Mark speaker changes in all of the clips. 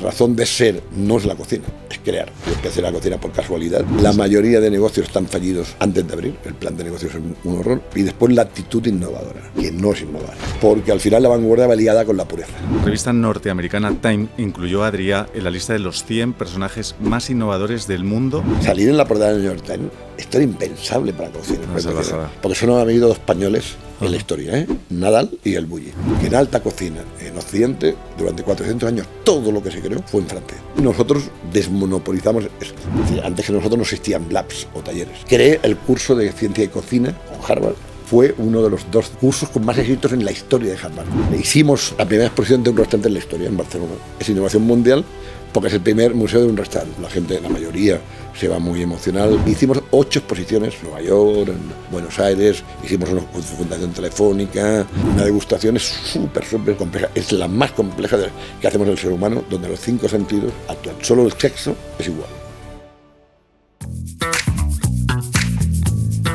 Speaker 1: razón de ser no es la cocina, es crear. que hacer la cocina por casualidad. La mayoría de negocios están fallidos antes de abrir. El plan de negocios es un horror. Y después la actitud innovadora, que no es innovar. Porque al final la vanguardia va ligada con la pureza.
Speaker 2: La revista norteamericana Time incluyó a Adrià en la lista de los 100 personajes más innovadores del mundo. Salir en la portada del
Speaker 1: New York Times esto era impensable para conocer el Porque solo han habido dos españoles en la historia, ¿eh? Nadal y el Bulli. en alta cocina, en Occidente, durante 400 años, todo lo que se creó fue en francés. Nosotros desmonopolizamos esto. Antes que nosotros no existían labs o talleres. Creé el curso de ciencia y cocina con Harvard fue uno de los dos cursos con más éxitos en la historia de Harvard. Hicimos la primera exposición de un restaurante en la historia en Barcelona. Es innovación mundial porque es el primer museo de un restaurante. La gente, la mayoría, se va muy emocional. Hicimos ocho exposiciones, en Nueva York, en Buenos Aires, hicimos una fundación telefónica, una degustación es súper, súper compleja, es la más compleja que hacemos el ser humano, donde los cinco sentidos actúan. Solo el sexo es igual.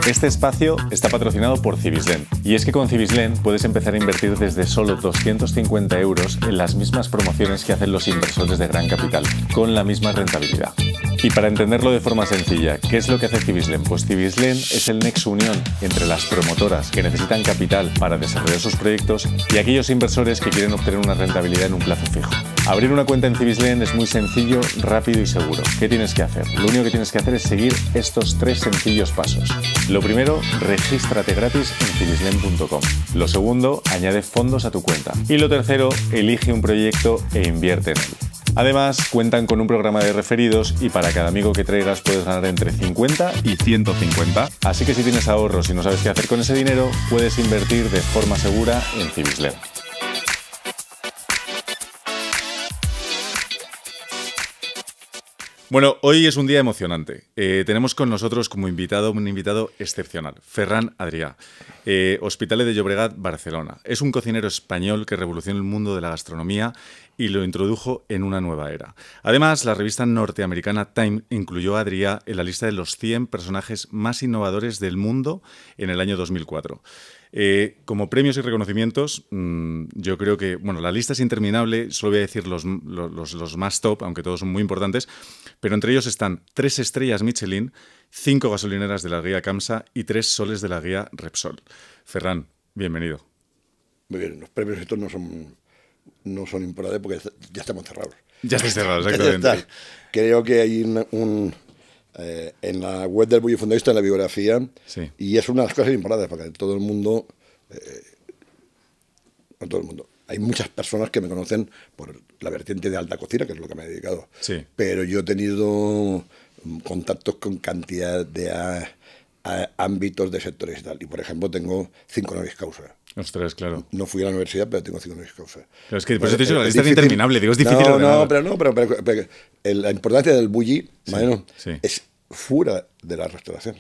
Speaker 2: Este espacio está patrocinado por Civislen. Y es que con Civislen puedes empezar a invertir desde solo 250 euros en las mismas promociones que hacen los inversores de gran capital, con la misma rentabilidad. Y para entenderlo de forma sencilla, ¿qué es lo que hace Civislen? Pues Civislen es el nexo unión entre las promotoras que necesitan capital para desarrollar sus proyectos y aquellos inversores que quieren obtener una rentabilidad en un plazo fijo. Abrir una cuenta en Cibislen es muy sencillo, rápido y seguro. ¿Qué tienes que hacer? Lo único que tienes que hacer es seguir estos tres sencillos pasos. Lo primero, regístrate gratis en cibislen.com. Lo segundo, añade fondos a tu cuenta. Y lo tercero, elige un proyecto e invierte en él. Además, cuentan con un programa de referidos y para cada amigo que traigas puedes ganar entre 50 y 150. Así que si tienes ahorros y no sabes qué hacer con ese dinero, puedes invertir de forma segura en Cibislen. Bueno, hoy es un día emocionante. Eh, tenemos con nosotros como invitado un invitado excepcional, Ferran Adrià, eh, Hospital de Llobregat, Barcelona. Es un cocinero español que revolucionó el mundo de la gastronomía y lo introdujo en una nueva era. Además, la revista norteamericana Time incluyó a Adrià en la lista de los 100 personajes más innovadores del mundo en el año 2004. Eh, como premios y reconocimientos, mm, yo creo que, bueno, la lista es interminable, solo voy a decir los, los, más top, aunque todos son muy importantes, pero entre ellos están tres estrellas Michelin, cinco gasolineras de la guía Camsa y tres soles de la guía Repsol. Ferran, bienvenido.
Speaker 1: Muy bien, los premios estos no son, no son importantes porque ya estamos cerrados.
Speaker 3: Ya estáis cerrados,
Speaker 2: exactamente.
Speaker 1: Creo que hay un eh, en la web del Bullo Fondo en la biografía y es una de las cosas importantes porque todo el mundo, eh, todo el mundo, hay muchas personas que me conocen por la vertiente de alta cocina, que es lo que me he dedicado, pero yo he tenido mm, contactos con cantidad de ah, ámbitos de sectores y tal, y por ejemplo tengo cinco novias causas. Ostras, claro. No fui a la universidad, pero tengo cinco de Pero es que por eso te he dicho, la lista es interminable, digo, es difícil. No, no, pero no, pero, pero, la importancia del bully, es fuera de la restauración.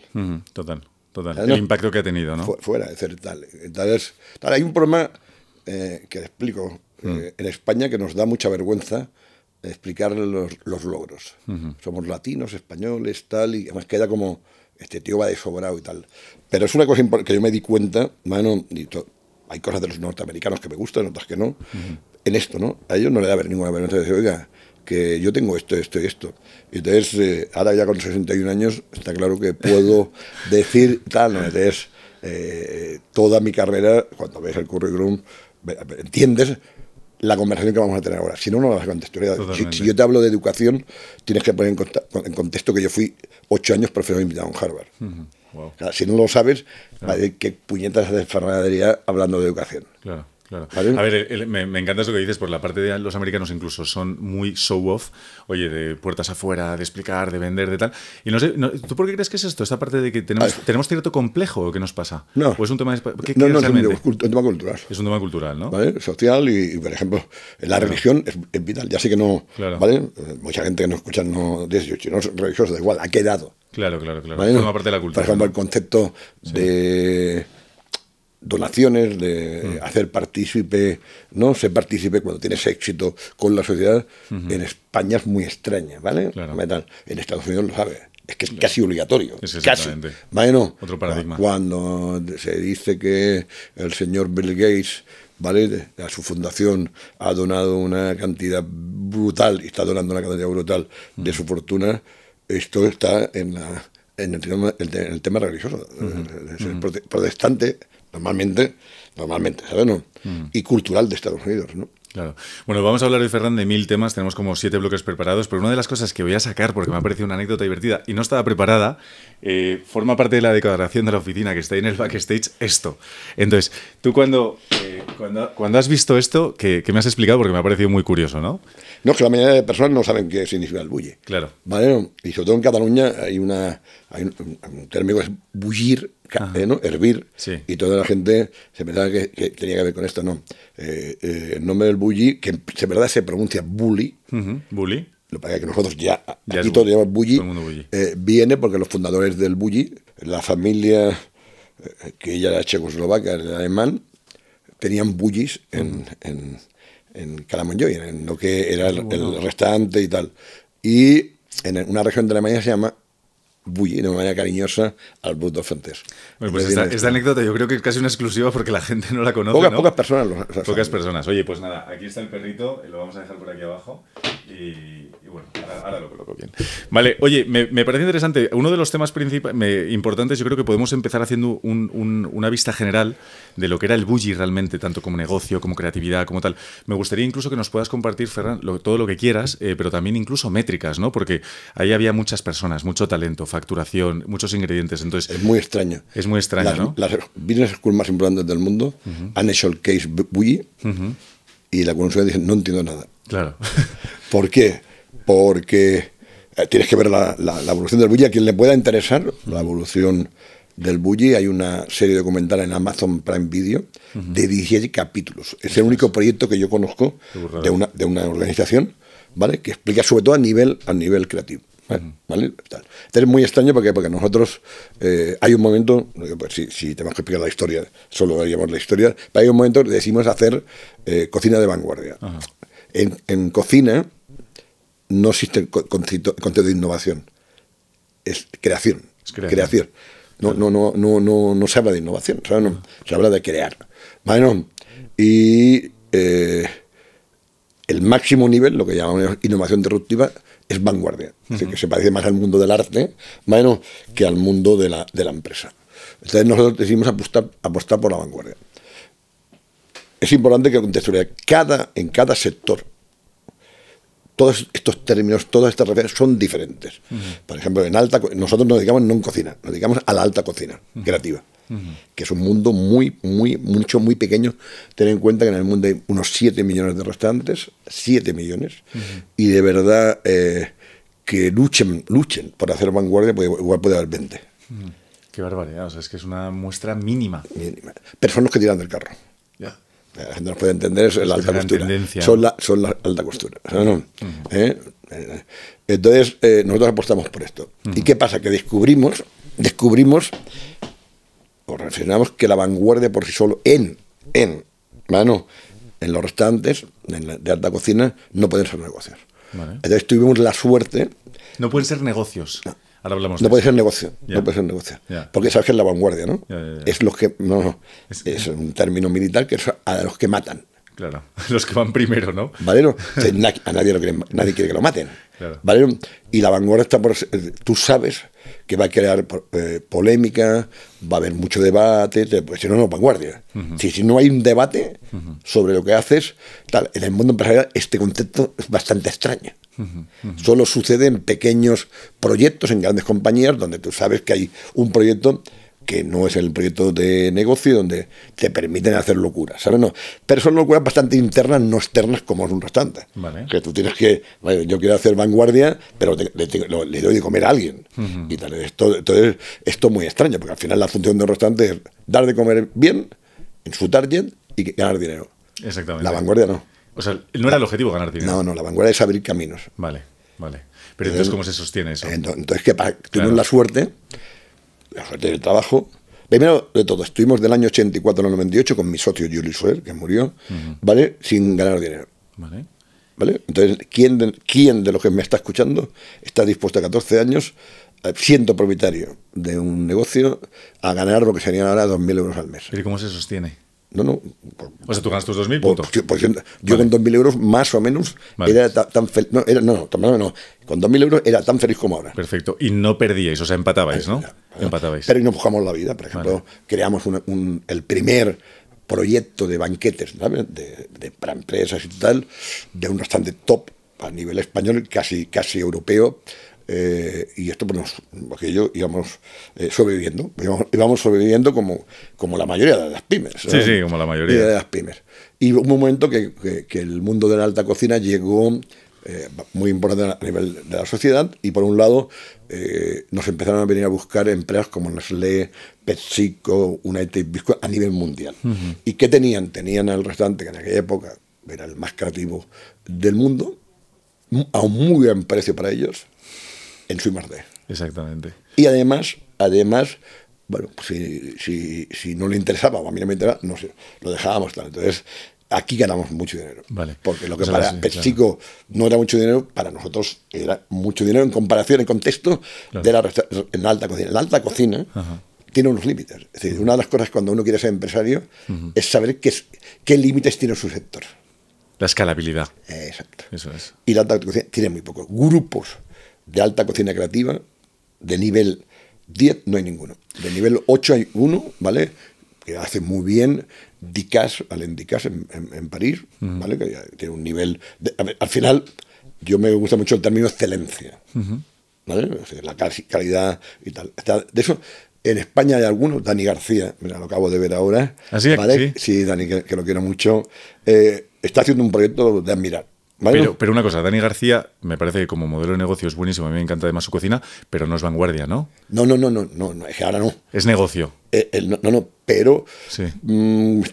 Speaker 1: total, total. el impacto que ha tenido, ¿no? fuera, es decir, tal, hay un problema eh, que explico eh, mm. en España que nos da mucha vergüenza explicar los, logros. Somos latinos, españoles, tal, y además queda como este tío va de y tal. Pero es una cosa que yo me di cuenta, mano, y todo hay cosas de los norteamericanos que me gustan, otras que no. En esto, ¿no? A ellos no le da ninguna vergüenza decir, oiga, que yo tengo esto, esto y esto. Y entonces, eh, ahora ya con 61 años, está claro que puedo decir tal, ¿no? Entonces, eh, toda mi carrera, cuando ves el currículum, entiendes la conversación que vamos a tener ahora. Si no, no la a Si, si, yo te hablo de educación, tienes que poner en, contexto que yo fui ocho años profesor invitado en Harvard si no lo sabes, ¿qué puñetas de ferradería hablando
Speaker 2: de educación? A ver, me, encanta eso que dices, por la parte de los americanos incluso son muy show-off, oye, de puertas afuera, de explicar, de vender, de tal. Y no sé, ¿tú por qué crees que es esto? ¿Esta parte de que tenemos, ah, ¿tenemos cierto complejo que nos pasa? No. es un tema, no, es un
Speaker 1: tema cultural. Es un tema cultural, ¿no? ¿Vale? Social y, por ejemplo, la religión es, vital. Ya sé que no, ¿vale? Eh, mucha gente que nos escucha no, soy religioso, da igual, ha quedado.
Speaker 2: Claro, claro, claro. ¿Vale? la Por ejemplo, el
Speaker 1: concepto de donaciones, de mm. hacer partícipe, ¿no? Ser partícipe cuando tienes éxito con la sociedad, en España es muy extraña, ¿vale? Claro. En Estados Unidos lo sabes. Es que es casi obligatorio. Es exactamente. Casi. Otro paradigma. Cuando se dice que el señor Bill Gates ¿vale? A su fundación ha donado una cantidad brutal, y está donando una cantidad brutal de su fortuna esto está en, la, el, tema, religioso. protestante, normalmente, normalmente, ¿sabes? Y cultural de Estados Unidos, ¿no?
Speaker 2: Claro. Bueno, vamos a hablar hoy, Ferran, de mil temas. Tenemos como siete bloques preparados, pero una de las cosas que voy a sacar, porque me ha parecido una anécdota divertida y no estaba preparada, eh, forma parte de la declaración de la oficina que está ahí en el backstage, esto. Entonces, tú cuando, eh, cuando, has visto esto, que, me has explicado, porque me ha parecido muy curioso, ¿no? No, que la
Speaker 1: mayoría de personas no saben qué significa el bulle. Claro. ¿Vale? Y sobre todo en Cataluña hay, una, hay un, un término que es bullir eh, ¿no? hervir, y toda la gente se pensaba que, tenía que ver con esto, no. el eh, eh, nombre del bully, que en verdad se pronuncia bully, bully. Lo que que nosotros ya, aquí todo bully, viene porque los fundadores del bully, la familia que ella era checoslovaca, era alemán, tenían bullies en, uh en, lo que era el, restaurante y tal. Y en una región de Alemania se llama bullir de manera
Speaker 2: cariñosa
Speaker 1: al Bruto francés.
Speaker 2: pues esta, anécdota yo creo que es casi una exclusiva porque la gente no la conoce. Pocas, ¿no? pocas personas. Lo, pocas personas. Oye, pues nada, aquí está el perrito, lo vamos a dejar por aquí abajo. Y, bueno, ahora, lo bien. Vale, oye, me, parece interesante. Uno de los temas importantes, yo creo que podemos empezar haciendo una vista general de lo que era el bully realmente, tanto como negocio, como creatividad, como tal. Me gustaría incluso que nos puedas compartir, Ferran, todo lo que quieras, eh, pero también incluso métricas, ¿no? Porque ahí había muchas personas, mucho talento, facturación, muchos ingredientes. Entonces, es muy extraño. Es muy extraño, ¿no? Las
Speaker 1: business school más importantes del mundo han hecho el case bully y la consulta dice, no entiendo nada. Claro. ¿Por qué? porque eh, tienes que ver la, evolución del bully. A quien le pueda interesar la evolución del bully, hay una serie documental en Amazon Prime Video de 17 capítulos. Es el único proyecto que yo conozco de una, de una organización ¿vale? que explica sobre todo a nivel, a nivel creativo. ¿Vale? Entonces es muy extraño porque, porque nosotros eh, hay un momento, pues, si, si, tenemos que explicar la historia, solo llevar la historia, pero hay un momento que decimos hacer eh, cocina de vanguardia. En, en, cocina no existe el concepto de innovación. Es creación. creación. No, no, no, no, no, no se habla de innovación, se habla, de crear. Bueno, y eh, el máximo nivel, lo que llamamos innovación disruptiva, es vanguardia. que se parece más al mundo del arte, que al mundo de la, empresa. Entonces nosotros decidimos apostar, apostar por la vanguardia. Es importante que contextualidad cada, en cada sector todos estos términos, todas estas referencias son diferentes. Por ejemplo, en alta, nosotros nos dedicamos no en cocina, nos dedicamos a la alta cocina creativa, que es un mundo muy, muy, mucho, muy pequeño. Ten en cuenta que en el mundo hay unos 7 millones de restaurantes, 7 millones, y de verdad eh, que luchen, luchen por hacer vanguardia, pues igual puede haber 20.
Speaker 2: Qué barbaridad, o sea, es que es una muestra mínima.
Speaker 1: Personas que tiran del carro. La gente no puede entender, es la alta costura. Son la, son la alta costura. ¿Eh? Entonces, eh, nosotros apostamos por esto. ¿Y qué pasa? Que descubrimos, descubrimos o reflexionamos que la vanguardia por sí solo en, en, mano, en los restaurantes de alta cocina no pueden ser negocios. Entonces tuvimos la suerte.
Speaker 2: No pueden ser negocios. No
Speaker 1: no puede ser negocio, no puede ser negocio. Porque sabes que es la vanguardia, ¿no? es los que, no, es, un término militar que es a los que matan.
Speaker 2: Claro, los que van primero, ¿no?
Speaker 1: a nadie, quiere, nadie quiere que lo maten. ¿Vale? Y la vanguardia está por... Tú sabes que va a crear eh, polémica, va a haber mucho debate, pues, si no, no, vanguardia. si, no hay un debate sobre lo que haces, tal, en el mundo empresarial este concepto es bastante extraño. Solo sucede en pequeños proyectos, en grandes compañías, donde tú sabes que hay un proyecto que no es el proyecto de negocio donde te permiten hacer locuras, ¿sabes? No, pero son locuras bastante internas, no externas como es un restaurante. Que tú tienes que, yo quiero hacer vanguardia, pero le doy de comer a alguien. y tal. Esto, entonces, esto es muy extraño, porque al final la función de un restaurante es dar de comer bien en su target y ganar dinero. Exactamente. La vanguardia no.
Speaker 2: O sea, no era el objetivo ganar dinero. No, no, la vanguardia
Speaker 1: es abrir caminos. Vale, vale. Pero entonces, ¿cómo se sostiene eso? Entonces, que tuvimos la suerte, la suerte del trabajo. Primero de todo, estuvimos del año 84 al 98 con mi socio Julius Suer, que murió, ¿vale? Sin ganar dinero. Vale. ¿Vale? Entonces, ¿quién de, ¿quién de los que me está escuchando está dispuesto a 14 años, eh, siendo propietario de un negocio, a ganar lo que serían ahora 2.000 euros al mes?
Speaker 2: y cómo se sostiene? No, no. o sea, tú ganas tus 2.000 puntos.
Speaker 1: yo con 2.000 euros, más o menos, era tan feliz. No, no, Con 2.000 euros era tan feliz como ahora.
Speaker 2: Perfecto. Y no perdíais, o sea, empatabais, ¿no?
Speaker 1: empatabais. Pero nos buscamos la vida. Por ejemplo, creamos el primer proyecto de banquetes, De, para empresas y tal, de un bastante top a nivel español, casi, casi europeo, eh, y esto, pues, nos, aquello íbamos eh, sobreviviendo, íbamos, sobreviviendo como, como la mayoría de las pymes. Sí, ¿eh? sí, como la mayoría de las pymes. Y hubo un momento que, el mundo de la alta cocina llegó muy importante a nivel de la sociedad y por un lado nos empezaron a venir a buscar empresas como Nestlé, PepsiCo, United Bisco a nivel mundial. ¿Y qué tenían? Tenían al restaurante que en aquella época era el más creativo del mundo, a un muy buen precio para ellos, en su martes. Exactamente. Y además, además bueno, pues si, no le interesaba o a mí no me interesaba, no sé, lo dejábamos tal. Entonces, aquí ganamos mucho dinero. Vale. Porque lo que pues para el chico no era mucho dinero, para nosotros era mucho dinero en comparación, en contexto de la, en alta cocina. La alta cocina tiene unos límites. Es decir, una de las cosas cuando uno quiere ser empresario es saber qué, qué límites tiene su sector. La escalabilidad. Exacto. Eso es. Y la alta cocina tiene muy poco grupos de alta cocina creativa, de nivel 10 no hay ninguno. De nivel 8 hay uno, ¿vale? Que hace muy bien Dicas, al Dicas en, París, ¿vale? Que tiene un nivel... al final, yo me gusta mucho el término excelencia, ¿vale? la calidad y tal. de eso, en España hay algunos, Dani García, mira, lo acabo de ver ahora. Así ah, es, sí. Dani, que, lo quiero mucho. Eh, está haciendo un proyecto de admirar.
Speaker 2: Pero, una cosa, Dani García me parece que como modelo de negocio es buenísimo, a mí me encanta además su cocina, pero no es vanguardia, ¿no? No, no, no, no, no, es que ahora no. Es negocio. Eh, no, no, pero sí. Mm,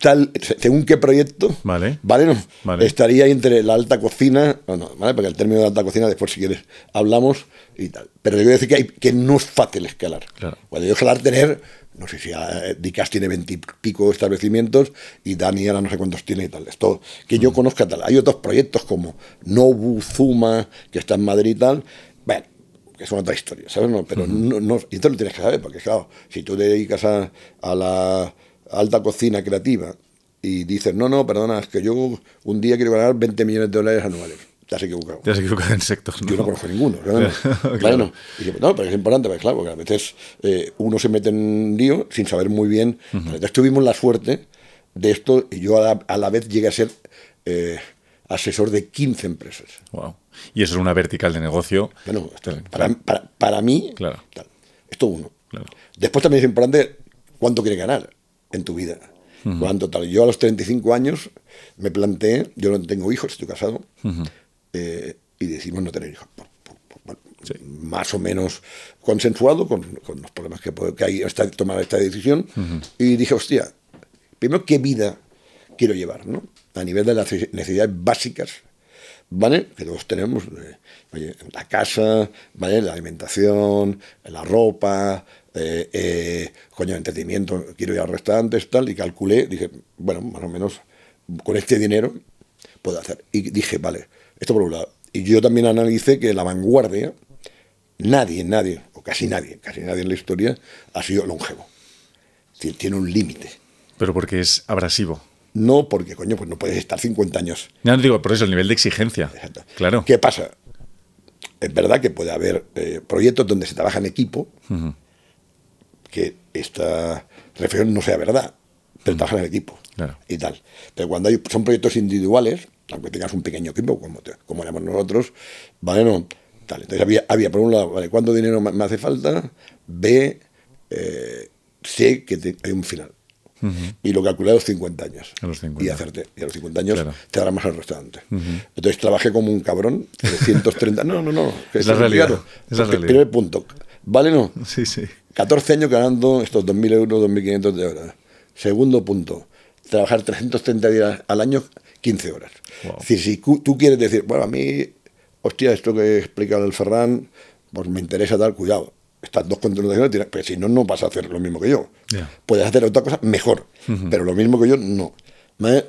Speaker 1: según qué proyecto, vale, vale, no, estaría entre la alta cocina, ¿vale? porque el término de alta cocina después si quieres hablamos y tal. Pero te quiero decir que, no es fácil escalar. Claro. Cuando yo escalar tener no sé si eh, Dicas tiene veintipico establecimientos y Daniela no sé cuántos tiene y tal. Esto que yo mm. conozca tal. Hay otros proyectos como Nobu Zuma, que está en Madrid y tal. Bueno, que son otra historia, ¿sabes? pero no, y esto lo tienes que saber, porque claro, si tú te dedicas a, a la alta cocina creativa y dices, no, no, perdona, es que yo un día quiero ganar 20 millones de dólares anuales te has equivocado. Te has
Speaker 2: equivocado en sectos, ¿no? Yo no conozco
Speaker 1: ninguno. Claro, no, pero es importante, pues claro, porque a veces eh, uno se mete en un lío sin saber muy bien. Entonces tuvimos la suerte de esto y yo a la, vez llegué a ser eh, asesor de 15 empresas. Wow.
Speaker 2: Y eso es una vertical de negocio. Bueno,
Speaker 1: para, mí, claro. Tal, esto uno. Después también es importante cuánto quieres ganar en tu vida. tal. Yo a los 35 años me planteé, yo no tengo hijos, estoy casado. Eh, y decimos no tener hijos. Más o menos consensuado con, los problemas que, hay tomar esta decisión. Y dije, hostia, primero, ¿qué vida quiero llevar? A nivel de las necesidades básicas ¿vale? Que todos tenemos, eh, la casa, ¿vale? La alimentación, la ropa, eh, eh, coño, entretenimiento, quiero ir al restaurante tal, y calculé, dije, bueno, más o menos, con este dinero puedo hacer. Y dije, vale, esto por un lado. Y yo también analicé que la vanguardia, nadie, nadie, o casi nadie, casi nadie en la historia, ha sido longevo. Tiene un límite. Pero porque es abrasivo. No, porque, coño, pues no puedes estar 50 años.
Speaker 2: No, no digo, por eso el nivel de exigencia.
Speaker 1: Claro. ¿Qué pasa? Es verdad que puede haber eh, proyectos donde se trabaja en equipo, que esta reflexión no sea verdad, pero trabaja trabajan en equipo y tal. Pero cuando hay, son proyectos individuales, aunque tengas un pequeño equipo, como, como éramos nosotros, ¿vale? No, Entonces había, por un lado, ¿vale? ¿Cuánto dinero me hace falta? B, sé eh, que hay un final. Y lo calculé a los 50 años. A los 50. Y Y a los 50 años te dará más al restaurante. Entonces trabajé como un cabrón, 330. no, no, no. Es la realidad. es realidad. Primer punto. ¿Vale no? Sí, sí. 14 años ganando estos 2.000 euros, 2.500 de hora. Segundo punto. Trabajar 330 días al año 15 horas. si tú quieres decir, bueno, a mí, hostia, esto que explica el Ferrán, pues me interesa dar cuidado. Estas dos continuaciones, pero si no, no vas a hacer lo mismo que yo. Puedes hacer otra cosa mejor, pero lo mismo que yo, no. ¿Eh?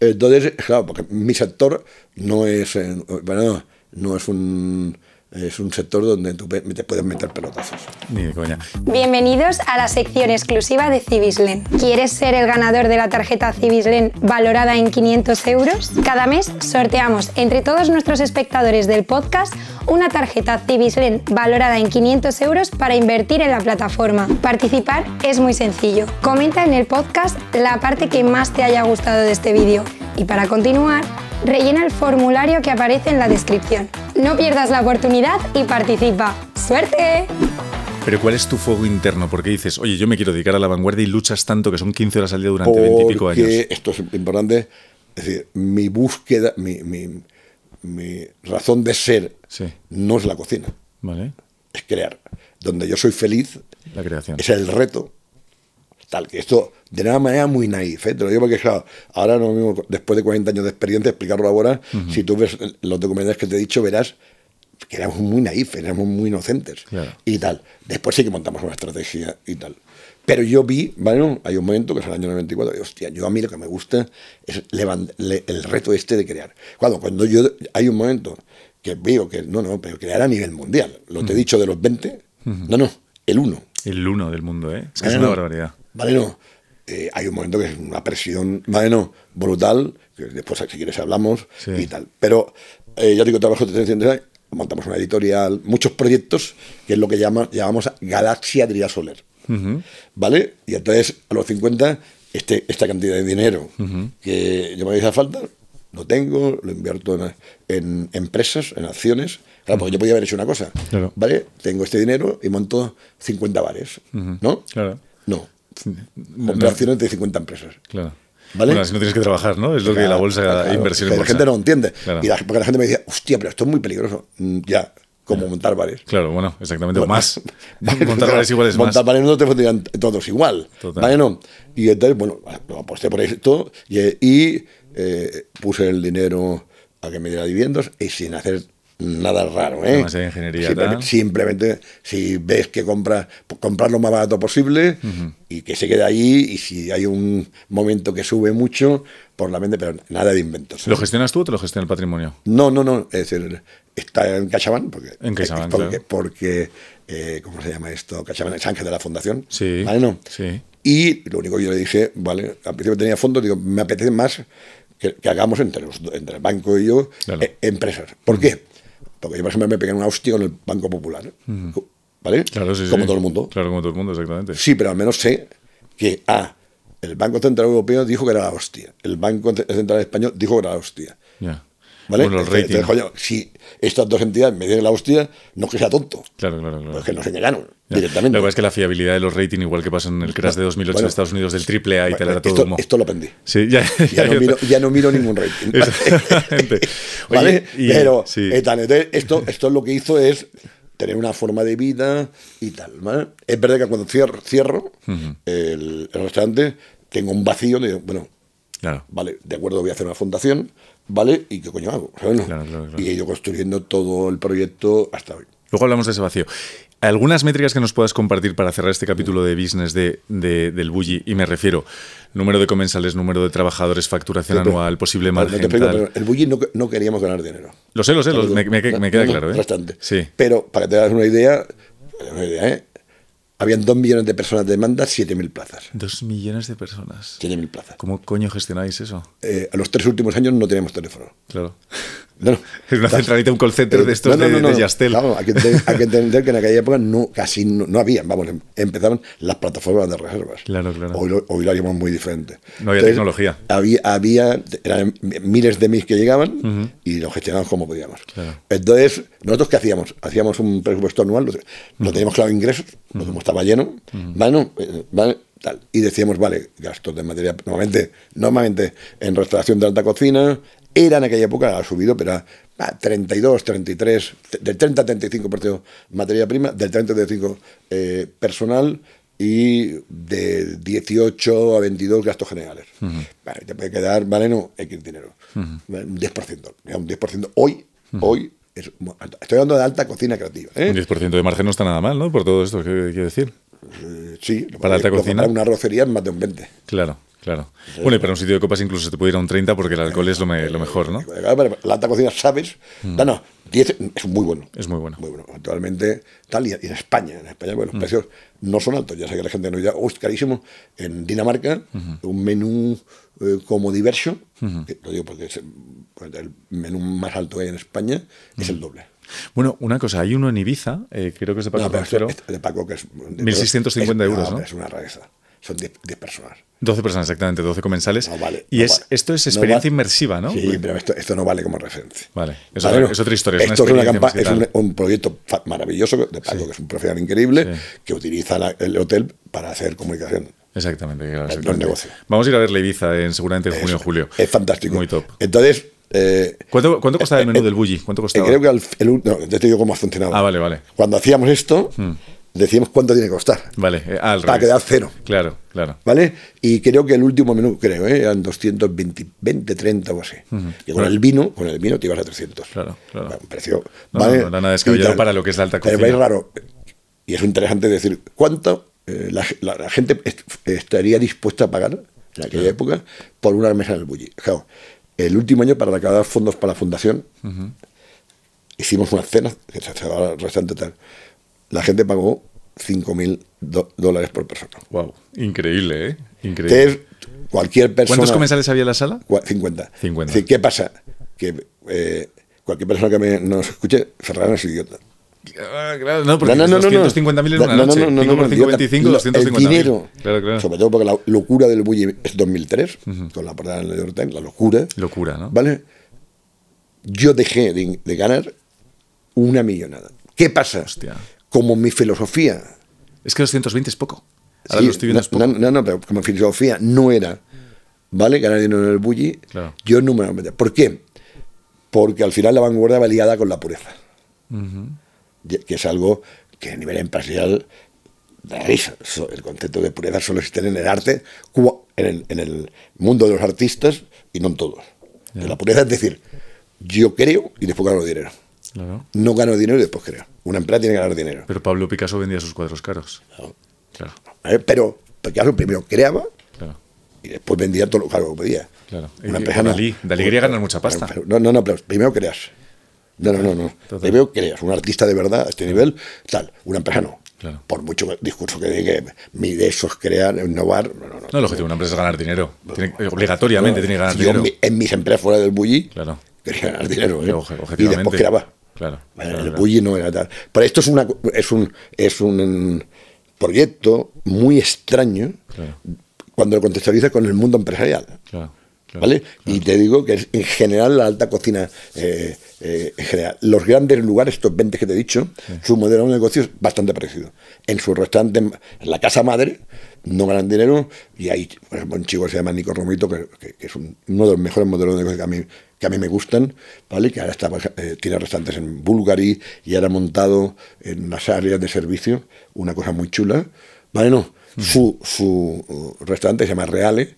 Speaker 1: Entonces, claro, porque mi sector no es, no es un es un sector donde te puedes meter pelotazos. Ni coña.
Speaker 4: Bienvenidos a la sección exclusiva de CivisLen. ¿Quieres ser el ganador de la tarjeta CivisLen valorada en 500 euros? Cada mes sorteamos entre todos nuestros espectadores del podcast una tarjeta CivisLen valorada en 500 euros para invertir en la plataforma. Participar es muy sencillo. Comenta en el podcast la parte que más te haya gustado de este vídeo. Y para continuar, Rellena el formulario que aparece en la descripción. No pierdas la oportunidad y participa. ¡Suerte!
Speaker 2: Pero ¿cuál es tu fuego interno? Porque dices, oye, yo me quiero dedicar a la vanguardia y luchas tanto que son 15 horas al día durante 20 y pico años. Esto es
Speaker 1: importante. Es decir, mi búsqueda, mi, razón de ser no es la cocina. Vale. Es crear. Donde yo soy feliz. La creación. Es el reto. Tal que esto de una manera muy naif. ¿eh? Te lo digo porque, claro, ahora mismo, después de 40 años de experiencia, explicarlo ahora, si tú ves los documentales que te he dicho, verás que éramos muy naif, éramos muy inocentes y tal. Después sí que montamos una estrategia y tal. Pero yo vi, bueno, hay un momento que es el año 94, y hostia, yo a mí lo que me gusta es el reto este de crear. Cuando, cuando yo, hay un momento que veo que, no, no, pero crear a nivel mundial. Lo te he dicho de los 20, no, no, el 1. El 1 del mundo, ¿eh? Es que es una barbaridad. Vale, no. Eh, hay un momento que es una presión, bueno, brutal, que después si quieres hablamos y tal. Pero yo eh, ya digo, trabajo de montamos una editorial, muchos proyectos, que es lo que llamamos Galaxia Adrià Soler. ¿Vale? Y entonces, a los 50, este, esta cantidad de dinero que yo me hice falta, lo tengo, lo invierto en, empresas, en acciones. Claro, porque yo podía haber hecho una cosa. ¿Vale? Tengo este dinero y monto 50 bares. ¿No? Claro. No operaciones de 50 empresas. Claro. ¿Vale? Bueno, así no tienes que
Speaker 2: trabajar, ¿no? Es lo que la bolsa, de inversión en bolsa. La gente no entiende.
Speaker 1: Y la, porque la gente me decía, hostia, pero esto es muy peligroso.
Speaker 2: Mm, ya, como montar bares. Claro, bueno, exactamente. o más. montar bares igual es montar más. Montar bares
Speaker 1: no te funcionan todos igual. Total. ¿Vale? No. Y entonces, bueno, aposté por esto y, y eh, puse el dinero a que me diera dividendos y sin hacer nada raro, ¿eh? ingeniería, simplemente, si ves que compras, comprar lo más barato posible y que se quede ahí y si hay un momento que sube mucho, por la mente, pero nada de inventos. ¿eh? ¿Lo
Speaker 2: gestionas tú o te lo gestiona el patrimonio?
Speaker 1: No, no, no, es decir, está en Cachabán porque... En Porque, eh, ¿cómo se llama esto? Cachabán es Ángel de la Fundación. Sí, ¿vale, no? sí. Y lo único que yo le dije, vale, al principio tenía fondos, digo, me apetece más que, hagamos entre, los, entre el banco y yo eh, empresas. ¿Por qué? Porque yo, por ejemplo, me pegué una hostia con el Banco Popular. ¿eh? ¿Vale? Claro, sí, como todo el mundo. Claro, como todo el mundo, exactamente. Sí, pero al menos sé que A, el Banco Central Europeo dijo que era la hostia. El Banco Central Español dijo que era la hostia.
Speaker 2: Ya. ¿Vale? Bueno, el entonces,
Speaker 1: coño, si estas dos entidades me dieron la hostia, no es que sea tonto. Claro, claro, claro. Pues que nos engañaron. Lo que pasa
Speaker 2: es que la fiabilidad de los ratings, igual que pasó en el crash de 2008 de Estados Unidos del triple A y tal, era todo esto, Esto lo aprendí.
Speaker 1: ya, no miro, ningún rating. Pero esto, lo que hizo es tener una forma de vida y tal. Es verdad que cuando cierro, el, restaurante, tengo un vacío de, bueno, vale, de acuerdo, voy a hacer una fundación, ¿vale? ¿Y qué coño hago? y he ido construyendo todo
Speaker 2: el proyecto hasta hoy. Luego hablamos de ese vacío algunas métricas que nos puedas compartir para cerrar este capítulo de business de, del Bulli, y me refiero, número de comensales, número de trabajadores, facturación anual, posible margen.
Speaker 1: el Bulli no, queríamos ganar dinero. Lo sé, lo sé, me, queda claro. ¿eh? Bastante. Sí. Pero para que te hagas una idea, ¿eh? habían 2 millones de personas de demanda, 7.000 plazas.
Speaker 2: Dos millones de personas. 7.000
Speaker 1: plazas. ¿Cómo coño gestionáis eso? Eh, a los tres últimos años no tenemos teléfono. Claro. Es una centralita, un
Speaker 2: call center eh, de estos de, Yastel.
Speaker 1: Claro, hay que, entender, que, en aquella época no, casi no, había, vamos, em, empezaron las plataformas de reservas. Claro, claro. Hoy lo, haríamos muy diferente.
Speaker 2: No había tecnología.
Speaker 1: Había, había eran miles de mis que llegaban y los gestionábamos como podíamos. Entonces, ¿nosotros qué hacíamos? Hacíamos un presupuesto anual, lo, teníamos claro ingresos, uh estaba lleno, bueno, vale, eh, Tal. Y decíamos, vale, gastos de materia, normalmente, normalmente en restauración de alta cocina, era en aquella época, ha subido, pero era 32, 33, del 30 a 35% materia prima, del 30 al 35% eh, personal y de 18 a 22 gastos generales. vale, te puede quedar, vale, no, X dinero. Un 10%. Un 10% hoy, hoy, estoy hablando de alta cocina creativa.
Speaker 2: ¿eh? Un 10% de margen no está nada mal, ¿no? Por todo esto, ¿qué quiere decir? Eh, sí, para alta cocina. Para una
Speaker 1: rocería es más de un 20.
Speaker 2: Claro. Claro. bueno, y para un sitio de copas incluso se te puede ir a un 30 porque el alcohol es lo, eh, mejor, ¿no?
Speaker 1: Eh, la alta cocina, ¿sabes? Mm. No, es muy bueno. Es muy bueno. Muy bueno. Actualmente, tal, y, en España, en España, los mm. precios no son altos. Ya sé que la gente no ya, es carísimo. En Dinamarca, un menú eh, como diverso, lo digo porque es, el menú más alto en España, es el doble.
Speaker 2: Bueno, una cosa, hay uno en Ibiza, creo que es
Speaker 1: de Paco pero este, este que es. 1650
Speaker 2: euros, ¿no? Es una rareza son 10 personas. 12 personas, exactamente, 12 comensales. y es, esto es experiencia inmersiva, ¿no? Sí, pero esto, no vale como referencia. Vale, es, otra, historia. Esto es, una es,
Speaker 1: un, proyecto maravilloso de Paco, que es un profesional increíble, que utiliza el hotel
Speaker 2: para hacer comunicación. Exactamente, Los negocios. Vamos a ir a ver la Ibiza en seguramente en junio o julio. Es fantástico. Muy top. Entonces, eh, ¿Cuánto, ¿Cuánto, costaba el eh, menú eh, del Bulli? ¿Cuánto costaba? Creo que el,
Speaker 1: no, ya te digo cómo ha funcionado. Ah, vale, vale. Cuando hacíamos esto, mm decíamos cuánto tiene que costar.
Speaker 2: Vale, eh, al Para quedar cero. Claro, claro.
Speaker 1: ¿Vale? Y creo que el último menú, creo, eh, eran 220, 20, 30 o así. Y con el vino, con el vino te ibas a 300. Claro, claro. Un precio. No, ¿vale? no, nada descabellado para lo que es la alta cocina. es raro. Y es interesante decir cuánto eh, la, gente estaría dispuesta a pagar en aquella época por una mesa en el bulli. Claro, el último año para recaudar fondos para la fundación hicimos una cena, que se el restaurante tal la gente pagó 5.000 dólares por persona. ¡Wow!
Speaker 2: Increíble, ¿eh?
Speaker 1: Increíble. Entonces, cualquier persona, ¿Cuántos comensales había en la sala? 50. 50. Decir, ¿Qué pasa? Que eh, cualquier persona que me, nos escuche, Ferran es idiota.
Speaker 3: Ah, claro, no, porque no, no, 250.000 en una noche. No, no, 5 por dinero. Claro, claro. Sobre
Speaker 1: todo porque la locura del bully es 2003, con la parada de New York Times, la locura. Locura, ¿no? ¿Vale? Yo dejé de ganar una millonada. ¿Qué pasa? Hostia como mi filosofía. Es que 220 es poco. es poco. No, no, pero como filosofía no era, ¿vale? Ganar dinero en el bully, yo no me lo metía. ¿Por qué? Porque al final la vanguardia va ligada con la pureza. Que es algo que a nivel empresarial El concepto de pureza solo existe en el arte, en el, mundo de los artistas y no en todos. La pureza es decir, yo creo y después gano dinero. No gano dinero y después creo. Una empresa tiene que ganar dinero.
Speaker 2: Pero Pablo Picasso vendía sus cuadros caros. Claro.
Speaker 1: claro. Pero Picasso primero creaba y después vendía todo lo caro que podía. Claro. Una empresa Dalí. quería ganar mucha pasta. no, no, no, pero primero creas. No, no, no, Primero creas. Un artista de verdad a este nivel, tal. Una empresa no. Por mucho discurso que diga, mi de eso es crear, innovar. No,
Speaker 2: no, el objetivo de una empresa es ganar dinero. Pues, obligatoriamente tiene que ganar dinero. en, mis empresas fuera del bulli claro. quería ganar dinero. ¿eh? Y después creaba. Claro.
Speaker 1: el no era tal. Pero esto es, una, es, un, es un proyecto muy extraño cuando lo contextualizas con el mundo empresarial. ¿Vale? Y te digo que es en general la alta cocina, eh, eh, los grandes lugares, estos 20 que te he dicho, su modelo de negocio es bastante parecido. En su restaurante, en la casa madre, no ganan dinero y hay un chico que se llama Nico Romito, que, es uno de los mejores modelos de negocio que a mí que a mí me gustan, ¿vale? que ahora está, eh, tiene restaurantes en Bulgari y ahora ha montado en las áreas de servicio una cosa muy chula. ¿vale?
Speaker 2: No, su, su, uh, restaurante se llama Reale,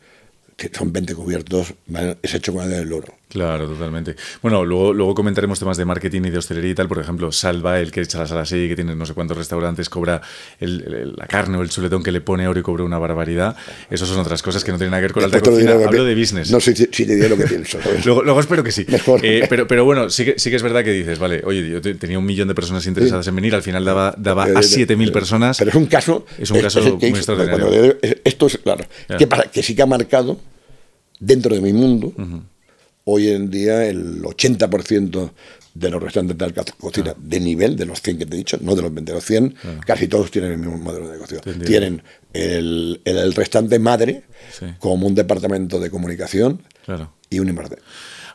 Speaker 2: que son 20 cubiertos, es hecho con el oro. Claro, totalmente. Bueno, luego, luego comentaremos temas de marketing y de hostelería y tal. Por ejemplo, Salva, el que echa la sala y que tiene no sé cuántos restaurantes, cobra el, la carne o el chuletón que le pone oro y cobra una barbaridad. Esas son otras cosas que no tienen nada que ver con la alta Hablo de business. No sé si, te digo lo que pienso. luego, espero que sí. Eh, pero, pero bueno, sí que, sí que es verdad que dices, vale, oye, yo tenía un millón de personas interesadas en venir, al final daba, daba a 7.000 eh, eh, personas. Pero es un caso, es un caso muy extraordinario. esto es claro, Que, para, que sí que ha marcado dentro de mi mundo.
Speaker 1: Hoy en día el 80% de los restantes de cocina ah. de nivel, de los 100 que te he dicho, no de los 20, los 100, ah. casi todos tienen el mismo modelo de negocio. Tienen el, restante madre como un departamento de comunicación
Speaker 2: y un imarte.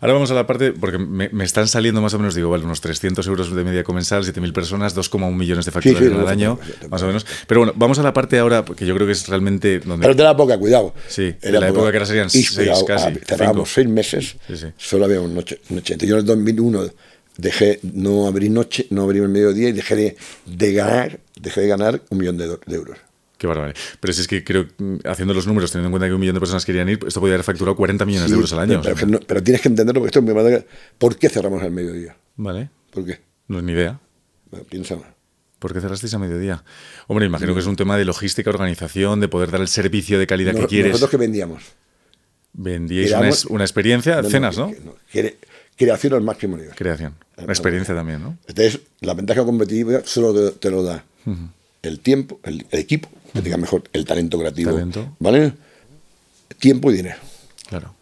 Speaker 2: Ahora vamos a la parte, porque me, están saliendo más o menos, digo, vale, unos 300 euros de media comensal, 7.000 personas, 2,1 millones de facturas al año, más o menos. Pero bueno, vamos a la parte ahora, que yo creo que es realmente donde... Pero de
Speaker 1: la época, cuidado. Sí, en la, época, que ahora serían 6 casi. Ah, meses, solo había un 80. Yo en el 2001 dejé, no abrí noche, no abrí el mediodía y dejé de, ganar, dejé de ganar un millón de euros.
Speaker 2: Qué bárbaro! Pero si es que creo, mm, haciendo los números, teniendo en cuenta que un millón de personas querían ir, esto podría haber facturado 40 millones de euros al año.
Speaker 1: Pero, tienes que entenderlo, porque esto me ¿Por qué cerramos al mediodía? Vale. ¿Por
Speaker 2: qué? No es ni idea. Bueno, más. ¿Por qué cerrasteis al mediodía? Hombre, imagino que es un tema de logística, organización, de poder dar el servicio de calidad que quieres. Nosotros que vendíamos. Vendíais una,
Speaker 1: experiencia, cenas, ¿no? Creación creación al máximo nivel.
Speaker 2: Creación. Ah, una experiencia también, ¿no?
Speaker 1: Entonces, la ventaja competitiva solo te, lo da el tiempo, el equipo mejor el talento creativo. ¿Vale? Tiempo y dinero. Claro.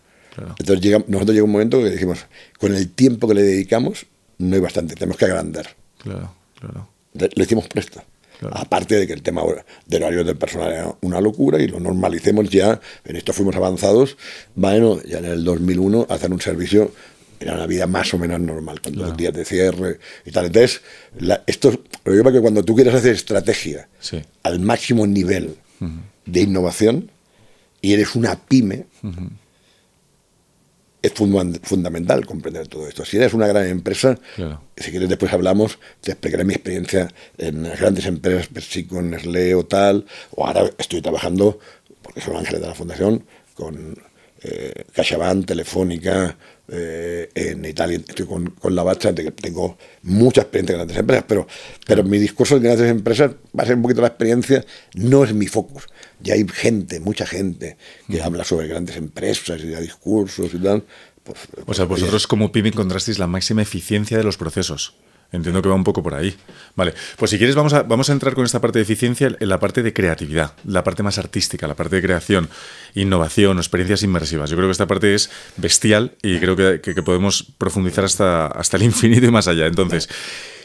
Speaker 1: Entonces llega, nosotros llega un momento que dijimos, con el tiempo que le dedicamos, no hay bastante, tenemos que agrandar. Claro, claro. Le hicimos presto. Aparte de que el tema del horario del personal era una locura y lo normalicemos ya, en esto fuimos avanzados, bueno, ya en el 2001 hacer un servicio era una vida más o menos normal, tanto los días de cierre y tal. Entonces, esto es, lo que que cuando tú quieres hacer estrategia al máximo nivel de innovación y eres una pyme, es fundamental comprender todo esto. Si eres una gran empresa, si quieres después hablamos, te explicaré mi experiencia en las grandes empresas, con Nestlé o tal, o ahora estoy trabajando, porque son ángeles de la fundación, con eh, Telefónica, eh, en Italia estoy con, la bacha tengo mucha experiencia en grandes empresas, pero, pero mi discurso en grandes empresas va a ser un poquito la experiencia, no es mi
Speaker 2: focus. Ya hay gente, mucha gente, que habla sobre grandes empresas y da discursos y tal. Pues, o sea, pues, vosotros como PIB encontrasteis la máxima eficiencia de los procesos. Entiendo que va un poco por ahí. Vale, pues si quieres vamos a, vamos a entrar con esta parte de eficiencia en la parte de creatividad, la parte más artística, la parte de creación, innovación, experiencias inmersivas. Yo creo que esta parte es bestial y creo que, podemos profundizar hasta, hasta el infinito y más allá. Entonces,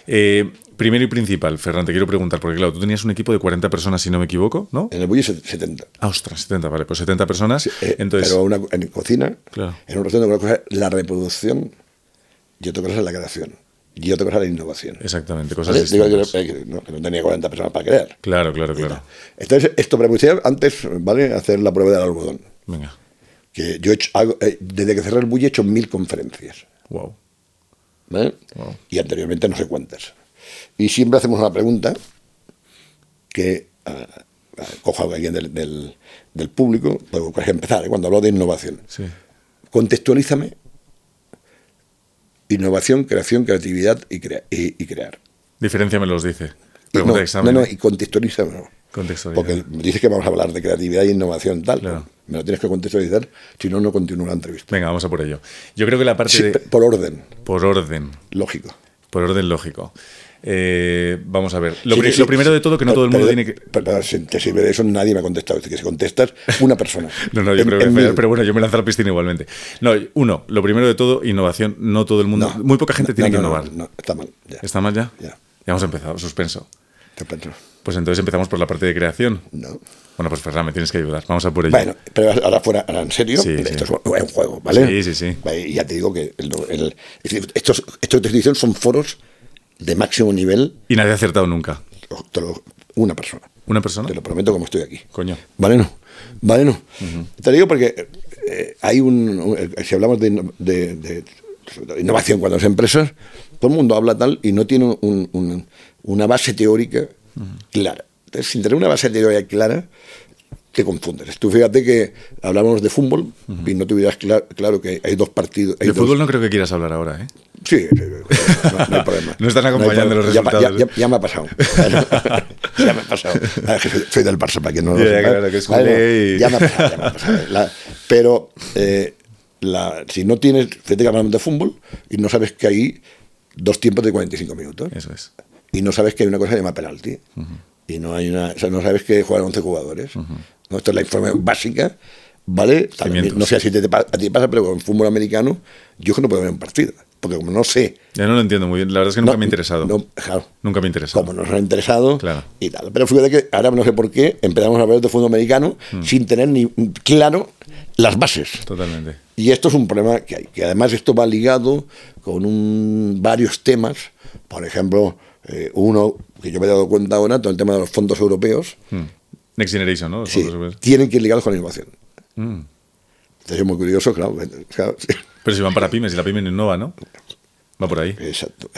Speaker 2: eh, primero y principal, Ferran, te quiero preguntar, porque claro, tú tenías un equipo de 40 personas, si no me equivoco, ¿no? En el bullo 70. Ah, ostras, 70, vale, pues 70 personas. Eh, entonces... Pero en cocina,
Speaker 3: claro.
Speaker 1: en un restaurante, la reproducción y otra cosa es la creación y otra cosa la innovación.
Speaker 2: Exactamente, cosas ¿Vale? Digo, eh, que, no, tenía 40 personas para crear. Claro, claro, claro.
Speaker 1: Entonces, esto propusieron antes, ¿vale? Hacer la prueba del algodón. Venga. Que yo he hecho, hago, eh, desde que cerré el bulle he hecho mil conferencias. Wow. ¿Vale? Y anteriormente no sé cuántas. Y siempre hacemos una pregunta que ah, ah, cojo a alguien del, del, del público, por pues, pues, empezar, ¿eh? cuando hablo de innovación. Sí. Contextualízame Innovación, creación, creatividad y, y,
Speaker 2: crear. Diferencia me los dice. No, no, no, y
Speaker 1: contextualizarlo. Porque dices que vamos a hablar de creatividad e innovación, tal. Me lo tienes que contextualizar, si no, no continúa la entrevista.
Speaker 2: Venga, vamos a por ello. Yo creo que la parte sí, Por orden. Por orden. Lógico. Por orden lógico. Eh, vamos a ver. Lo, primero de todo, que no todo el mundo tiene que.
Speaker 1: Perdón, si te sirve eso, nadie me ha contestado. Que si contestas, una persona. no, no, yo creo pero
Speaker 2: bueno, yo me lanzo a la piscina igualmente. No, uno, lo primero de todo, innovación. No todo el mundo. muy poca gente tiene que innovar. está mal. Ya. ¿Está mal ya? Ya. Ya hemos empezado, suspenso. pues entonces empezamos por la parte de creación. No. Bueno, pues Ferran, me tienes que ayudar. Vamos a por ello. Bueno, pero ahora
Speaker 1: fuera, en serio, sí, esto es un juego, ¿vale? Sí, sí, sí. Y ya te digo que el, el, estos, estos son foros de máximo nivel. Y nadie ha acertado nunca. una persona. ¿Una persona? Te lo prometo como estoy aquí. Coño. Vale, no. no. Te lo digo porque eh, hay un, eh, Si hablamos de, innovación cuando es empresas, todo el mundo habla tal y no tiene una base teórica clara. Entonces, sin tener una base teórica clara, te confundes. Tú fíjate que hablábamos de fútbol y no tuvieras claro que hay dos partidos. Hay de fútbol
Speaker 2: no creo que quieras hablar ahora, ¿eh?
Speaker 1: Sí, no, hay problema. No están acompañando los resultados. Ya, me ha pasado. ya me ha pasado. soy, del Barça, para que no lo ya, me ha pasado, pero eh, si no tienes, fíjate de fútbol y no sabes que hay dos tiempos de 45 minutos. Eso es. Y no sabes que hay una cosa que se llama penalti. Y no hay una, o sea, no sabes que juegan 11 jugadores. ¿no? Esto es la información básica ¿Vale? no sé si a ti te pasa, pero con fútbol americano, yo que no puedo ver un partido. Porque como no sé.
Speaker 2: Ya no lo entiendo muy bien. La verdad es que nunca me ha interesado.
Speaker 1: No, Nunca me ha interesado. Como nos ha interesado. Y tal. Pero fíjate que ahora no sé por qué empezamos a hablar de fútbol americano hmm. sin tener ni claro las bases. Totalmente. Y esto es un problema que hay. Que además esto va ligado con varios temas. Por ejemplo, eh, uno que yo me he dado cuenta ahora, todo el tema de los fondos europeos.
Speaker 2: Hmm. Next Generation, ¿no? sí,
Speaker 1: tienen que ir ligados con la innovación. Mm. es muy curioso, claro.
Speaker 2: Pero si van para pymes, y la pyme no innova, ¿no? Va por ahí. Exacto.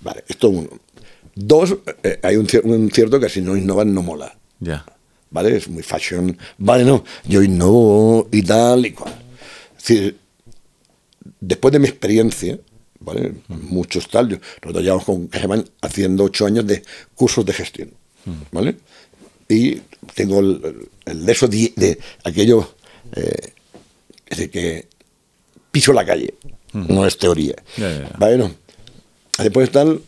Speaker 1: Vale, esto uno. Dos, eh, hay un, cierto que si no innovan no mola. Ya. ¿Vale? Es muy fashion. Vale, no, yo innovo y tal y cual. Es decir, después de mi experiencia, ¿vale? Mm. Muchos tal, nosotros llevamos con haciendo ocho años de cursos de gestión, mm. ¿vale? y tengo el, de esos de, de, aquello eh, de que piso la calle, no es teoría. Bueno, después tal,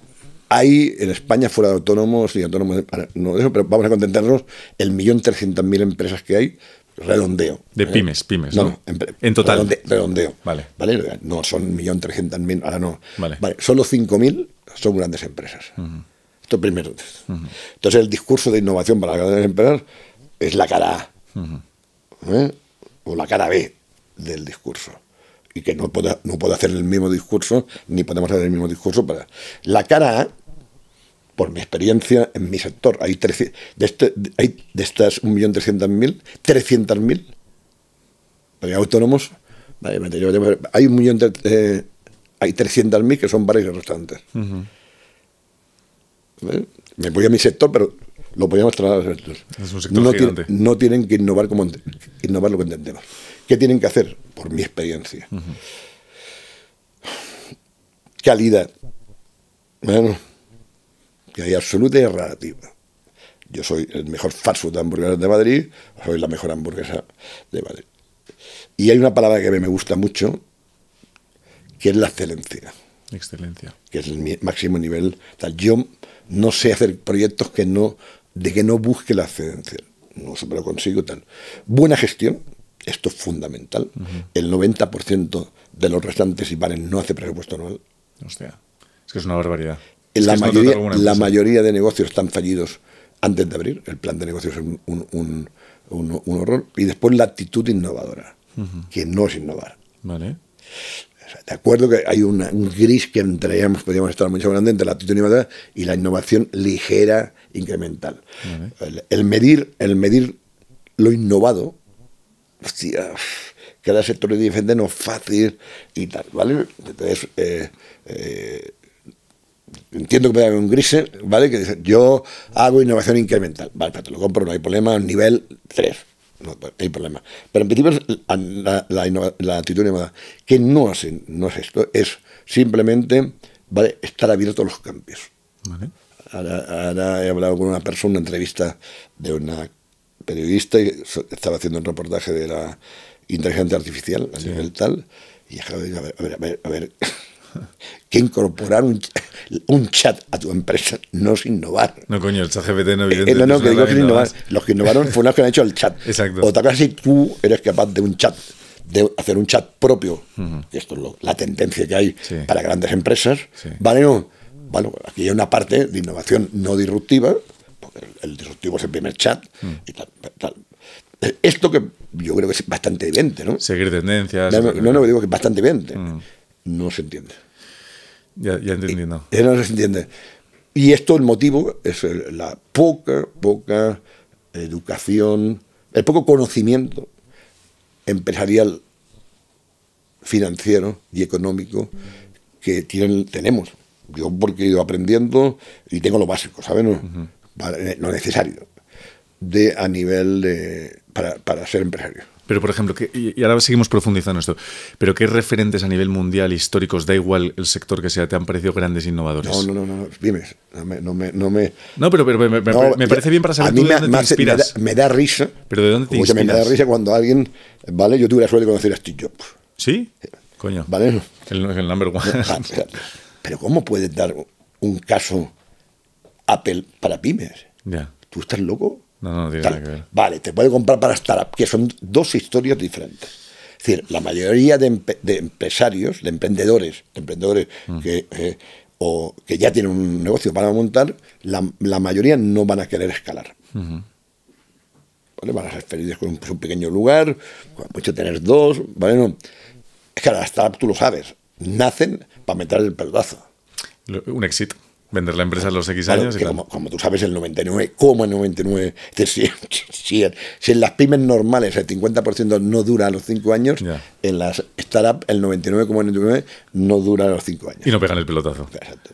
Speaker 1: hay en España, fuera de autónomos y autónomos, no de eso, pero vamos a contentarnos, el millón trescientas mil empresas que hay, redondeo. De pymes, pymes, ¿no? en, total. Redondeo. vale. vale. No son millón trescientas mil, ahora no. Vale. solo cinco mil son grandes empresas. Esto primero. Entonces el discurso de innovación para las grandes empresas es la cara A ¿eh? o la cara B del discurso. Y que no puedo, no hacer el mismo discurso, ni podemos hacer el mismo discurso para... La cara A, por mi experiencia en mi sector, hay, de de, este, hay de estas 1.300.000, 300.000 autónomos, hay un eh, hay 300.000 que son bares restantes ¿Eh? Me voy a mi sector, pero lo podíamos trabajar mostrar los Es un no, no, tienen que innovar, como, innovar lo que entendemos. ¿Qué tienen que hacer? Por mi experiencia. Calidad. Bueno, que hay absoluta y relativa. Yo soy el mejor fast food de hamburguesas de Madrid, soy la mejor hamburguesa de Madrid. Y hay una palabra que a mí me gusta mucho, que es la excelencia.
Speaker 2: Excelencia.
Speaker 1: Que es el máximo nivel. tal yo no sé hacer proyectos que no, de que no busque la cedencia. No se lo consigo tal. Buena gestión, esto es fundamental. El 90% de los restantes y no hace presupuesto anual. Hostia, es que es una barbaridad. La, mayoría, la mayoría de negocios están fallidos antes de abrir. El plan de negocios es un, horror. Y después la actitud innovadora, que no es innovar. Vale de acuerdo que hay un gris que podríamos estar mucho grande entre la actitud y la innovación ligera, incremental. el, medir, el medir lo innovado, que cada sector es diferente, no fácil y tal, ¿vale? Entonces, eh, eh, entiendo que puede haber un gris, ¿vale? Que dice, yo hago innovación incremental, vale, te lo compro, no hay problema, nivel 3 no, pues, hay problema. Pero en principio la, la, actitud innovadora, que no, hace, no es esto, es simplemente ¿vale? estar abierto a los cambios. Ahora, he hablado con una persona, una entrevista de una periodista, y estaba haciendo un reportaje de la inteligencia artificial a nivel tal, y a ver, a ver, a ver que incorporar un, un, chat a tu empresa no es innovar.
Speaker 2: No, coño, el chat GPT no eh, eh, evidentemente. no, no, digo que es innovar. Los que innovaron
Speaker 1: fueron los que han hecho el chat. Exacto. Otra cosa si tú eres capaz de un chat, de hacer un chat propio, y esto es la tendencia que hay para grandes empresas, ¿vale? No, bueno, aquí hay una parte de innovación no disruptiva, porque el, disruptivo es el primer chat, mm. y tal, eh, Esto que yo creo que es bastante evidente, ¿no? Seguir tendencias. No, no, que digo que es bastante evidente. Mm. No se entiende. Ya, eh, no se entiende. Y esto, el motivo, es la poca, poca educación, el poco conocimiento empresarial, financiero y económico que tenemos. Yo porque he ido aprendiendo y tengo lo básico, ¿sabes? Lo necesario de, a
Speaker 2: nivel de, para, para ser empresario. Pero, por ejemplo, y ahora seguimos profundizando esto, pero ¿qué referentes a nivel mundial históricos, da igual el sector que sea, te han parecido grandes e innovadores? No, no, no, no. dime, no me... No, me, no, pero, pero me, me, me, parece bien para saber de dónde te inspiras. me, da,
Speaker 1: risa. ¿Pero de dónde te inspiras? Me da risa cuando alguien, ¿vale? Yo tuve la suerte de conocer a Steve Jobs. ¿Sí?
Speaker 2: Coño. ¿Vale? El, el number one. Ah,
Speaker 1: pero ¿cómo puedes dar un caso Apple para pymes? Ya. ¿Tú estás loco? No, no, Vale, te puede comprar para startup, que son dos historias diferentes. Es decir, la mayoría de, empresarios, de emprendedores, emprendedores mm. que, eh, o que ya tienen un negocio para montar, la, mayoría no van a querer escalar.
Speaker 3: Van
Speaker 1: a ser felices con un, pequeño lugar, con mucho tener dos, ¿vale? No. Es que las startups, tú lo sabes, nacen para meter el pedazo
Speaker 2: Un éxito Vender la empresa a los X años.
Speaker 1: como, tú sabes, el 99,99, ,99, si, en las pymes normales el 50% no dura los 5 años, en las startups el 99,99 ,99 no dura los 5
Speaker 2: años. Y no pegan el pelotazo.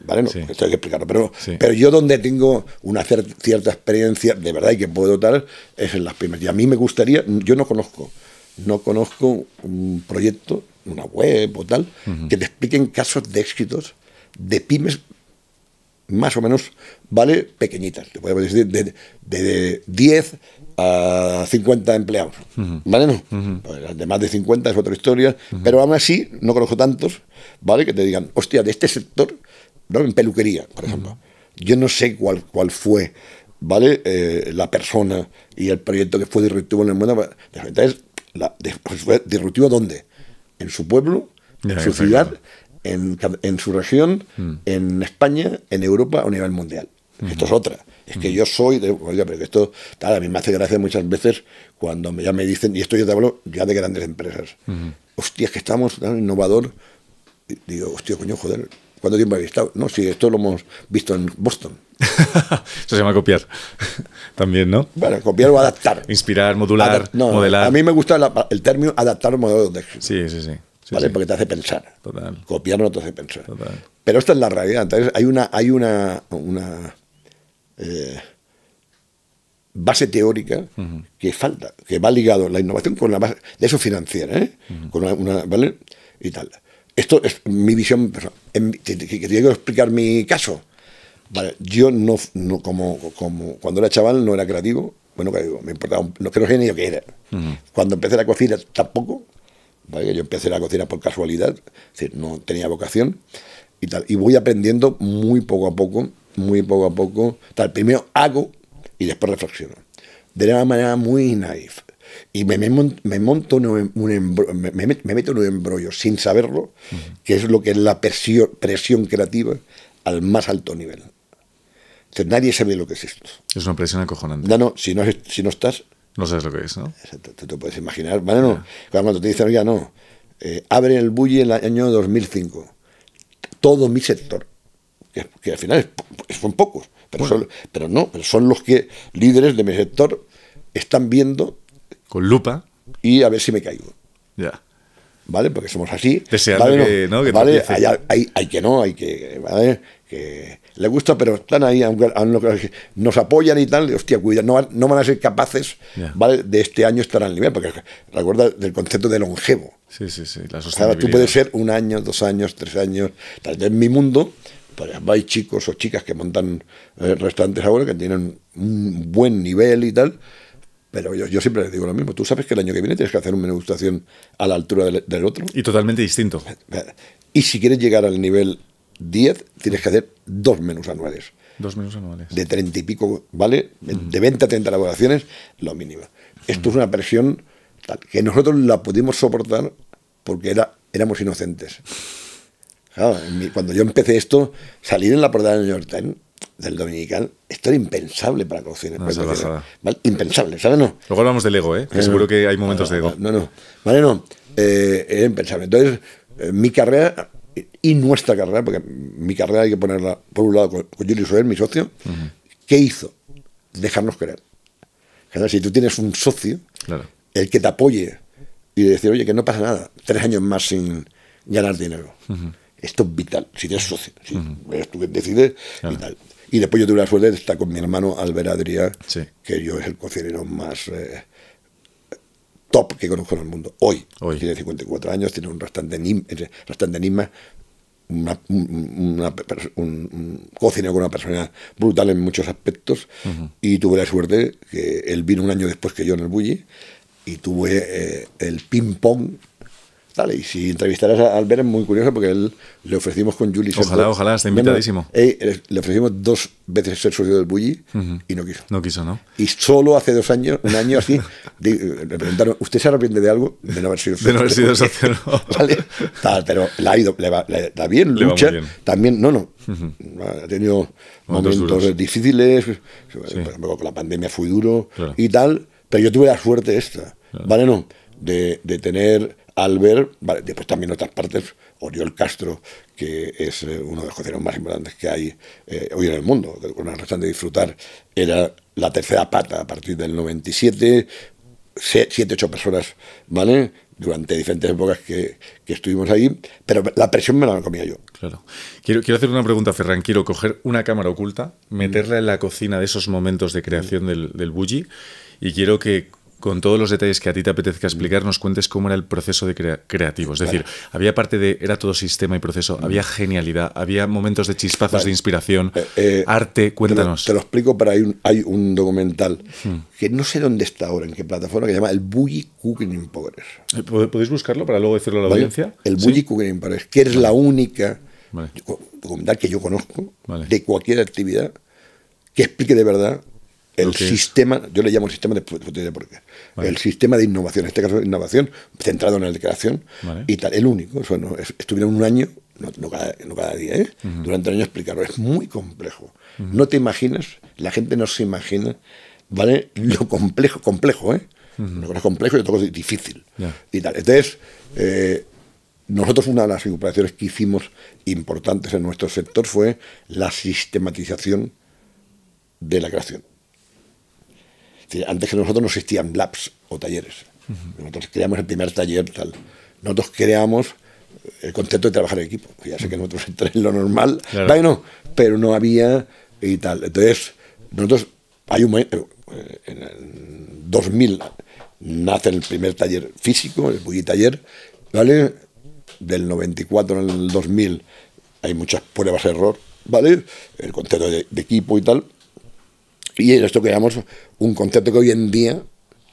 Speaker 1: ¿vale? Esto hay que explicarlo. Pero, pero yo donde tengo una cierta experiencia de verdad y que puedo dar es en las pymes. Y a mí me gustaría, yo no conozco, no conozco un proyecto, una web o tal, que te expliquen casos de éxitos de pymes más o menos vale pequeñitas, te puedo decir de, de, 10 a 50 empleados, ¿vale? No? Pues de más de 50 es otra historia, pero aún así no conozco tantos, ¿vale? Que te digan, hostia, de este sector, ¿no? En peluquería, por ejemplo. Yo no sé cuál, cuál fue, ¿vale? Eh, la persona y el proyecto que fue disruptivo en el mundo. ¿fue disruptivo dónde? En su pueblo, en su ciudad en, en su región, mm. en España, en Europa o a nivel mundial. Esto es otra. Es que mm. yo soy de. pero que esto. a mí me hace gracia muchas veces cuando ya me dicen, y esto yo te hablo ya de grandes empresas. Hostia, es que estamos innovador. digo, hostia, coño, joder, ¿cuánto tiempo habéis estado? No, si esto lo hemos visto en Boston. Eso
Speaker 2: se llama copiar también, ¿no? Bueno,
Speaker 1: copiar o adaptar. Inspirar, modular, modelar. A mí me gusta el término adaptar o modelar Sí, sí, sí. ¿vale? Porque te hace pensar. Copiar no te hace pensar. Pero esta es la realidad. Entonces hay una, hay una, una eh, base teórica que falta, que va ligado la innovación con la base, de eso financiera, ¿eh? con una, ¿vale? Y tal. Esto es mi visión, que te, quiero explicar mi caso. Vale, yo no, no como, como cuando era chaval no era creativo, bueno, que digo, me importaba, no creo que era. Cuando empecé la cocina tampoco, ¿vale? Yo empecé la cocina por casualidad, no tenía vocación y tal. Y voy aprendiendo muy poco a poco, muy poco a poco. Tal, primero hago y después reflexiono. De una manera muy naive Y me, me, monto me, meto en un embrollo sin saberlo, que es lo que es la presión, creativa al más alto nivel. nadie sabe lo que es esto.
Speaker 2: Es una presión acojonante.
Speaker 1: No, no, si no, si no estás, no sabes lo que es, ¿no? Exacto, tú te puedes imaginar. Bueno, Cuando te dicen, ya no. Eh, abre el bully en el año 2005. Todo mi sector. Que, al final son pocos. Pero, no, son los que líderes de mi sector están viendo. Con lupa. Y a ver si me caigo. Ya. ¿Vale? Porque somos así.
Speaker 2: Deseando que, no, Que
Speaker 1: Hay, que no, hay Que, le gusta, pero están ahí, aunque, nos apoyan y tal, hostia, cuidado, no, no van a ser capaces ¿vale? de este año estar al nivel, porque recuerda del concepto de longevo.
Speaker 2: Sí, sí, sí, tú puedes
Speaker 1: ser un año, dos años, tres años, tal en mi mundo, pues, hay chicos o chicas que montan eh, restaurantes ahora que tienen un buen nivel y tal, pero yo, siempre les digo lo mismo. Tú sabes que el año que viene tienes que hacer una degustación a la altura del otro. Y totalmente distinto. Y si quieres llegar al nivel 10, tienes que hacer dos menús anuales.
Speaker 2: Dos menús anuales.
Speaker 1: De 30 y pico, ¿vale? De 20 a 30 elaboraciones, lo mínimo. Esto es una presión que nosotros la pudimos soportar porque era, éramos inocentes. cuando yo empecé esto, salir en la portada del New York Times del dominical, esto era impensable para cocinar. ¿Vale? Impensable, ¿sabes? No.
Speaker 2: Luego hablamos del ego, ¿eh? seguro que hay momentos
Speaker 1: de ego. No, no. Vale, no. Eh, era impensable. Entonces, eh, mi carrera y nuestra carrera, porque mi carrera hay que ponerla por un lado con, Julio Soler, mi socio, ¿qué hizo? Dejarnos creer. si tú tienes un socio, el que te apoye y decir, oye, que no pasa nada, tres años más sin ganar dinero. Esto es vital, si tienes socio, si eres -huh. tú decides y después yo tuve la suerte de estar con mi hermano Albert Adrián, que yo es el cocinero más... Eh, top que conozco en el mundo. Hoy. Tiene 54 años, tiene un restante de eh, enigmas, una, un, con una personalidad brutal en muchos aspectos y tuve la suerte que él vino un año después que yo en el Bulli y tuve eh, el ping-pong Dale, y si entrevistarás a Albert es muy curioso porque él le ofrecimos con Julie. Ojalá, ojalá, está invitadísimo. le ofrecimos dos veces ser socio del bully y no
Speaker 2: quiso. No quiso, ¿no?
Speaker 1: Y solo hace dos años, un año así, le preguntaron, ¿usted se arrepiente de algo? De no haber sido socio. De no haber sido socio, ¿Vale? Tal, pero la ha ido, le va, bien, lucha. También, no, no. Ha tenido momentos, difíciles, por ejemplo, con la pandemia fue duro y tal, pero yo tuve la suerte esta, ¿vale? No, de, de tener al ver, vale, después también otras partes, Oriol Castro, que es eh, uno de los cocineros más importantes que hay eh, hoy en el mundo, una con de disfrutar era la tercera pata a partir del 97, siete, ocho personas, ¿vale? Durante diferentes épocas que, estuvimos
Speaker 2: ahí, pero la presión me la comía yo. Claro. Quiero, quiero hacer una pregunta, Ferran. Quiero coger una cámara oculta, meterla en la cocina de esos momentos de creación del, del y quiero que con todos los detalles que a ti te apetezca explicar, nos cuentes cómo era el proceso de creativo. Es decir, había parte de, era todo sistema y proceso, había mm. genialidad, había momentos de chispazos de inspiración, eh, eh, arte, cuéntanos. Te lo,
Speaker 1: explico, pero hay un, hay un documental mm. que no sé dónde está ahora, en qué plataforma, que se llama El Bully
Speaker 2: Cooking eh, ¿Podéis buscarlo para luego decirlo a la audiencia? El Bully
Speaker 1: Cooking que es la única documental que yo conozco de cualquier actividad que explique de verdad el sistema, yo le llamo el sistema de porque el sistema de innovación, en este caso innovación centrado en la creación y tal, el único, eso no, estuvieron un año, no, cada, día, ¿eh? durante un año explicarlo, es muy complejo, no te imaginas, la gente no se imagina, ¿vale? Lo complejo, complejo, ¿eh? complejo y otra difícil y tal. Entonces, eh, nosotros una de las recuperaciones que hicimos importantes en nuestro sector fue la sistematización de la creación. Antes que nosotros no existían labs o talleres. Nosotros creamos el primer taller tal. Nosotros creamos el concepto de trabajar en equipo. Ya sé que nosotros entramos en lo normal, pero no había y tal. Entonces, nosotros, hay un, eh, en el 2000 nace el primer taller físico, el Bulli Taller, ¿vale? Del 94 al 2000 hay muchas pruebas-error, de ¿vale? El concepto de equipo y tal. Y esto que un concepto que hoy en día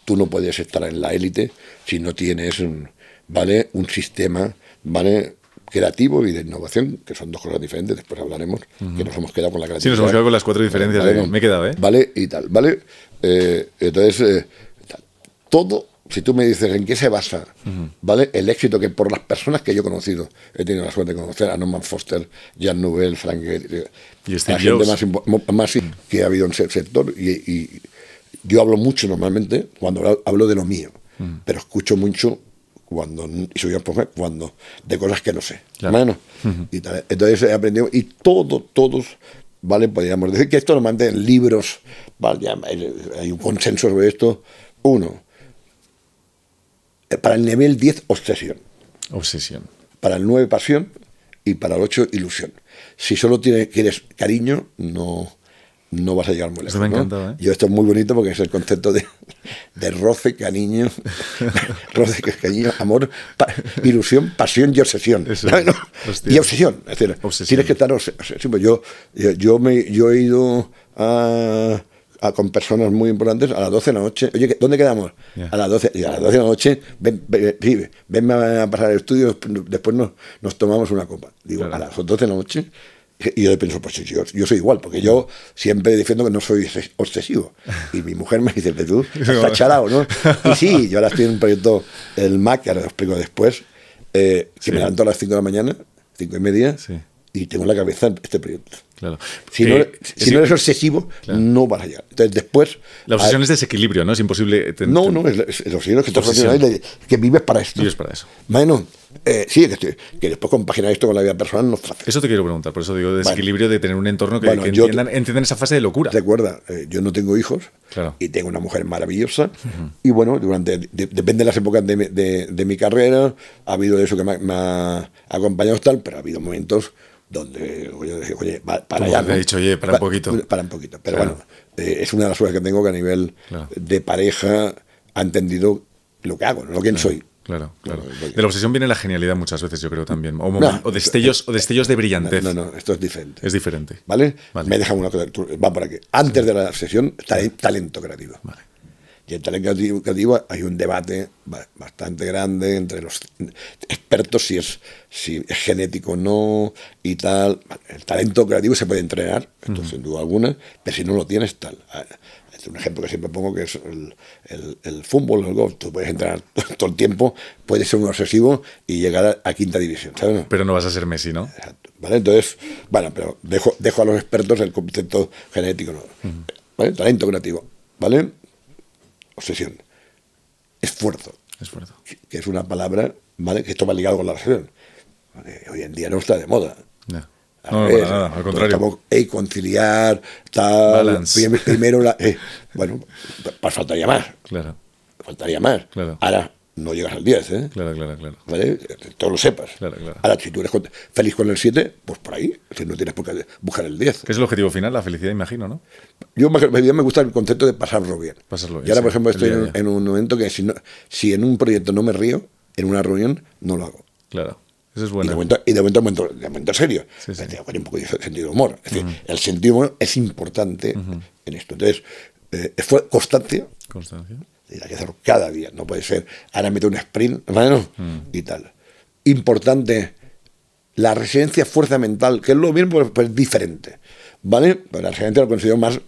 Speaker 1: tú no puedes estar en la élite si no tienes un, ¿vale? un sistema ¿vale? creativo y de innovación, que son dos cosas diferentes, después hablaremos, que nos hemos quedado con la creatividad. Sí, nos hemos quedado con
Speaker 2: las cuatro diferencias, eh, me
Speaker 1: he quedado, ¿eh? Vale, y tal, ¿vale? Eh, entonces, eh, todo si tú me dices en qué se basa, ¿vale? El éxito que por las personas que yo he conocido, he tenido la suerte de conocer a Norman Foster, Jan Nouvel, Frank eh, y la gente más, más, que ha habido en ese sector. Y, yo hablo mucho normalmente cuando hablo de lo mío, pero escucho mucho cuando y soy cuando de cosas que no sé. entonces he aprendido y todo, todos ¿vale? Podríamos decir que esto normalmente en libros, ¿vale? Eh, hay un consenso sobre esto. Uno, eh, para el nivel 10, obsesión. Obsesión. Para el 9, pasión. Y para el 8, ilusión. Si solo quieres cariño, no, vas a llegar muy lejos. Me encanta. ¿eh? Yo esto es muy bonito porque es el concepto de, roce, cariño, roce, cariño, amor, ilusión, pasión y obsesión. Ah, y obsesión. Tienes que estar obsesivo. yo, yo, me, yo he ido a con personas muy importantes a las 12 de la noche. Oye, ¿dónde quedamos? A las 12. Y a las 12 de la noche, ven, venme a pasar el estudio, después nos, nos tomamos una copa. Digo, a las 12 de la noche. Y yo pienso, pues yo, yo soy igual, porque yo siempre defiendo que no soy obsesivo. Y mi mujer me dice, pero tú estás charado, ¿no? Y sí, yo ahora estoy en un proyecto, el MAC, que ahora lo explico después, eh, que me levanto a las 5 de la mañana, 5 y media, sí y tengo la cabeza en este proyecto. Claro. Si, no, eh, si no, eres obsesivo, no vas allá. Entonces, después.
Speaker 2: La obsesión ah, es desequilibrio, ¿no? Es imposible. no, no, es, es, es que
Speaker 1: que vives para esto. Vives para eso. Bueno, eh, sí, que, después compaginar esto con la vida personal no es fácil.
Speaker 2: Eso te quiero preguntar, por eso digo desequilibrio de tener un entorno que, bueno, entiendan, esa fase de locura. Recuerda, eh,
Speaker 1: yo no tengo hijos y tengo una mujer maravillosa. Y bueno, durante depende de las épocas de, de, mi carrera, ha habido eso que me, me ha acompañado tal, pero ha habido momentos donde dije, oye para allá. dicho, oye, para, un poquito. Para un poquito. Pero bueno, eh, es una de las cosas que tengo que a nivel de pareja ha entendido lo que hago, lo que soy.
Speaker 2: Claro, claro. De la obsesión viene la genialidad muchas veces, yo creo también. O, destellos, eh, o
Speaker 1: destellos de brillantez. No,
Speaker 2: no, esto es diferente. Es diferente. ¿Vale? Me
Speaker 1: deja una cosa. Va para que Antes de la obsesión, talento creativo. Y en talento creativo hay un debate bastante grande entre los expertos si es, si es genético o no y tal. El talento creativo se puede entrenar, esto sin duda alguna, pero si no lo tienes, tal. Ah, un ejemplo que siempre pongo que es el, fútbol, el golf. Tú puedes entrenar todo el tiempo, puedes ser un obsesivo y llegar a, quinta división, Pero no vas a ser Messi, ¿no? Exacto. ¿Vale? Entonces, bueno, pero dejo, dejo a los expertos el concepto genético, ¿no? Talento creativo, ¿vale? obsesión. Esfuerzo. Esfuerzo. Que es una palabra ¿vale? que esto va ligado con la relación Hoy en día no está de moda. No. al pues contrario. conciliar, tal, primero la... Eh, bueno, faltaría más. Claro. Faltaría más. Claro. Ahora, no llegas al 10, ¿eh? Claro, claro, claro. ¿Vale? Todo lo sepas. Claro, claro. Ahora, si tú eres feliz con el 7, pues por ahí. Si no tienes por qué buscar el 10. ¿Qué es el objetivo final, la felicidad, imagino, ¿no? Yo me gusta el concepto de pasarlo bien. Pasarlo bien. Y ahora, por ejemplo, estoy en, un momento que si, no, si en un proyecto no me río, en una reunión no lo hago. Claro. Eso es bueno. Y de momento, y de momento, de momento, serio. Sí, sí. un poco de sentido de humor. Es decir, el sentido humor es importante en esto. Entonces, eh, fue constancia. Constancia hay que hacerlo cada día. No puede ser, ahora mete un sprint, mm. y tal. Importante, la resiliencia fuerza mental, que es lo mismo, pero es diferente. ¿Vale? la resiliencia lo considero más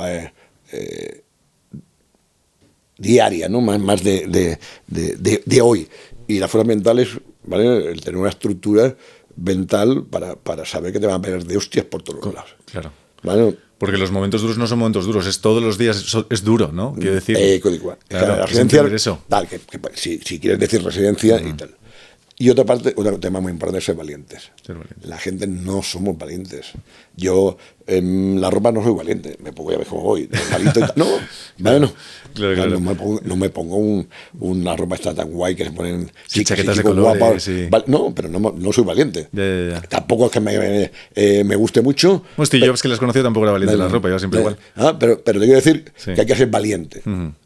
Speaker 1: eh, eh, diaria, ¿no? Más, más de, hoy. Y la fuerza mental es, ¿vale? El tener una estructura mental para, para saber que te van a pegar de hostias por todos los lados.
Speaker 2: Claro porque los momentos duros no son momentos duros, es todos los días, es, duro, ¿no? Quiero mm, decir. Eh, la residencia.
Speaker 1: que, pues, si, quieres decir residencia y tal. Y otra parte, otro tema muy importante es valientes. ser valientes. La gente no somos valientes. Yo en em, la ropa no soy valiente, me pongo ya me cómo voy, No, bueno, No, me pongo, no, me pongo, un, una ropa esta tan guay que se ponen sí, chaquetas de colores, no, pero no, no soy valiente. Tampoco es que me, eh, me guste mucho. hostia yo es que las conocido,
Speaker 2: tampoco era valiente la ropa, yo siempre eh, igual.
Speaker 1: Ah, pero, pero te quiero decir que hay que ser valiente.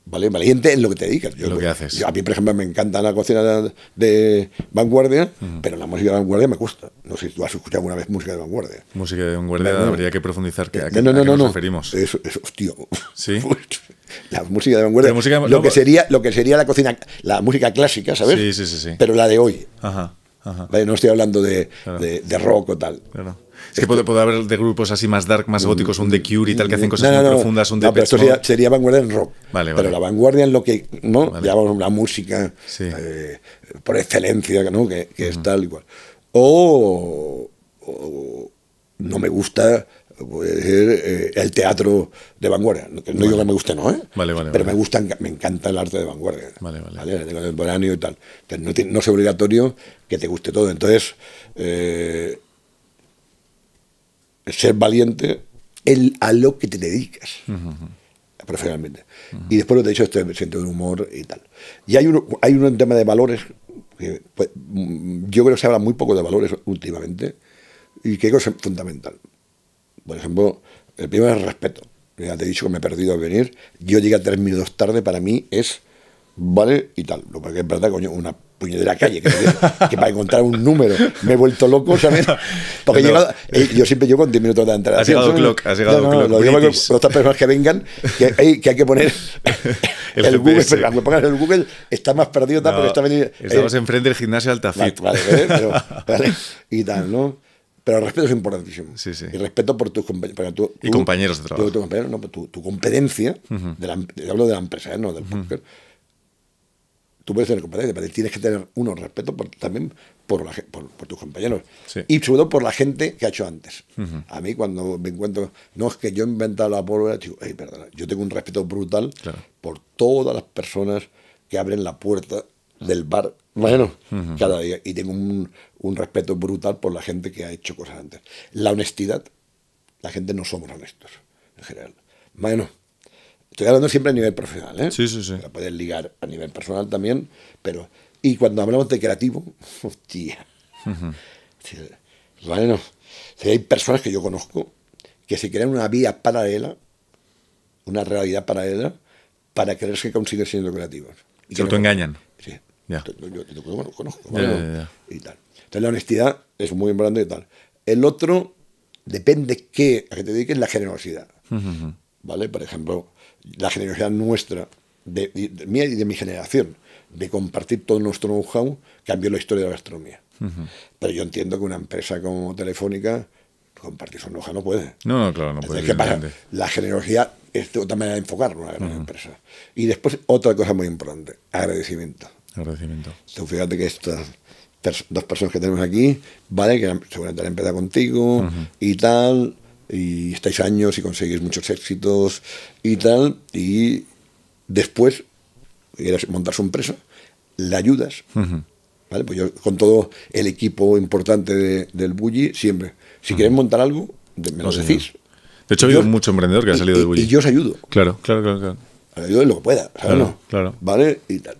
Speaker 1: ¿vale? Valiente es lo que te dedicas. Yo, lo pues, que haces. a mí, por ejemplo, me encanta la cocina de vanguardia, pero la música de vanguardia me gusta. No sé si tú has escuchado alguna vez música de vanguardia.
Speaker 2: Música de vanguardia habría que profundizar que, a, no, qué nos referimos. Eso, eso, tío. ¿Sí? La música de vanguardia. lo, que
Speaker 1: sería, lo que sería la cocina, la música clásica, ¿sabes? Sí, sí, sí. Pero la de hoy. Ajá, no estoy hablando de, de, rock o tal. Claro.
Speaker 2: Es que puede, haber de grupos así más dark, más mm, góticos, un The mm, Cure y tal, que hacen mm, cosas muy profundas, un The pero esto
Speaker 1: sería, vanguardia en rock. Vale, vale. Pero la vanguardia en lo que no la música
Speaker 2: sí. Eh,
Speaker 1: por excelencia, ¿no? que, es tal igual. O, o, no me gusta eh, el teatro de vanguardia. No, digo que me guste, no, ¿eh? Vale, vale, Pero me gusta, me encanta el arte de vanguardia. Vale, vale. De contemporáneo y tal. no, es obligatorio que te guste todo. Entonces, eh, ser valiente a lo que te dedicas. Profesionalmente. Y después lo que te he dicho, siento un humor y tal. Y hay un, hay un tema de valores. Que, pues, mm, yo creo que se habla muy poco de valores últimamente y qué cosa fundamental. Por ejemplo, el primero es el respeto. Ya te he dicho que me he perdido al venir. Yo llegué a tres minutos tarde, para mí es vale y tal. Lo que es verdad, coño, una puñetera calle, que, para encontrar un número me he vuelto loco, ¿sabes? Porque llegado, eh, yo siempre llego con 10 minutos de entrada. ha llegado clock, has llegado clock. Lo digo con otras personas que vengan, que hay que, poner el, Google, pero cuando pongas el Google está más perdido, tal, porque está venido. Eh, estamos
Speaker 2: enfrente del gimnasio Altafit. Vale, vale,
Speaker 1: vale, y tal, ¿no? Pero el respeto es importantísimo. Sí, sí. Y respeto por tus compañeros. y compañeros de trabajo. Tu, no, tu, tu competencia, hablo de la empresa, ¿eh? no del uh Tú puedes tener competencia, pero tienes que tener, uno, respeto por, también por, por, tus compañeros. Y sobre todo por la gente que ha hecho antes. A mí cuando me encuentro, no es que yo he inventado la pólvora, digo, hey, perdona, yo tengo un respeto brutal por todas las personas que abren la puerta del bar. Bueno, cada día. Y tengo un, respeto brutal por la gente que ha hecho cosas antes. La honestidad, la gente no somos honestos en general. Bueno, estoy hablando siempre a nivel profesional, ¿eh? Sí, sí, sí. poder ligar a nivel personal también, pero. Y cuando hablamos de creativo, hostia. Bueno, hay personas que yo conozco que se crean una vía paralela, una realidad paralela, para creerse que consiguen siendo creativos.
Speaker 2: Y se autoengañan.
Speaker 1: Yo, conozco. y tal. Entonces la honestidad es muy importante y tal. El otro, depende qué, a qué te dediques, la generosidad. ¿Vale? Por ejemplo, la generosidad nuestra, de, mía y de mi generación, de compartir todo nuestro know-how, cambió la historia de la gastronomía. Pero yo entiendo que una empresa como Telefónica, compartir su know-how no puede. No, no, claro, no puede. La generosidad es otra manera de enfocar una gran empresa. Y después, otra cosa muy importante, agradecimiento. Agradecimiento. fíjate que estas dos personas que tenemos aquí, vale, que seguramente han empezado contigo y tal, y estáis años y conseguís muchos éxitos y tal, y después quieres montar su empresa, Le ayudas. ¿Vale? Pues yo con todo el equipo importante del bully siempre. Si quieres montar algo, me lo decís.
Speaker 2: De hecho, ha habido mucho emprendedor que ha salido de del Y yo os ayudo. Claro, claro, claro.
Speaker 1: ayudo en lo que pueda, Claro, claro. ¿Vale? Y tal.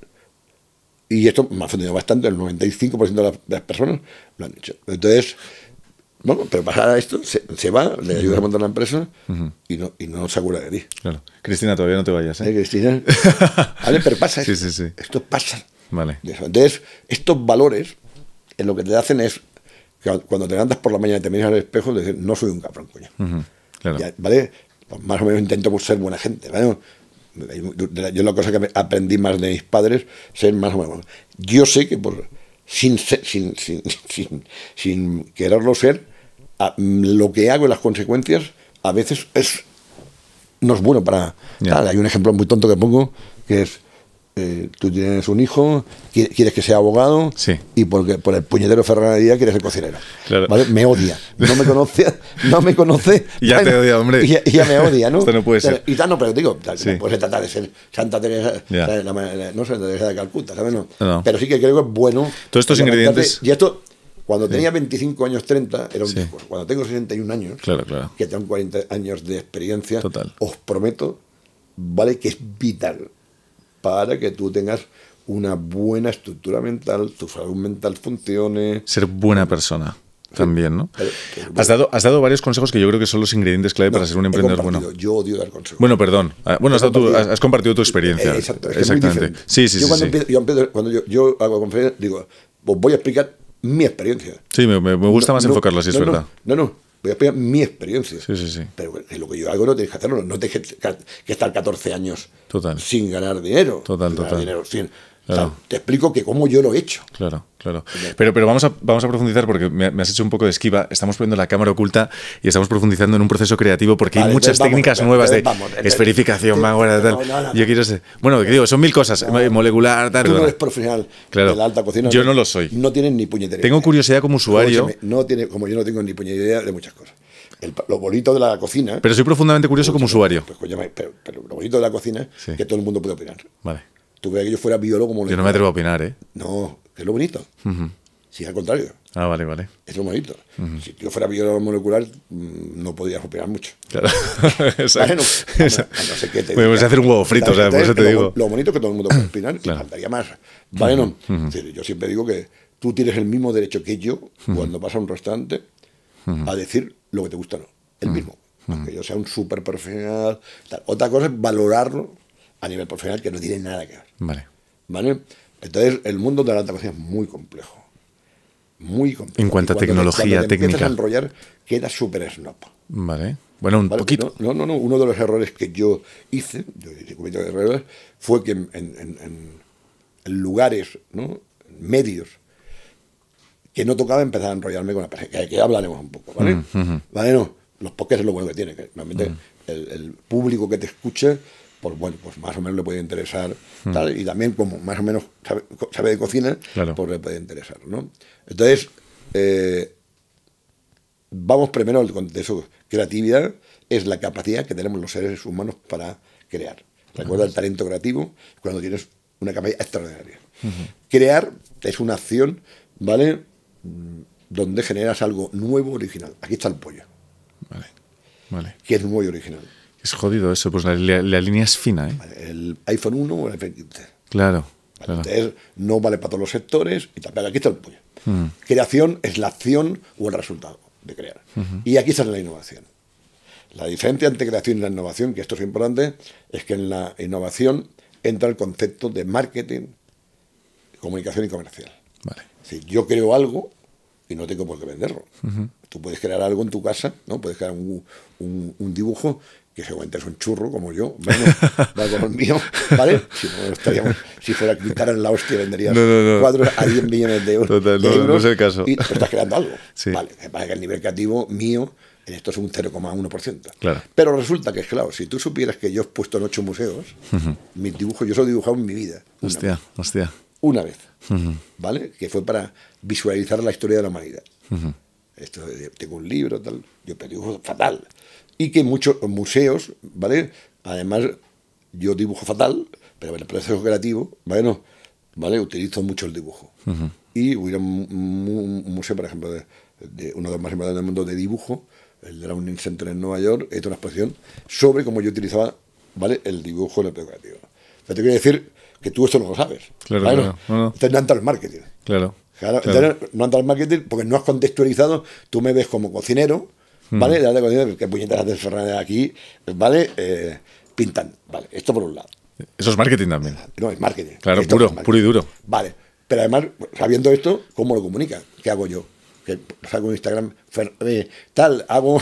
Speaker 1: Y esto me ha ofendido bastante, el 95% de las, personas lo han dicho. Entonces, bueno, pero pasa esto, se, va, le ayuda a montar la empresa y, no, y no se acuerda de ti.
Speaker 2: Claro. Cristina, todavía no te vayas. ¿eh? eh Cristina. vale, pero
Speaker 1: pasa. Sí, Esto pasa. Vale. Entonces, estos valores en lo que te hacen es cuando te levantas por la mañana y te miras al espejo, decir, no soy un cabrón,
Speaker 3: coño. claro.
Speaker 1: ¿Vale? Pues más o menos intento ser buena gente, ¿vale? Yo la cosa que aprendí más de mis padres, ser más o menos. Yo sé que por, sin, sin, sin, quererlo ser, lo que hago y las consecuencias a veces es, no es bueno para... Hay un ejemplo muy tonto que pongo, que es eh, tú tienes un hijo, quieres que sea abogado y porque por el puñetero Díaz quieres ser cocinero. Me odia, no me conoce, no me conoce. ya te odia, hombre. Y ya, me odia, ¿no? Esto no puede ser. Y tal, no, pero digo, tal, sí. no puede tratar de ser Santa Teresa, no Santa de Calcuta, ¿sabes? No. Pero sí que creo que es bueno. Todos estos ingredientes. Y esto, cuando tenía 25 años, 30, era un discurso. Cuando tengo 61 años, claro, claro. que tengo 40 años de experiencia, Total. os prometo, ¿vale? Que es vital para que tú tengas una buena estructura mental, tu salud mental funcione.
Speaker 2: Ser buena persona también, ¿no? has, dado, has dado varios consejos que yo creo que son los ingredientes clave para ser un emprendedor bueno.
Speaker 1: Yo odio dar consejos.
Speaker 2: Bueno, perdón. Ah, bueno, has, compartido, tu, has, compartido tu experiencia. exactamente. sí, sí, yo Cuando,
Speaker 1: yo cuando yo, hago conferencias, digo, os voy a explicar mi experiencia.
Speaker 2: Sí, me, gusta más enfocarlo, si es verdad.
Speaker 1: no, no voy a pegar mi experiencia. Sí, sí, sí. Pero lo que yo hago no tienes que hacerlo, no tienes que, estar 14 años sin ganar dinero. Total, sin total. Ganar dinero, sin, te explico que cómo yo lo he hecho.
Speaker 2: Claro, claro. Pero, pero vamos, a, vamos a profundizar porque me, has hecho un poco de esquiva. Estamos poniendo la cámara oculta y estamos profundizando en un proceso creativo porque hay muchas técnicas nuevas de esperificación. esferificación, tal. yo quiero ser. Bueno, digo, son mil cosas. molecular, tal. Tú no eres profesional claro. de la alta cocina. Yo no lo soy.
Speaker 1: No tienes ni puñetera. Tengo
Speaker 2: curiosidad como usuario. Como,
Speaker 1: no tiene, como yo no tengo ni puñetera de muchas cosas. El, lo de la cocina. Pero soy profundamente curioso como usuario. Pues, pero, pero, lo bonito de la cocina que todo el mundo puede opinar. Vale. Tú veas que yo fuera biólogo molecular. Yo no me atrevo a opinar, ¿eh? No, que es lo bonito. Si al contrario. Ah, vale, vale. Es lo bonito. Si yo fuera biólogo molecular, mm, no podrías opinar mucho. Claro. Exacto. No, sé qué te pues hacer un huevo frito, o sea, por eso te digo. Lo bonito es que todo el mundo puede opinar, y faltaría más. Vale, no. yo siempre digo que tú tienes el mismo derecho que yo cuando vas a un restaurante a decir lo que te gusta o no. El mismo. Aunque yo sea un súper profesional. Otra cosa es valorarlo a nivel profesional que no tiene nada que ver. Vale. ¿Vale? Entonces, el mundo de la alta es muy complejo. Muy complejo. En cuanto a tecnología, técnica. Empiezas a enrollar, queda súper snob.
Speaker 2: Vale. Bueno, un poquito.
Speaker 1: No, no, no. Uno de los errores que yo hice, yo de errores, fue que en, lugares, ¿no? medios, que no tocaba empezar a enrollarme con la persona. Que, hablaremos un poco, mm, ¿vale? No, los podcasts es lo bueno que tiene, que normalmente mm. el, el, público que te escucha pues bueno, pues más o menos le puede interesar. Hmm. y también como más o menos sabe, de cocina, pues le puede interesar, ¿no? Entonces, eh, vamos primero al contexto. Creatividad es la capacidad que tenemos los seres humanos para crear. Recuerda el talento creativo cuando tienes una capacidad extraordinaria. Crear es una acción, ¿vale? Donde generas algo nuevo, original. Aquí está el pollo.
Speaker 2: Vale. Vale.
Speaker 1: Que es y original.
Speaker 2: Es jodido eso, pues la, línea es fina. ¿eh?
Speaker 1: El iPhone 1 o el iPhone 15.
Speaker 2: Claro. Entonces,
Speaker 1: no vale para todos los sectores y tal, aquí está el pollo. Mm. Creación es la acción o el resultado de crear. Y aquí está la innovación. La diferencia entre creación y la innovación, que esto es importante, es que en la innovación entra el concepto de marketing, comunicación y comercial. Vale. Si yo creo algo y no tengo por qué venderlo. Tú puedes crear algo en tu casa, ¿no? Puedes crear un dibujo que seguramente es un churro como yo, menos, el mío, ¿vale? Si, si fuera a en la hostia venderías 4 cuadros a 10 millones de euros. no, es el caso. Y te estás creando algo. Vale, que el nivel creativo mío en esto es un 0,1%. Claro. Pero resulta que, es claro, si tú supieras que yo he puesto en 8 museos, mis dibujos, yo solo he dibujado en mi vida.
Speaker 2: Hostia, hostia.
Speaker 1: Una vez, ¿vale? Que fue para visualizar la historia de la humanidad esto, tengo un libro, tal, yo dibujo fatal. Y que muchos museos, ¿vale? Además, yo dibujo fatal, pero en el proceso creativo, bueno, ¿vale? Utilizo mucho el dibujo. Y hubiera un, museo, por ejemplo, de, uno de los más importantes del mundo de dibujo, el de Center en Nueva York, he hecho una exposición sobre cómo yo utilizaba, ¿vale? El dibujo en el creativo. pero te quiero decir que tú esto no lo sabes. Claro, claro. el marketing. Claro. Claro, no andas al marketing porque no has contextualizado. Tú me ves como cocinero, hmm. ¿vale? Mm. de cocinero, que puñetas de Fernández aquí, ¿vale? Pintando, eh, pintan, ¿vale? Esto por un lado.
Speaker 2: Eso es marketing también. No, es marketing. Claro, puro, puro y duro.
Speaker 1: Vale. Pero además, sabiendo esto, ¿cómo lo comunicas? ¿Qué hago yo? Que saco en Instagram, eh, tal, hago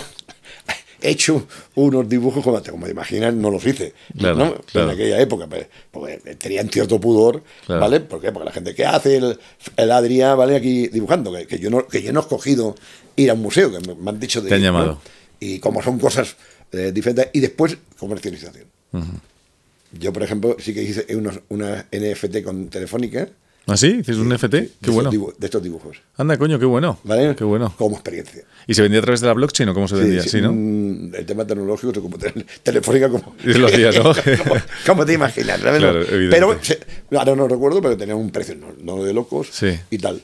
Speaker 1: hecho unos dibujos, como, te imaginas, no los hice en aquella época, pues, porque tenían cierto pudor, ¿vale? ¿Por Porque la gente que hace el, el Adrián, ¿vale? Aquí dibujando, que, que, yo no, que yo no he escogido ir a un museo, que me, han dicho de... Te llamado. Y como son cosas eh, diferentes, y después comercialización. Yo, por ejemplo, sí que hice una NFT con Telefónica,
Speaker 2: ¿Ah, sí? ¿Es un FT, Qué bueno. de estos dibujos. Anda, coño, qué bueno. ¿Vale? Qué bueno. Como experiencia. ¿Y se vendía a través de la blockchain
Speaker 1: o cómo se vendía? Sí, mm, El tema tecnológico, como telefónica, como. Los ¿no? te imaginas, Claro, pero, ahora no recuerdo, pero tenía un precio, no, de locos y tal.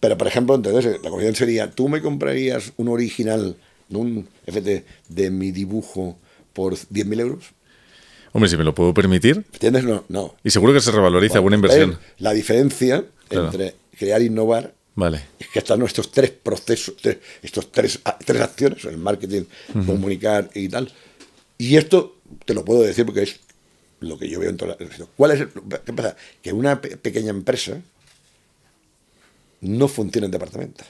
Speaker 1: Pero, por ejemplo, entonces, la cuestión sería: ¿tú me comprarías un original, de un FT de mi dibujo por 10.000 euros?
Speaker 2: Hombre, si me lo puedo permitir. ¿Entiendes? No. no. Y seguro que se revaloriza buena inversión.
Speaker 1: La diferencia entre crear e innovar vale. es que están nuestros tres procesos, estas estos tres, tres acciones, el marketing, comunicar y tal. Y esto te lo puedo decir porque es lo que yo veo en todo el ¿Cuál es ¿Qué pasa? Que una pequeña empresa no funciona en departamentos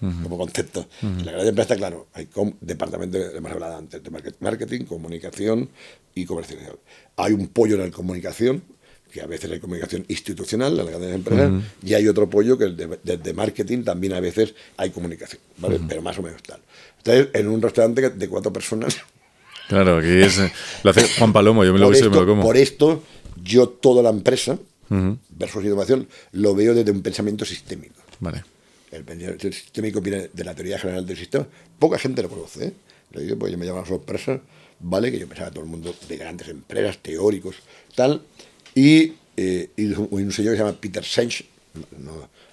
Speaker 1: como concepto. En la gran empresa, está claro, hay departamento, hemos hablado antes, de marketing, comunicación y comercialización. Hay un pollo en la comunicación, que a veces hay comunicación institucional, las grandes empresas, y hay otro pollo que desde de, marketing también a veces hay comunicación, ¿vale? pero más o menos tal. Entonces, en un restaurante de cuatro personas...
Speaker 2: Claro, aquí es... Eh, lo hace Juan Palomo, yo me lo me Por
Speaker 1: esto, yo toda la empresa, versus innovación, lo veo desde un pensamiento sistémico. Vale el pensamiento sistémico viene de la teoría general del sistema. Poca gente lo conoce. ¿eh? digo, yo me llama la sorpresa, ¿vale? Que yo pensaba todo el mundo de grandes empresas, teóricos, tal. Y, eh, un señor que se llama Peter Senge,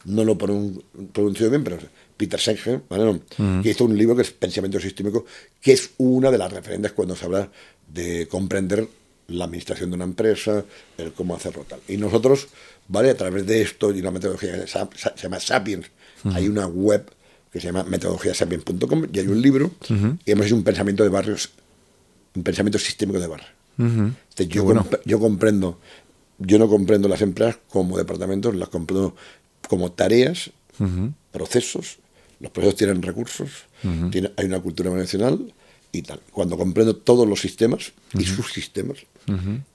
Speaker 1: no, lo pronuncio bien, pero Peter Senge, ¿eh? ¿vale? Mm. que hizo un libro que es Pensamiento Sistémico, que es una de las referentes cuando se habla de comprender la administración de una empresa, el cómo hacerlo tal. Y nosotros, ¿vale? A través de esto y una metodología que se llama Sapiens, hay una web que se llama metodologiasapien.com y hay un libro y hemos hecho un pensamiento de barrios, un pensamiento sistémico de barrio. Este, yo, yo comprendo, yo no comprendo las empresas como departamentos, las comprendo como tareas, procesos, los procesos tienen recursos, tiene, hay una cultura nacional, y tal. Cuando comprendo todos los sistemas y sus sistemas,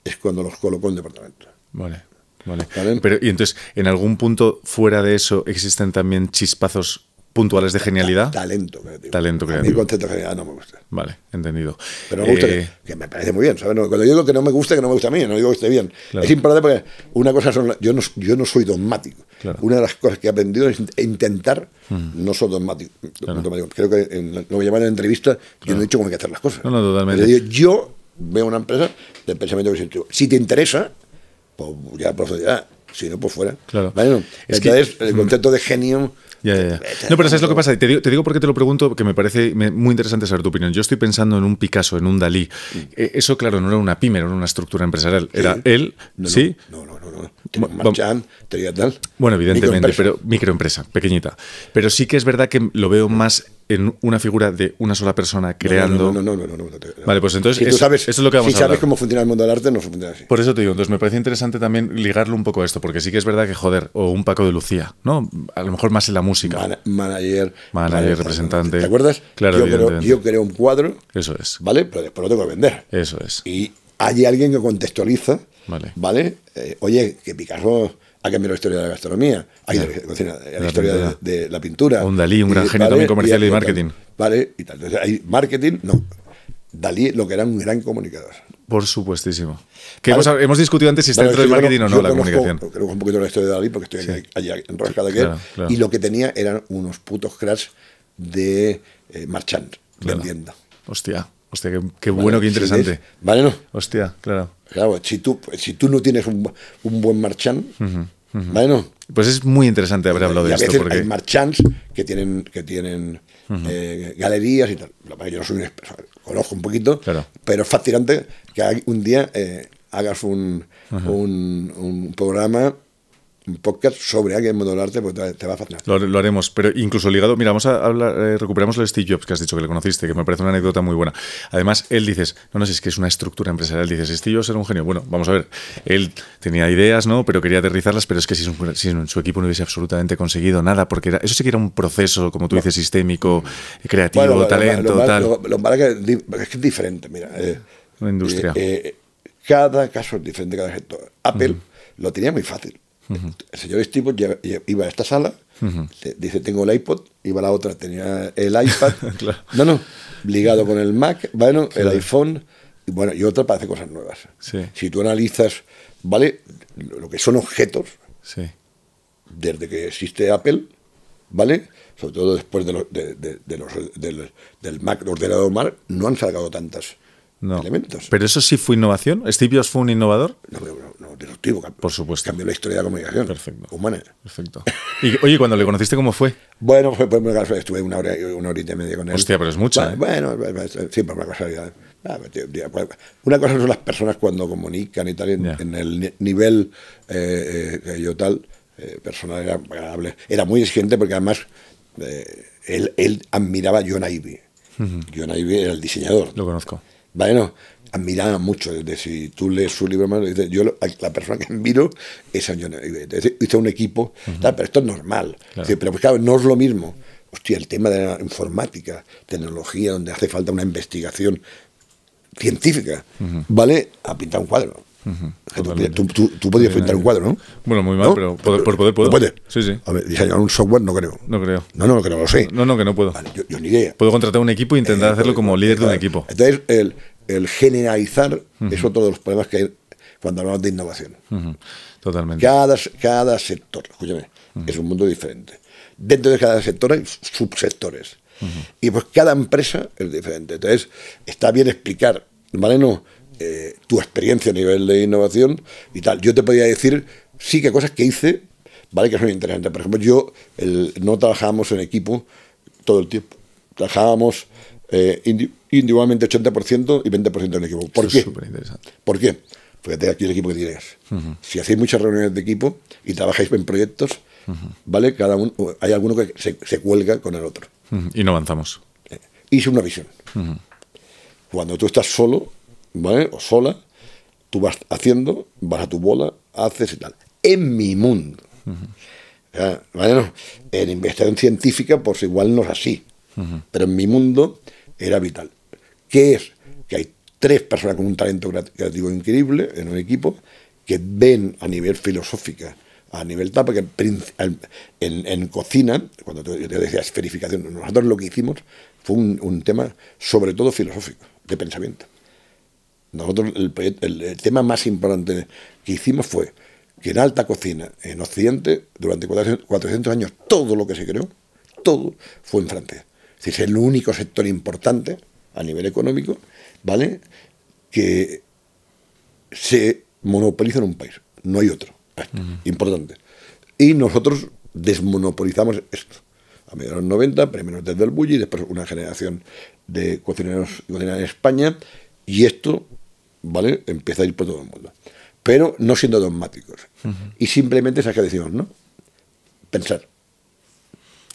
Speaker 1: es cuando los coloco en departamento.
Speaker 2: Vale. Vale. Pero, y entonces, ¿en algún punto fuera de eso existen también chispazos puntuales de genialidad? Talento creativo. Talento A mí concepto de genialidad no me gusta. Vale, entendido. Pero me gusta, eh, que,
Speaker 1: me parece muy bien. cuando yo digo que no me gusta, que no me gusta a mí, no digo que esté bien. Es importante porque una cosa son... Yo no, yo no soy dogmático. Una de las cosas que he aprendido es intentar hmm. no soy dogmático. Creo que en lo que llaman en entrevista, yo no he dicho cómo hay que hacer las cosas.
Speaker 2: No, no, totalmente.
Speaker 1: Yo, veo una empresa del pensamiento que Si te interesa, pues ya procederá. Si no, pues fuera.
Speaker 2: Claro. es que es el concepto
Speaker 1: de genio.
Speaker 2: Ya, No, pero ¿sabes lo que pasa? Te digo, te digo porque te lo pregunto, porque me parece muy interesante saber tu opinión. Yo estoy pensando en un Picasso, en un Dalí. Mm. E, eso, claro, no era una pyme, era una estructura empresarial. Era él, ¿sí? no. no. no. Bueno, evidentemente, pero microempresa, pequeñita. Pero sí que es verdad que lo veo más en una figura de una sola persona creando. No, no, no, no. no, vale, pues entonces. Si sabes, lo
Speaker 1: cómo funciona el mundo del arte, no funciona así.
Speaker 2: Por eso te digo, entonces me parece interesante también ligarlo un poco a esto, porque sí que es verdad que, joder, o un Paco de Lucía, ¿no? A lo mejor más en la música. manager. representante. ¿Te acuerdas? Claro, yo creo, yo
Speaker 1: creo un cuadro. Eso es. ¿Vale? Pero después lo tengo que vender. Eso es. Y hay alguien que contextualiza, ¿vale? Eh, oye, que Picasso ha cambiado la historia de la gastronomía, hay la, historia de, la pintura. Un Dalí, un gran genio también comercial y, marketing. vale, y tal. Entonces, hay marketing, no. Dalí lo que era un gran comunicador.
Speaker 2: Por supuestísimo. Que hemos, discutido antes si está dentro del marketing o no la comunicación.
Speaker 1: Creo un poquito la historia de Dalí porque estoy ahí allá en de que. Y lo que tenía eran unos putos crash de eh, marchand vendiendo. Hostia. Hostia, qué, bueno, qué interesante. vale, ¿no? Hostia, claro. Claro, si tú, si tú no tienes un, un buen marchand, ¿vale, no? Pues es muy interesante haber hablado de esto. Porque... Hay marchands que tienen, que tienen eh, galerías y tal. Yo no soy un experto, conozco un poquito, claro. pero es fascinante que un día eh, hagas un, un, un programa un podcast sobre alguien arte, pues te va a fascinar.
Speaker 2: Lo, haremos, pero incluso ligado, mira, vamos a hablar, eh, recuperamos lo de Steve Jobs que has dicho que le conociste, que me parece una anécdota muy buena. Además, él dices, no, no, si es que es una estructura empresarial, dices, Steve Jobs era un genio. Bueno, vamos a ver, él tenía ideas, ¿no? Pero quería aterrizarlas, pero es que si, su, en su equipo no hubiese absolutamente conseguido nada, porque era, eso sí que era un proceso, como tú dices, sistémico, creativo, talento, tal.
Speaker 1: Lo, malo es, que es diferente, mira. Eh,
Speaker 2: una industria. Eh,
Speaker 1: cada caso es diferente, cada sector. Apple lo tenía muy fácil el señor Steve iba a esta sala, dice, tengo el iPod, iba la otra, tenía el iPad. No, no, ligado con el Mac, bueno, el iPhone, y bueno, y otra para hacer cosas nuevas. Si tú analizas, ¿vale? Lo que son objetos, desde que existe Apple, ¿vale? Sobre todo después de, los, del, Mac, ordenador Mac, no han sacado tantas
Speaker 2: no. Pero eso sí fue innovación. ¿Steve fue un innovador? No, no, no disruptivo. Por supuesto. Cambió la historia de la comunicación Perfecto. humana. Perfecto. Y, oye, cuando le conociste, ¿cómo fue? Bueno,
Speaker 1: fue, pues, estuve una hora, una horita y media con él. Hostia, pero es mucha. Bueno, ¿eh? bueno siempre una casualidad. Ah, pues, una cosa son las personas cuando comunican y tal, en, el nivel eh, eh, que yo tal, eh, personal era agradable. Era muy exigente porque además eh, él, admiraba a John Ivy. John Ivey era el diseñador. Lo conozco bueno, admiraba mucho. desde tú lees su libro, yo la persona que admiro es John Hizo un equipo, pero esto es normal. pero pues, claro, no es lo mismo. Hostia, el tema de la informática, tecnología, donde hace falta una investigación científica, ¿vale? A pintar un cuadro tú, tú, pintar un cuadro,
Speaker 2: ¿no? Bueno, muy mal, pero por, poder puedo. Sí, sí. A ver, diseñar un software no creo. No creo. No, no, no creo, lo sé. No, no, que no puedo. yo, ni idea. Puedo contratar un equipo e intentar eh, hacerlo como eh, líder de un eh, equipo. Entonces,
Speaker 1: el, generalizar es otro de los problemas que hay cuando hablamos de
Speaker 2: innovación. Totalmente.
Speaker 1: Cada, cada sector, escúchame, es un mundo diferente. Dentro de cada sector hay subsectores. Y pues cada empresa es diferente. Entonces, está bien explicar, ¿vale? No eh, tu experiencia a nivel de innovación y tal. Yo te podía decir, sí que cosas que hice, vale, que son interesantes. Por ejemplo, yo no trabajábamos en equipo todo el tiempo. Trabajábamos eh, individualmente 80% y 20% en equipo. ¿Por qué? Es súper interesante. ¿Por qué? aquí el equipo que tienes. Si hacéis muchas reuniones de equipo y trabajáis en proyectos, ¿vale? Cada uno, hay alguno que se, cuelga con el otro.
Speaker 2: Y no avanzamos.
Speaker 1: Hice eh, una visión. Cuando tú estás solo, o sola, tú vas haciendo, vas a tu bola, haces y tal. En mi mundo. en investigación científica, pues igual no es así. Pero en mi mundo era vital. ¿Qué es? Que hay tres personas con un talento creativo increíble en un equipo que ven a nivel filosófica, a nivel tal, porque en, cocina, cuando te, te decías verificación, nosotros lo que hicimos fue un tema sobre todo filosófico, de pensamiento. Nosotros el, tema más importante que hicimos fue que en alta cocina, en Occidente, durante 400 años, todo lo que se creó, todo fue en francia Es decir, es el único sector importante a nivel económico, ¿vale? Que se monopoliza en un país, no hay otro. Importante. Y nosotros desmonopolizamos esto. A mediados de los 90, primero desde el Bulli, después una generación de cocineros y cocineras en España, y esto ¿vale? Empieza a ir por todo el mundo. Pero no siendo dogmáticos. Y simplemente esas que decimos, ¿no? Pensar.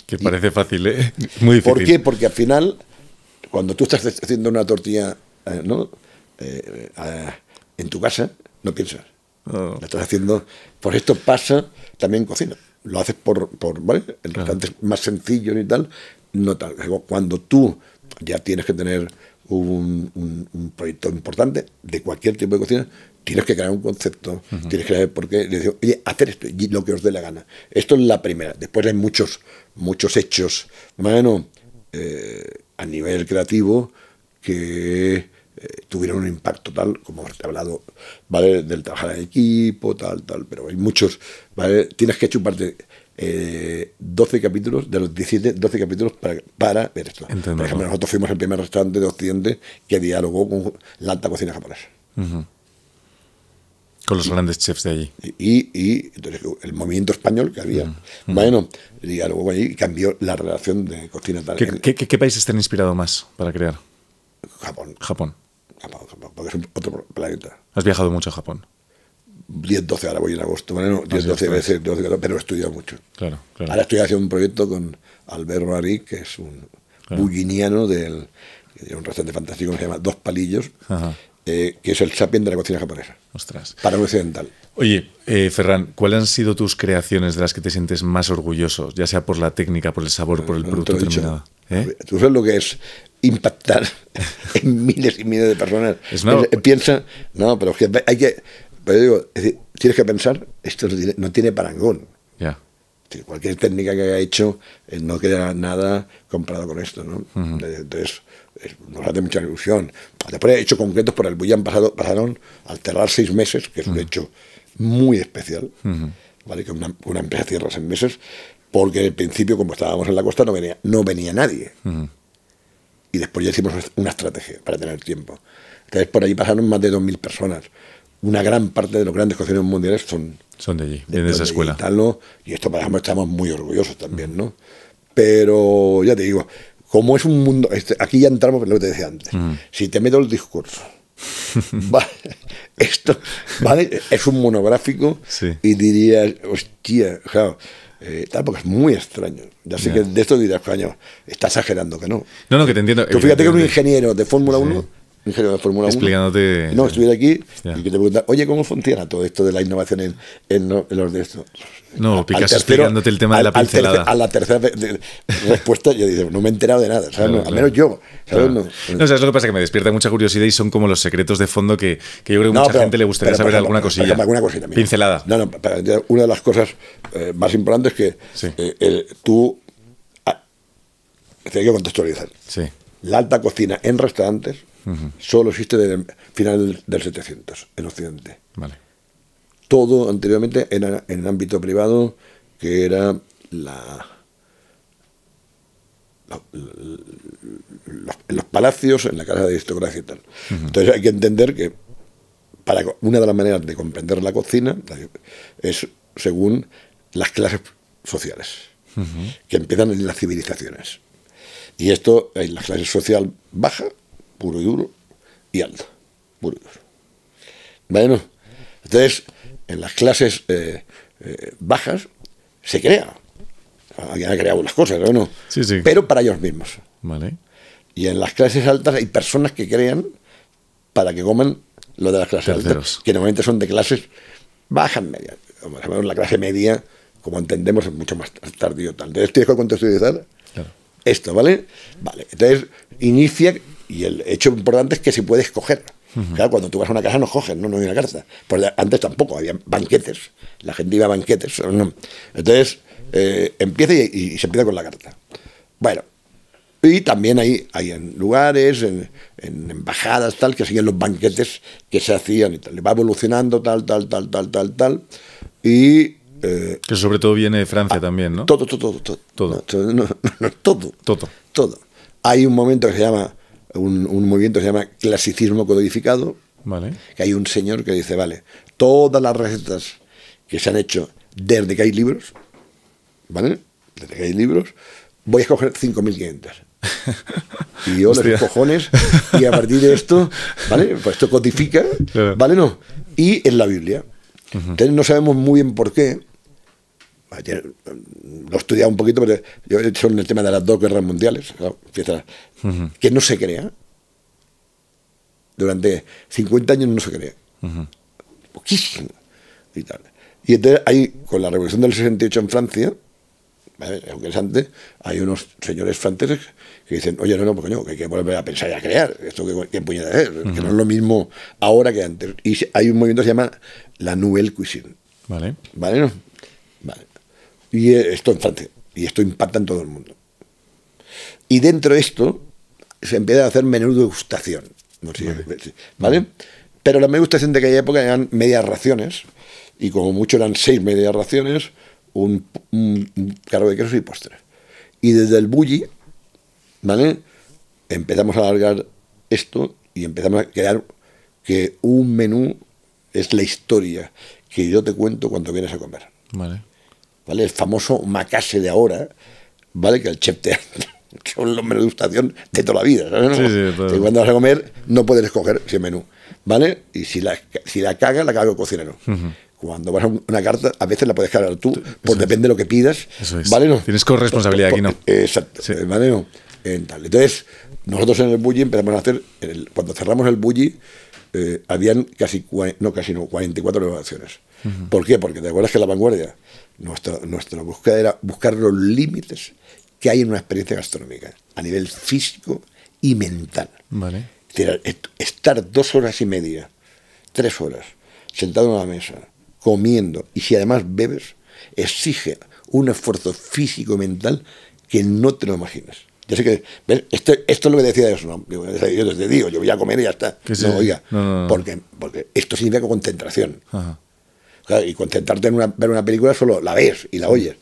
Speaker 2: Que parece fácil, ¿eh? Muy difícil. ¿Por qué?
Speaker 1: Porque al final, cuando tú estás haciendo una tortilla, eh, ¿no? Eh, en tu casa, no piensas. Oh. La estás haciendo. Por esto pasa también cocina. Lo haces por, por ¿vale? más sencillo y tal. No tal. Cuando tú ya tienes que tener un, proyecto importante de cualquier tipo de cocina, tienes que crear un concepto, tienes que saber por qué. Le oye, hacer esto, lo que os dé la gana. Esto es la primera. Después hay muchos, muchos hechos, bueno, eh, a nivel creativo, que eh, tuvieron un impacto tal, como he hablado, ¿vale? Del trabajar en equipo, tal, tal, pero hay muchos, ¿vale? Tienes que chuparte eh, 12 capítulos, de los 17, 12 capítulos para, ver esto. Por ejemplo, nosotros fuimos el primer restaurante de Occidente que dialogó con la alta cocina japonesa.
Speaker 2: Con los grandes chefs de allí.
Speaker 1: Y, entonces, el movimiento español que había. bueno dialogó Bueno, dialogó allí cambió la relación
Speaker 2: de cocina tal. ¿Qué, qué, países te han inspirado más para crear? Japón. Japón. Japón porque es otro planeta. Has viajado mucho a Japón. 10, 12, ahora voy en agosto,
Speaker 1: bueno, 10, 12 veces, 12, pero he estudiado mucho. Claro, claro. Ahora estoy haciendo un proyecto con Alberto Ari, que es un bulliniano del de un restaurante fantástico que se llama Dos Palillos, eh, que es el sapien de la cocina japonesa. Ostras. Para un occidental.
Speaker 2: Oye, eh, Ferran, ¿cuáles han sido tus creaciones de las que te sientes más orgulloso? Ya sea por la técnica, por el sabor, por el bruto producto terminado. ¿eh?
Speaker 1: Tú sabes lo que es impactar en miles y miles de personas. es Una... Piensa, no, pero que hay que pero yo digo, tienes que pensar, esto no tiene, parangón. Ya. cualquier técnica que haya hecho eh, no queda nada comparado con esto. ¿no? Eh, entonces, nos hace mucha ilusión. Después, hecho concretos por el Bullán pasado, pasaron al cerrar seis meses, que es un hecho muy especial, ¿vale? que una, empresa cierra seis meses, porque en el principio, como estábamos en la costa, no venía, no venía nadie. Y después ya hicimos una estrategia para tener tiempo. Entonces por ahí pasaron más de 2.000 personas una gran parte de los grandes cocineros mundiales son, son de allí, de, esa escuela. y esto, para estamos muy orgullosos también, ¿no? Pero ya te digo, como es un mundo, aquí ya entramos en lo que te decía antes, si te meto el discurso,
Speaker 3: vale,
Speaker 1: esto ¿vale? es un monográfico y dirías, hostia, claro, eh, es muy extraño. Ya sé que de esto dirás, coño, está exagerando que no.
Speaker 2: No, no, que te entiendo. fíjate que un
Speaker 1: ingeniero de Fórmula 1 de Fórmula 1. Explicándote. No, estuviera aquí y que te preguntara, oye, ¿cómo funciona todo esto de la innovación en, los
Speaker 2: de esto? No, Picasso explicándote el tema de la pincelada. a la
Speaker 1: tercera respuesta yo digo, no me he enterado de nada, al menos yo. ¿sabes? No. no.
Speaker 2: lo que pasa? Que me despierta mucha curiosidad y son como los secretos de fondo que, yo creo que mucha gente le gustaría saber alguna cosilla. Pincelada. No, no, una de las cosas eh, más importantes es que eh, tú... Ah,
Speaker 1: te hay que contextualizar. Sí. La alta cocina en restaurantes Solo existe desde final del 700 en Occidente. Todo anteriormente era en el ámbito privado, que era la, los, palacios, en la casa de aristocracia y tal. Entonces hay que entender que para una de las maneras de comprender la cocina es según las clases sociales, que empiezan en las civilizaciones. Y esto en la clase social baja puro y duro, y alto... puro y duro. Bueno, entonces, en las clases eh, eh, bajas se crea. Alguien ha creado unas cosas, ¿no? Sí, sí. Pero para ellos mismos. Vale. Y en las clases altas hay personas que crean para que coman lo de las clases altas, que normalmente son de clases bajas, medias. La clase media, como entendemos, es mucho más tardío. Entonces tienes que contextualizar claro. esto, ¿vale? Vale. Entonces inicia y el hecho importante es que se puede escoger. cuando tú vas a una casa no coges, no, hay una carta. Pues antes tampoco, había banquetes. La gente iba a banquetes. Entonces, eh, empieza y, se empieza con la carta. Bueno, y también hay, hay en lugares, en, embajadas, tal, que siguen los banquetes que se hacían y tal. Va evolucionando, tal, tal, tal, tal, tal, tal. Y. Eh,
Speaker 2: que sobre todo viene de Francia ah, también,
Speaker 1: ¿no? Todo, todo, todo. Todo. No, no, todo. Todo. Todo. Hay un momento que se llama un, movimiento que se llama clasicismo codificado, que hay un señor que dice, vale, todas las recetas que se han hecho desde que hay libros, ¿vale? Desde que hay libros, voy a escoger 5.500. Y yo los cojones, y a partir de esto, ¿vale? Pues esto codifica, ¿vale? No. Y en la Biblia. Entonces no sabemos muy bien por qué, Mm, lo he estudiado un poquito, pero yo he hecho en el tema de las dos guerras mundiales, que no se crea. Durante 50 años no se crea. Poquísimo. Y, tal. y entonces hay, con la revolución del 68 en Francia, aunque es antes, hay unos señores franceses que dicen, oye, no, no, porque que hay que volver a pensar y a crear, esto que, que es, que no es lo mismo ahora que antes. Y hay un movimiento que se llama la Nouvelle Cuisine. Vale. ¿Vale? Y eh, esto en Francia. Y esto impacta en todo el mundo. Y dentro de esto se empieza a hacer menú degustación. gustación vale. Pero la menú degustación de aquella época eran medias raciones. Y como mucho eran seis medias raciones, un, caro de queso y postres. Y desde el bully, ¿vale? Empezamos a alargar esto y empezamos a crear que un menú es la historia que yo te cuento cuando vienes a comer. Vale. ¿vale? El famoso macase de ahora, ¿vale? Que el chef te es un hombre de gustación de toda la vida. Cuando vas a comer, no puedes escoger ese menú, ¿vale? Y si la, si la caga, la caga el cocinero. Cuando vas a una carta, a veces la puedes cargar tú, pues depende de lo que pidas. ¿vale? No. Tienes
Speaker 2: corresponsabilidad aquí, ¿no? Exacto.
Speaker 1: ¿vale? No. Entonces, nosotros en el bully empezamos a hacer, cuando cerramos el bully, eh, habían casi, no, casi no, 44 renovaciones. ¿Por qué? Porque te acuerdas que la vanguardia nuestra, nuestra búsqueda era buscar los límites que hay en una experiencia gastronómica, a nivel físico y mental. Vale. estar dos horas y media, tres horas, sentado en la mesa, comiendo, y si además bebes, exige un esfuerzo físico y mental que no te lo imaginas. Yo sé que, Esto, es lo que decía eso, ¿no? Yo, yo te digo, yo voy a comer y ya está. no, porque, porque, esto significa concentración. Ajá y concentrarte en
Speaker 2: ver una película solo
Speaker 1: la ves y la oyes.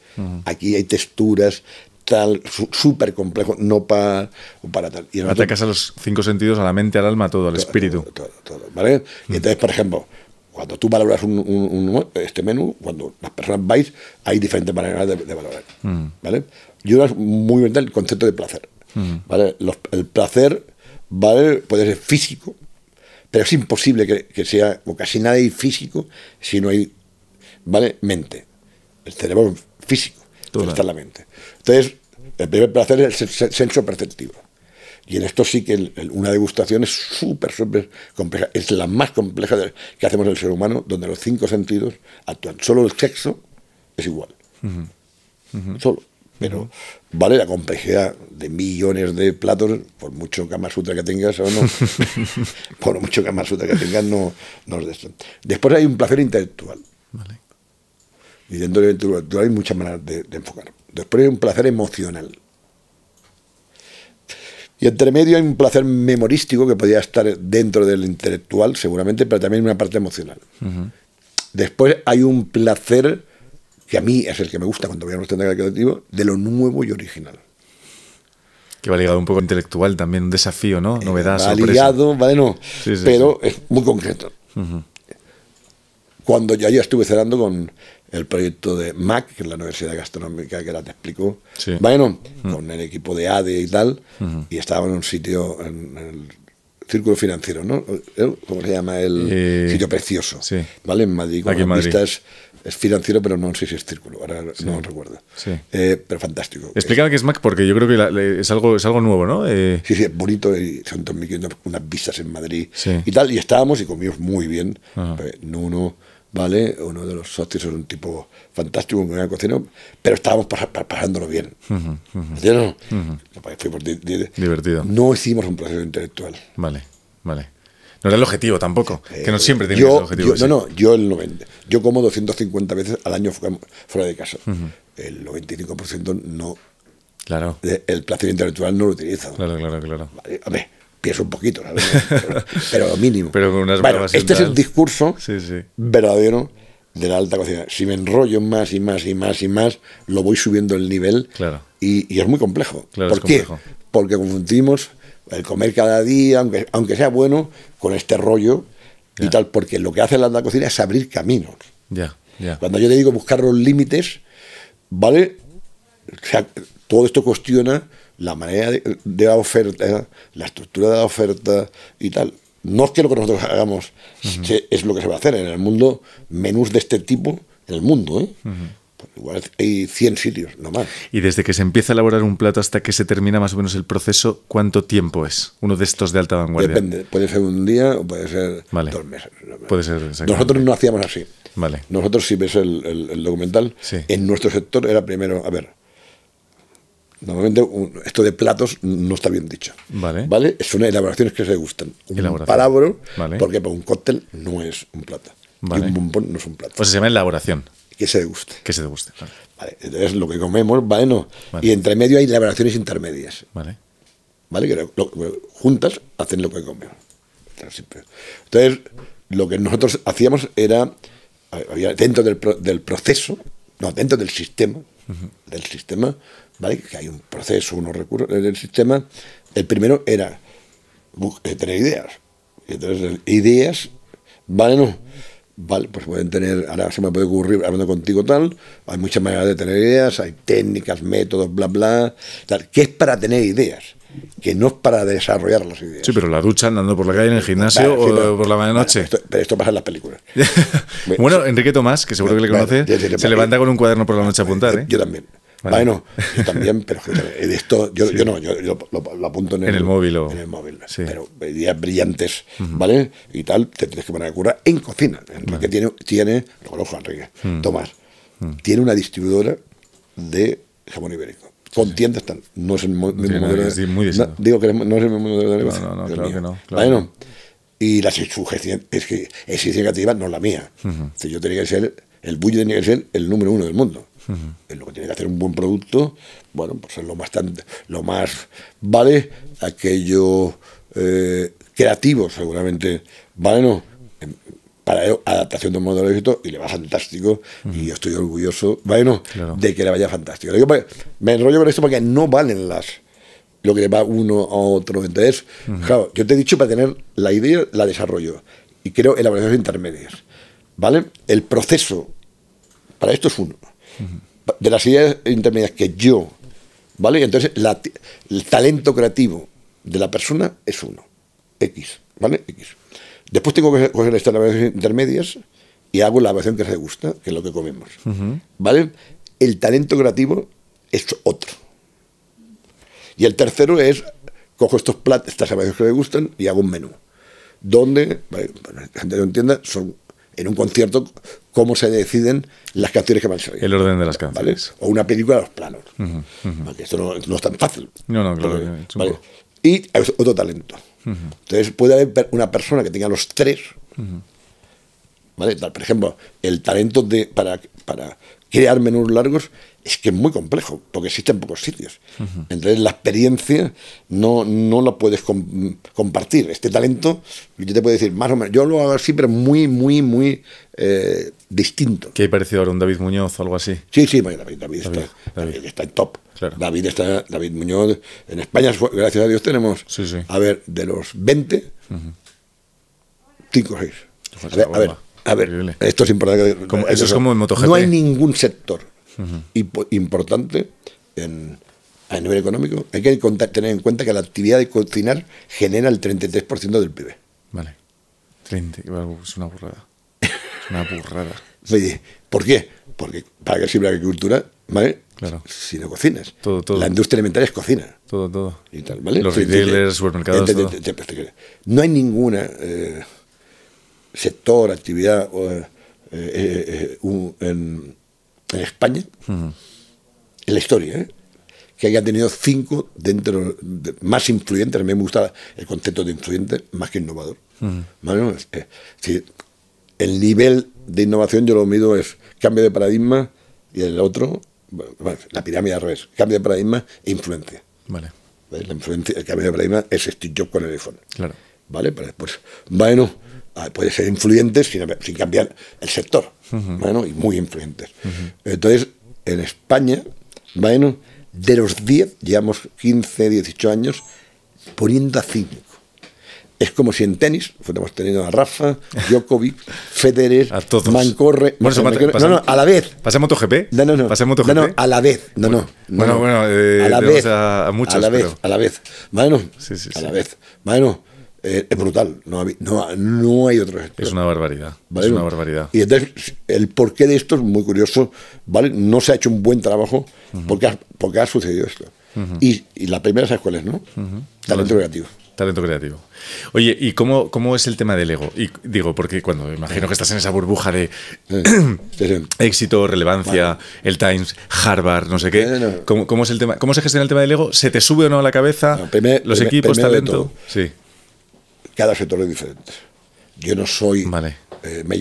Speaker 1: Aquí hay texturas, tal, súper complejo, no para, para tal. Atacas a
Speaker 2: los cinco sentidos, a la mente, al alma, todo, al espíritu.
Speaker 1: Todo, todo, ¿vale? entonces, por ejemplo, cuando tú valoras un, este menú, cuando las personas vais, hay diferentes maneras de, valorar. Mm. ¿vale? Yo es muy bien el concepto de placer. Mm. ¿vale? el placer puede ser físico, pero es imposible que, sea, o casi nada físico si no hay, ¿vale? Mente. El cerebro físico, está la mente. Entonces, el primer placer es el senso perceptivo. Y en esto sí que una degustación es súper, súper compleja. Es la más compleja que hacemos el ser humano, donde los cinco sentidos actúan. Solo el sexo es igual. Solo. Pero, vale la complejidad de millones de platos, por mucho Kama Sutra que tengas o no, por mucho Kama Sutra que tengas, no, es Después hay un placer intelectual. Vale. Y dentro del intelectual hay muchas maneras de, enfocar. Después hay un placer emocional. Y entre medio hay un placer memorístico que podría estar dentro del intelectual, seguramente, pero también una parte emocional. Después hay un placer que a mí es el que me gusta cuando voy a un restaurante de lo nuevo y original.
Speaker 2: Que va ligado un poco intelectual también, un desafío, ¿no? Eh, Novedad, va ligado, vale, no. pero es muy concreto.
Speaker 1: Cuando ya, ya estuve cerrando con el proyecto de MAC, que es la Universidad Gastronómica que ahora te explico, bueno, con el equipo de ADE y tal, y estaba en un sitio, en, el círculo financiero, ¿no? ¿Eh? ¿Cómo se llama? El eh, sitio precioso, ¿vale? En Madrid, con vistas es financiero, pero no sé si es círculo, ahora no recuerdo. Eh, pero fantástico.
Speaker 2: Explica que es Mac, porque yo creo
Speaker 1: que es, algo, es algo nuevo, ¿no? Eh, sí, sí, es bonito, y son 2.500 unas vistas en Madrid y tal, y estábamos y comimos muy bien. Pues, ¿vale? Uno de los socios era un tipo fantástico, un gran cocinero, pero estábamos pasándolo bien. divertido. No hicimos un proceso intelectual. Vale, vale
Speaker 2: no era el objetivo tampoco, que no eh, siempre tiene yo, el objetivo. no, no,
Speaker 1: yo, el 90, yo como 250 veces al año fuera de casa. El 95% no. Claro. El placer intelectual no lo utilizo. Claro, claro, claro. a ver, pienso un poquito, Pero, lo mínimo. Pero con unas bueno, Este es el discurso verdadero de la alta cocina. Si me enrollo más y más y más y más, lo voy subiendo el nivel. Claro. Y, es muy complejo. Claro, ¿Por qué? Porque confundimos el comer cada día, aunque, aunque sea bueno, con este rollo y tal, porque lo que hace la cocina es abrir caminos. Cuando yo te digo buscar los límites, ¿vale? todo esto cuestiona la manera de, la oferta, la estructura de la oferta y tal. No es que lo que nosotros hagamos es lo que se va a hacer en el mundo, menús de este tipo en el mundo, ¿eh? Pues igual hay 100 sitios, no
Speaker 2: Y desde que se empieza a elaborar un plato hasta que se termina más o menos el proceso, ¿cuánto tiempo es uno de estos de alta vanguardia? Depende,
Speaker 1: puede ser un día o puede ser dos meses. Nosotros no hacíamos así. Vale. Nosotros, si ves el, documental, en nuestro sector era primero, a ver, Normalmente esto de platos no está bien dicho. Vale. ¿Vale? Son elaboraciones que se gustan. Un parábolo porque para un cóctel no es un plato. Y un bombón no es un plato.
Speaker 2: pues se llama elaboración
Speaker 1: que se deguste. Que se deguste, entonces, lo que comemos, vale, no. Y entre medio hay elaboraciones intermedias. Vale. ¿Vale? juntas hacen lo que comemos. Entonces, lo que nosotros hacíamos era, dentro del, del proceso, no, dentro del sistema, del sistema, ¿vale? Que hay un proceso, unos recursos del sistema. El primero era eh, tener ideas. Entonces, ideas, ¿vale? Vale, pues pueden tener, ahora se me puede ocurrir hablando contigo tal, hay muchas maneras de tener ideas, hay técnicas, métodos, bla, bla, tal, que es para tener ideas,
Speaker 2: que no es para desarrollar las ideas. Sí, pero la ducha andando por la calle en el gimnasio o por la mañana noche. pero esto pasa en las películas. bueno, Enrique Tomás, que seguro que le conoces, se levanta con un cuaderno por la noche a apuntar. Yo ¿eh? también. Bueno, yo también, pero de esto,
Speaker 1: yo, no, yo, lo, apunto en el, móvil. En el móvil, sí. pero ideas brillantes, ¿vale? Y tal, te tienes que poner a curar en cocina. porque tiene, tiene, lo conozco Enrique, mm. Tomás, mm. tiene una distribuidora de jamón ibérico. Con tiendas tan. No es el mismo modelo de negocio. digo que no es el mismo modelo de negocio. que no. bueno, y la sugerencia es que es iniciativa no es la mía. yo tenía que ser, el bullo tenía que ser el número uno del mundo es Lo que tiene que hacer un buen producto, bueno, pues es lo más, lo más vale aquello eh, creativo, seguramente. Vale, no. Para adaptación de un modelo de éxito y le va fantástico. Y yo estoy orgulloso, vale, de que le vaya fantástico. me enrollo con esto porque no valen las lo que le va uno a otro. Entonces, yo te he dicho para tener la idea, la desarrollo. Y creo elaboraciones intermedias. ¿Vale? El proceso para esto es uno de las ideas intermedias que yo, ¿vale? Entonces, el talento creativo de la persona es uno, X, ¿vale? X. Después tengo que coger estas navegaciones intermedias y hago la versión que se gusta, que es lo que comemos, ¿vale? El talento creativo es otro. Y el tercero es, cojo estos platos, estas aberraciones que me gustan y hago un menú. Donde, para que la gente lo entienda, son en un concierto cómo se deciden las canciones que van a salir.
Speaker 2: El orden de las canciones.
Speaker 1: O una película de los planos. Esto no, es tan fácil. No, no, claro. Y otro talento. Entonces puede haber una persona que tenga los tres. Por ejemplo, el talento de, para, para crear menús largos es que es muy complejo, porque existen pocos sitios. Entonces la experiencia no, no la puedes compartir. Este talento, yo te puedo decir, más o menos, yo lo hago siempre muy, muy, muy eh, distinto. Que hay parecido ahora un David Muñoz o algo así. Sí, sí, David, está, en top. David está, David Muñoz. En España, gracias a Dios, tenemos, a ver, de los 20, 5 o 6. A ver, a ver, esto es importante. eso es como en MotoGP. No hay ningún sector importante a nivel económico. Hay que tener en cuenta que la actividad de cocinar genera el 33% del PIB.
Speaker 2: Vale. 30, es una burrada. Una burrada. ¿por qué?
Speaker 1: Porque para que sirva la agricultura, ¿vale? Claro. Si no cocinas. Todo, La industria alimentaria es cocina. Todo, todo. Los retailers, supermercados. no hay ninguna eh, sector, actividad eh, eh, en, España, en la historia, que haya tenido cinco dentro más influyentes. A mí me gustaba el concepto de influyente más que innovador el nivel de innovación yo lo mido es cambio de paradigma y el otro, la pirámide al revés, cambio de paradigma e influencia. Vale. La influencia, el cambio de paradigma es Steve Jobs con el iPhone. Claro. Vale, pero después, bueno, ah, puede ser influyentes sin, cambiar el sector. Bueno, y muy influyentes. Entonces, en España, bueno, de los 10, llevamos 15, 18 años poniendo a es como si en tenis fuéramos teniendo a Rafa, Djokovic, Federer, Mancorre. no, no, a la vez.
Speaker 2: ¿Pasa MotoGP? No, no, no. No, a la vez. No, bueno, no. Bueno, eh, a la vez. A,
Speaker 1: la vez, a la vez. Bueno, sí, sí, a la vez. Bueno, eh, es brutal. No, hay otro ejemplo. Es una barbaridad. Es una barbaridad. Y entonces, el porqué de esto es muy curioso. ¿vale? No se ha hecho un buen trabajo porque, ha, ha sucedido esto. y, y, la
Speaker 2: primera, ¿sabes cuál es? ¿no? Talento creativo. Talento creativo. Oye, ¿y cómo, cómo es el tema del ego? Y digo, porque cuando imagino que estás en esa burbuja de mm. éxito, relevancia, el Times, Harvard, no sé qué. ¿Cómo, es el tema? ¿Cómo se gestiona el tema del ego? ¿Se te sube o no a la cabeza? los equipos, talento.
Speaker 1: Sí. Cada sector es diferente. Yo no soy vale. Eh, me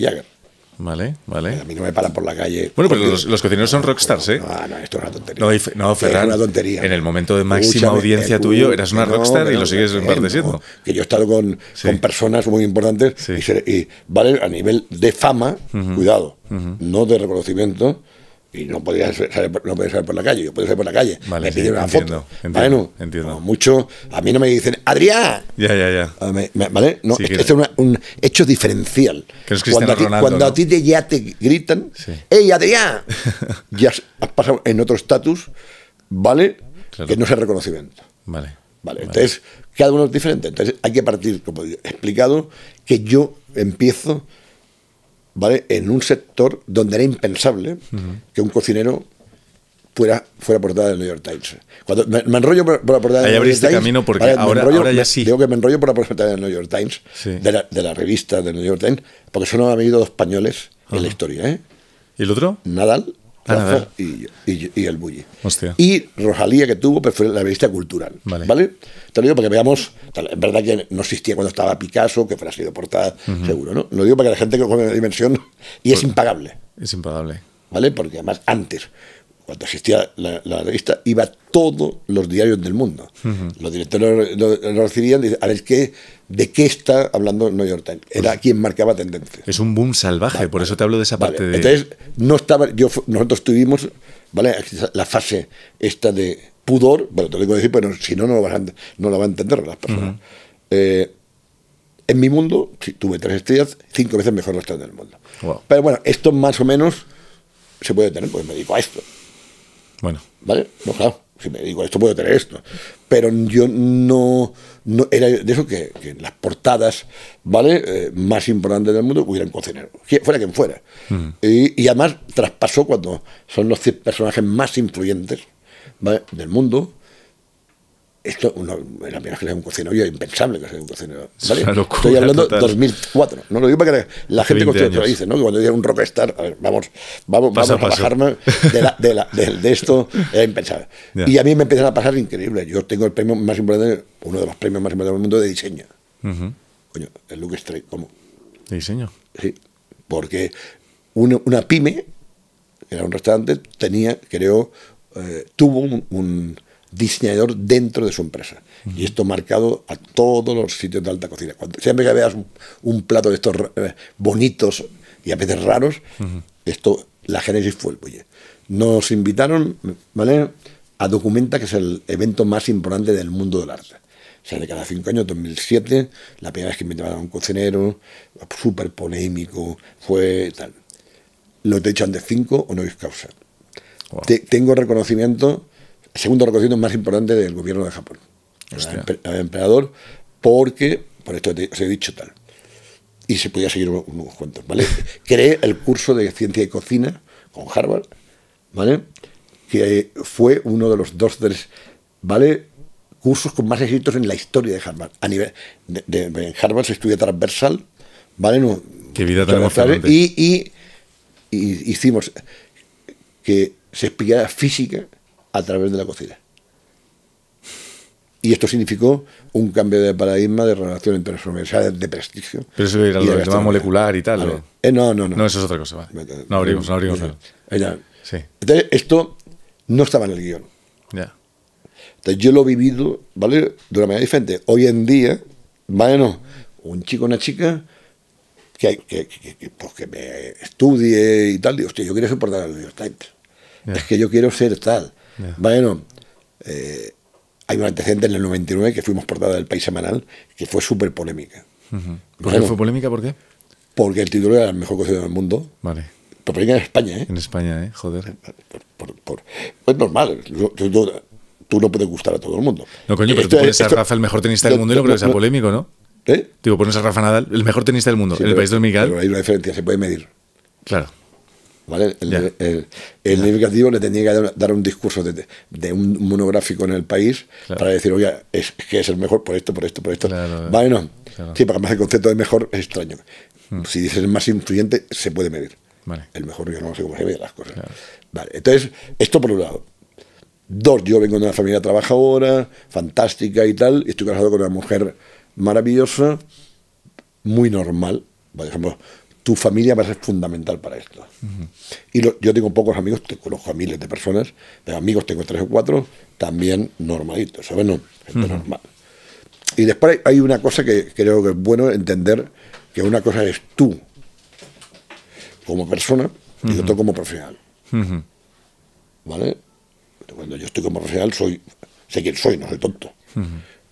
Speaker 1: Vale, vale. A mí no me paran por la calle. Bueno, pero los,
Speaker 2: cocineros son rockstars, ¿eh? Ah, no, esto es una tontería. No, no es una tontería. En el momento de máxima audiencia tuyo eras una rockstar y lo sigues en parte siendo.
Speaker 1: Que yo he estado con, personas muy importantes y, vale a nivel de fama, cuidado, no de reconocimiento, y no podía salir, por la calle, yo podía salir por la calle. me pidieron una entiendo, foto. Entiendo, mucho, a mí no me dicen, Adrián. Ya, ya, ya. Ah, ¿Vale? No, es un hecho diferencial. cuando, a ti, ya te gritan, ¡Ey, Adrián! ya has, pasado en otro estatus, ¿vale? Que no es el reconocimiento. Vale. Vale, entonces cada uno es diferente. Entonces hay que partir, como he explicado, que yo empiezo ¿vale? En un sector donde era impensable que un cocinero fuera, fuera portada del New York Times. Cuando me, enrollo por, la portada del New York Times. camino porque ahora, ahora, ya sí. digo que me enrollo por la portada del New York Times, de, la, revista del New York Times, porque solo han venido dos españoles en la historia, ¿eh? ¿Y el otro? Nadal y, el Bulli. Y Rosalía, que tuvo, pero pues, fue la revista cultural. Vale. Te lo digo porque veamos. Es verdad que no existía cuando estaba Picasso, que fuera sido portada, seguro, ¿no? Lo digo para que la gente que coge la dimensión. Y es pues, impagable. Es impagable. ¿Vale? Porque además antes cuando existía la, revista, iba todos los diarios del mundo. Los directores lo, recibían y dicen, ¿de qué está hablando New York Times? Era pues quien marcaba tendencia.
Speaker 2: Es un boom salvaje, por eso te hablo de esa parte de... Entonces,
Speaker 1: no estaba, yo, nosotros tuvimos ¿vale? la fase esta de pudor, bueno, te lo digo decir, pero si no, no, lo van a, no la van a entender las personas. Eh, en mi mundo, tuve tres estrellas, cinco veces mejor en del mundo. Pero bueno, esto más o menos se puede tener, porque me dedico a esto. Bueno. ¿Vale? No, claro. Si me digo esto, puedo tener esto. Pero yo no. era de eso que, las portadas, ¿vale? Eh, más importantes del mundo hubieran cocinero. Fuera quien fuera. Mm. y, además traspasó cuando son los personajes más influyentes del mundo esto, uno, en la primera un cocinero, yo impensable que sea un cocinero. Estoy hablando de 2004. No lo digo para que la gente lo dice, ¿no? Que cuando diga un rockstar, a ver, vamos, vamos, vamos a, bajarme de, esto, era impensable. Y a mí me empiezan a pasar increíble. Yo tengo el premio más importante, uno de los premios más importantes del mundo de diseño.
Speaker 2: Coño,
Speaker 1: el Look Straight, ¿cómo? ¿De diseño? Sí, porque una, una pyme, era un restaurante, tenía, creo, eh, tuvo un diseñador dentro de su empresa. Y esto marcado a todos los sitios de alta cocina. Cuando, siempre que veas un, plato de estos eh, bonitos y a veces raros, esto, la génesis fue el pollo. Nos invitaron, ¿vale? A Documenta, que es el evento más importante del mundo del arte. O sea, de cada cinco años, 2007, la primera vez que invitaron a un cocinero, súper polémico, fue tal. Lo te echan de cinco o no es causa. tengo reconocimiento segundo reconocimiento más importante del gobierno de Japón. Este ...el emperador, porque, por esto os he dicho tal. Y se podía seguir unos, cuantos, ¿vale? Creé el curso de ciencia y cocina con Harvard, ¿vale? Que fue uno de los dos, tres, ¿vale? Cursos con más éxitos en la historia de Harvard. A nivel, de, en Harvard se estudia transversal, ¿vale? No, vida ¿eh? Y, y hicimos que se explicara física a través de la cocina. Y esto significó un cambio de paradigma de relación entre o sea de prestigio. Pero eso era lo del tema molecular y tal. Ah, eh, no,
Speaker 2: no, no. No, eso es otra cosa. No abrimos, no abrimos. nada
Speaker 1: Entonces, esto no estaba en el guión. Ya. Entonces, yo lo he vivido, ¿vale? De una manera diferente. Hoy en día, bueno, un chico, una chica, que, pues, que, me estudie y tal, digo, hostia, yo quiero soportar al Es que yo quiero ser tal. Bueno, eh, hay un antecedente en el 99 que fuimos portada del País Semanal, que fue súper polémica.
Speaker 2: ¿Por qué fue polémica? Porque
Speaker 1: el título era el mejor cocinero del mundo. Vale. Pero venía en España, ¿eh? En España, ¿eh? Joder. Eh, por, es normal. tú no puedes gustar a todo el mundo.
Speaker 2: No, coño, pero tú pones a Rafa el mejor tenista del mundo y lo no, creo que sea polémico, ¿no? ¿Eh? Digo, pones a Rafa Nadal, el mejor tenista del mundo, en el país dominicano. Pero hay una diferencia, se puede medir. Claro. El, yeah.
Speaker 1: le tenía que dar, un discurso de, un monográfico en el país para decir, oye, es, que es el mejor por esto, por esto, por esto. vale, no. Sí, para más el concepto de mejor es extraño. Hmm. Si dices el más influyente, se puede medir. El mejor, yo no sé cómo se ve las cosas. Vale, entonces, esto por un lado. Dos, yo vengo de una familia trabajadora, fantástica y tal, y estoy casado con una mujer maravillosa, muy normal. Por ejemplo, tu familia va a ser fundamental para esto. Y yo tengo pocos amigos, conozco a miles de personas, de amigos tengo tres o cuatro, también normalitos, ¿sabes? No, normal. Y después hay, una cosa que creo que es bueno entender, que una cosa es tú como persona y otro como profesional. ¿Vale? Cuando yo estoy como profesional soy, sé quién soy, no soy tonto.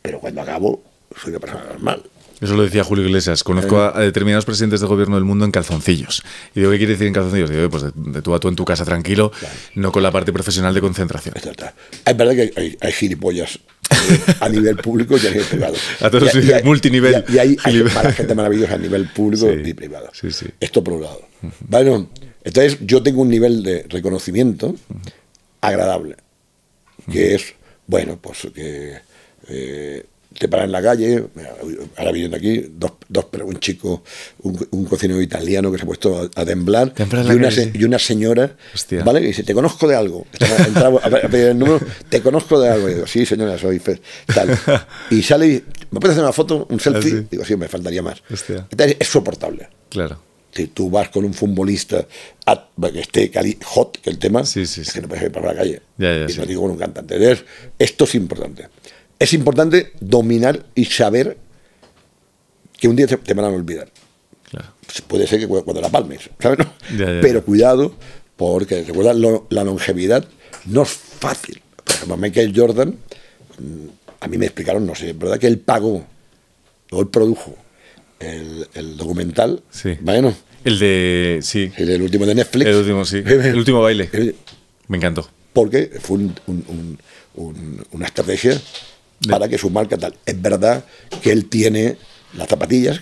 Speaker 1: Pero cuando acabo, soy una persona normal.
Speaker 2: Eso lo decía Julio Iglesias. Conozco eh. a, determinados presidentes de gobierno del mundo en calzoncillos. Y digo, ¿qué quiere decir en calzoncillos? Digo, pues de, tú a tú en tu casa tranquilo, no con la parte profesional de concentración. Es verdad que hay, gilipollas
Speaker 1: eh, a nivel público y a nivel privado. A todos y, multinivel. Y, hay, gente
Speaker 2: maravillosa a nivel
Speaker 1: público y privado. Sí, sí. Esto por un lado. entonces yo tengo un nivel de reconocimiento agradable, que es, bueno, pues que eh, te paran en la calle, ahora viniendo aquí, dos, dos un chico, un, un, cocinero italiano que se ha puesto a, temblar, y una, y una, señora, ¿vale? Que dice, te conozco de algo. Entraba a pedir el número, te conozco de algo. Y digo, sí, señora, soy Fer, tal. Y sale y, ¿me puedes hacer una foto, un ah, selfie? Digo, sí, me faltaría más.
Speaker 3: es
Speaker 1: soportable. Claro. Si tú vas con un futbolista que esté hot, que el tema, que no puedes ir para la calle. y no digo con un cantante. Entonces, esto es importante. Es importante dominar y saber que un día te van a olvidar. Pues puede ser que cuando la palmes, ¿sabes? Pero cuidado, porque recuerda, la longevidad no es fácil. Por ejemplo, Michael Jordan, mm, a mí me explicaron, no sé, ¿verdad? Que él pagó, o él produjo el, documental. Sí. Bueno. El de. El, último de Netflix. El último, sí. El último baile. Eh, me encantó. Porque fue una estrategia para que su marca tal. Es verdad que él tiene las zapatillas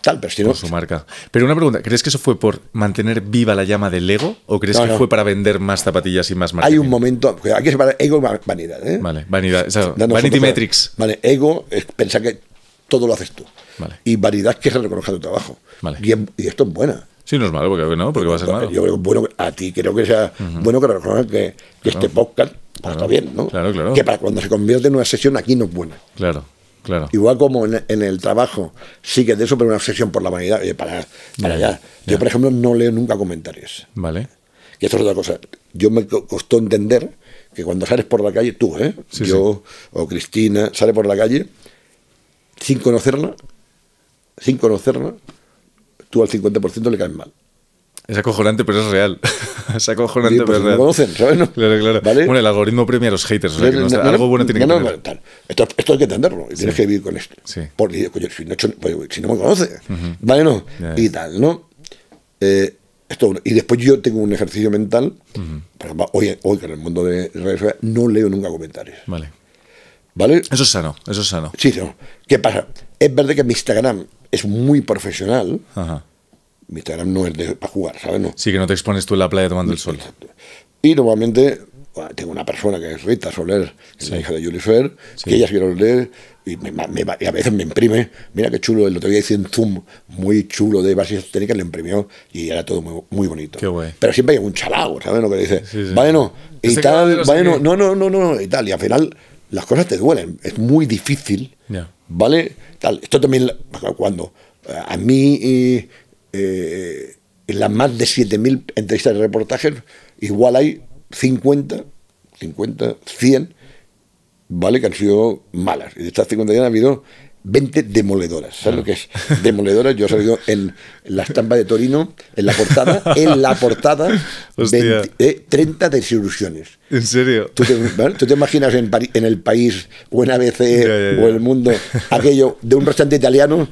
Speaker 1: tal, pero si
Speaker 2: no... su marca. Pero una pregunta, ¿crees que eso fue por mantener viva la llama del ego o crees que fue para vender más zapatillas y más marcas?
Speaker 1: Hay un momento, hay que separar ego y vanidad. ¿eh? Vale,
Speaker 2: vanidad, vanity
Speaker 1: metrics. Vale, ego es pensar que todo lo haces tú. Vale. Y vanidad que se reconozca tu trabajo. Vale. Y, y esto es buena.
Speaker 2: Sí, no es malo, porque no, porque va a ser malo. Yo creo
Speaker 1: bueno, a ti creo que sea bueno que reconozcas que, este podcast está bien, ¿no? Claro, claro. Que para cuando se convierte en una sesión aquí no es buena.
Speaker 2: Claro. Claro.
Speaker 1: Igual como en, el trabajo sí que de eso, pero una sesión por la vanidad, para, para allá. Yo, por ejemplo, no leo nunca comentarios. Vale. Y esto es otra cosa. Yo me costó entender que cuando sales por la calle, tú, ¿eh? yo o Cristina, sale por la calle sin conocerla, sin conocerla, tú al 50% le caen mal.
Speaker 2: Es acojonante, pero es real. es acojonante, pero es real. Lo conocen, ¿sabes? Claro, claro. ¿Vale? Bueno, el algoritmo premia a los haters. algo bueno tiene que tener.
Speaker 1: Esto, hay que entenderlo tienes que vivir con esto. Sí. Porque, coño, si, no, si no pues, me conoces. ¿vale? No. Y tal, ¿no? Eh, esto, y después yo tengo un ejercicio mental. hoy, hoy, en el mundo de redes sociales no leo nunca comentarios. Vale. ¿Vale? Eso es sano, eso es sano. Sí, no. ¿Qué pasa? Es verdad que mi Instagram es muy profesional. Ajá. Mi Instagram no es de, para jugar, ¿sabes?
Speaker 2: Sí, que no te expones
Speaker 1: tú en la playa tomando el sol. Y normalmente tengo una persona que es Rita Soler, es la hija de Julie que ella quiere leer y, me, y a veces me imprime. Mira qué chulo, el otro día hice en zoom muy chulo de bases técnicas, le imprimió y era todo muy, bonito. Qué guay. Pero siempre hay un chalago, ¿sabes lo que dice? bueno, no, y tal, bueno, no, no, no, no, y tal. Y al final las cosas te duelen. Es muy difícil yeah. ¿Vale? Tal. Esto también, cuando eh, a mí eh, eh, en las más de 7.000 entrevistas de reportajes, igual hay 50, 50, 100, ¿vale? Que han sido malas. Y de estas 50 ya han habido 20 demoledoras. ¿Sabes lo que es? Demoledoras. Yo he salido en la estampa de Torino, en la portada, en la portada, 30 eh, desilusiones. ¿En serio? ¿Tú te, imaginas en, el país o en ABC o el mundo aquello de un restaurante italiano?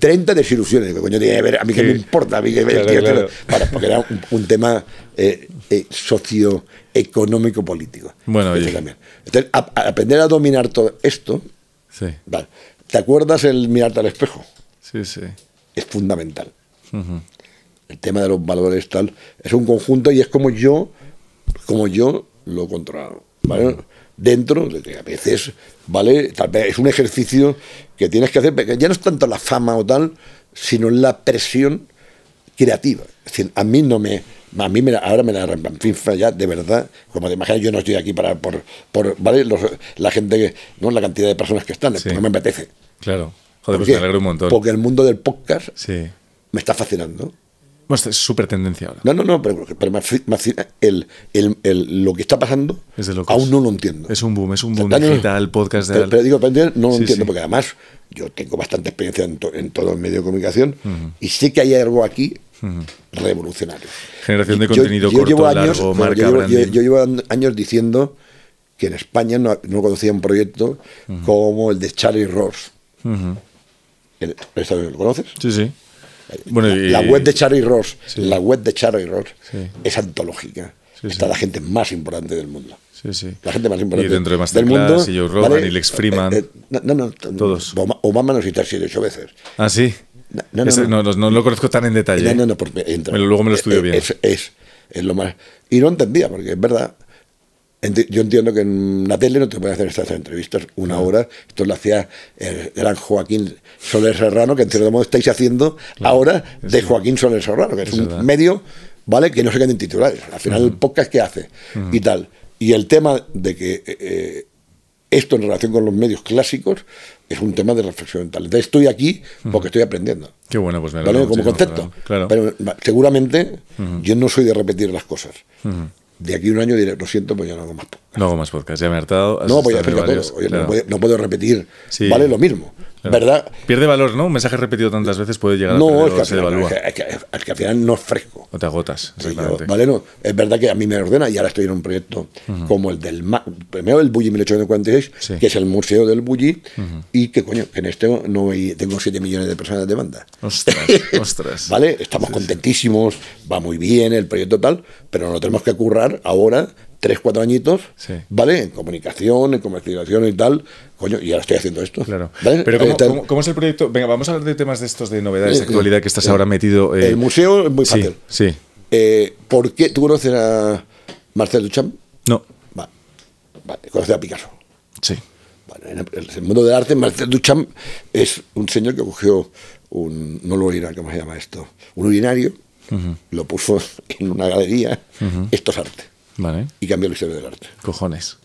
Speaker 1: 30 desilusiones. coño A mí que me importa. A mí que me claro. Para, porque era un, tema eh, eh, socioeconómico-político. Bueno, este Entonces, aprender a dominar todo esto. Sí. Vale. ¿Te acuerdas el mirarte al espejo?
Speaker 2: Sí, sí. Es
Speaker 1: fundamental. El tema de los valores tal es un conjunto y es como yo, como yo lo controlado, ¿vale? Dentro de que a veces, ¿vale? Tal vez es un ejercicio que tienes que hacer, porque ya no es tanto la fama o tal, sino la presión creativa. Es decir, a mí no me. A mí me, ahora me la en fin, ya, de verdad, como te imaginas, yo no estoy aquí para, por, por ¿vale? la gente, ¿no? La cantidad de personas que están, pues no me apetece. Claro. Joder, pues me alegro un montón. Porque el mundo del podcast me está fascinando.
Speaker 2: es súper tendencia ahora.
Speaker 1: No, no, no, pero, el, lo que está pasando. aún no lo entiendo. Es un boom, es un boom digital, podcast de... Pero, no lo entiendo, porque además yo tengo bastante experiencia en, todo el medio de comunicación y sé que hay algo aquí revolucionario.
Speaker 3: Generación
Speaker 2: de contenido yo, corto, yo años, largo, marca, yo
Speaker 1: llevo, años diciendo que en España no, conocía un proyecto como el de Charlie Ross lo conoces? Sí, sí. la, web de Charlie Ross, la web de Charlie Ross es antológica. Está la gente más importante del mundo. Sí, sí. La gente más importante del y dentro de del mundo. Y Joe Rogan ¿vale? y Lex Freeman. Eh, eh, no, no, todos. Obama nos cita siete ocho veces.
Speaker 2: Ah, sí. No no, no, no, lo conozco tan en detalle.
Speaker 1: No, no, no, porque, luego me lo estudio eh, bien. Es, es, es, lo más. Y no entendía, porque es verdad, yo entiendo que en la tele no te puedes hacer estas entrevistas una ah. hora. Esto lo hacía el gran Joaquín Soler Serrano, que en cierto modo estáis haciendo ahora de Joaquín Soler Serrano, que es, un medio, ¿vale? Que no se en titulares. Al final, el podcast que hace y tal. Y el tema de que eh, eh, esto en relación con los medios clásicos es un tema de reflexión mental. estoy aquí porque estoy aprendiendo. Qué bueno, pues me lo ¿Vale? Como concepto. Pero seguramente yo no soy de repetir las cosas de aquí a un año diré, lo siento, pues ya no hago más
Speaker 2: podcast. No hago más podcast, ya me he hartado. No, pues voy a no, puedo, repetir, vale lo mismo. ¿Verdad? Pierde valor, ¿no? Un mensaje repetido tantas veces puede llegar a perder, es se devalúa. No, es que, al final no es fresco. No te agotas, vale, no, es verdad que a mí me
Speaker 1: ordena y ahora estoy en un proyecto como el del primero el Bulli 1846, que es el Museo del Bulli, y que coño, que en este no tengo 7 millones de personas de banda. Ostras, ostras. ¿Vale? Estamos contentísimos, va muy bien el proyecto tal, pero nos tenemos que currar ahora tres, cuatro añitos, ¿vale? En comunicación, en comercialización y tal. Coño,
Speaker 2: y ahora estoy haciendo esto. Claro. ¿cómo, es el proyecto? Venga, vamos a hablar de temas de estos de novedades de actualidad que estás ahora metido. en El eh, museo es muy fácil. Sí. Eh, ¿Por qué? ¿Tú conoces a Marcel Duchamp? No.
Speaker 1: Vale. ¿Conoces a Picasso?
Speaker 2: Sí. Bueno,
Speaker 1: en el mundo del arte, Marcel Duchamp es un señor que cogió un. No lo a ¿cómo se llama esto? Un urinario, lo puso en una galería. Esto es arte.
Speaker 2: Y cambió la historia del arte. Cojones.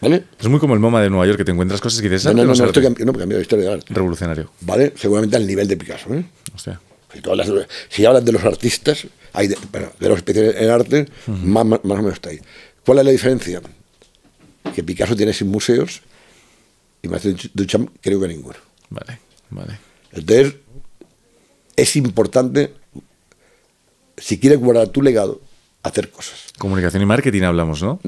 Speaker 2: ¿Vale? Es muy como el MoMA de Nueva York, que te encuentras cosas que dices... No, no, no, no, no, cambió la historia del arte. Revolucionario.
Speaker 1: ¿Vale? Seguramente al nivel de Picasso, ¿eh? Hostia. Si, todas hablas de los artistas, hay de, los especiales en arte, más, más, o menos está ahí. ¿Cuál es la diferencia? Que Picasso tiene sin museos y de Duchamp creo que ninguno. Vale, vale. Entonces, es importante, si quieres guardar tu legado, hacer cosas. Comunicación y marketing hablamos, ¿no?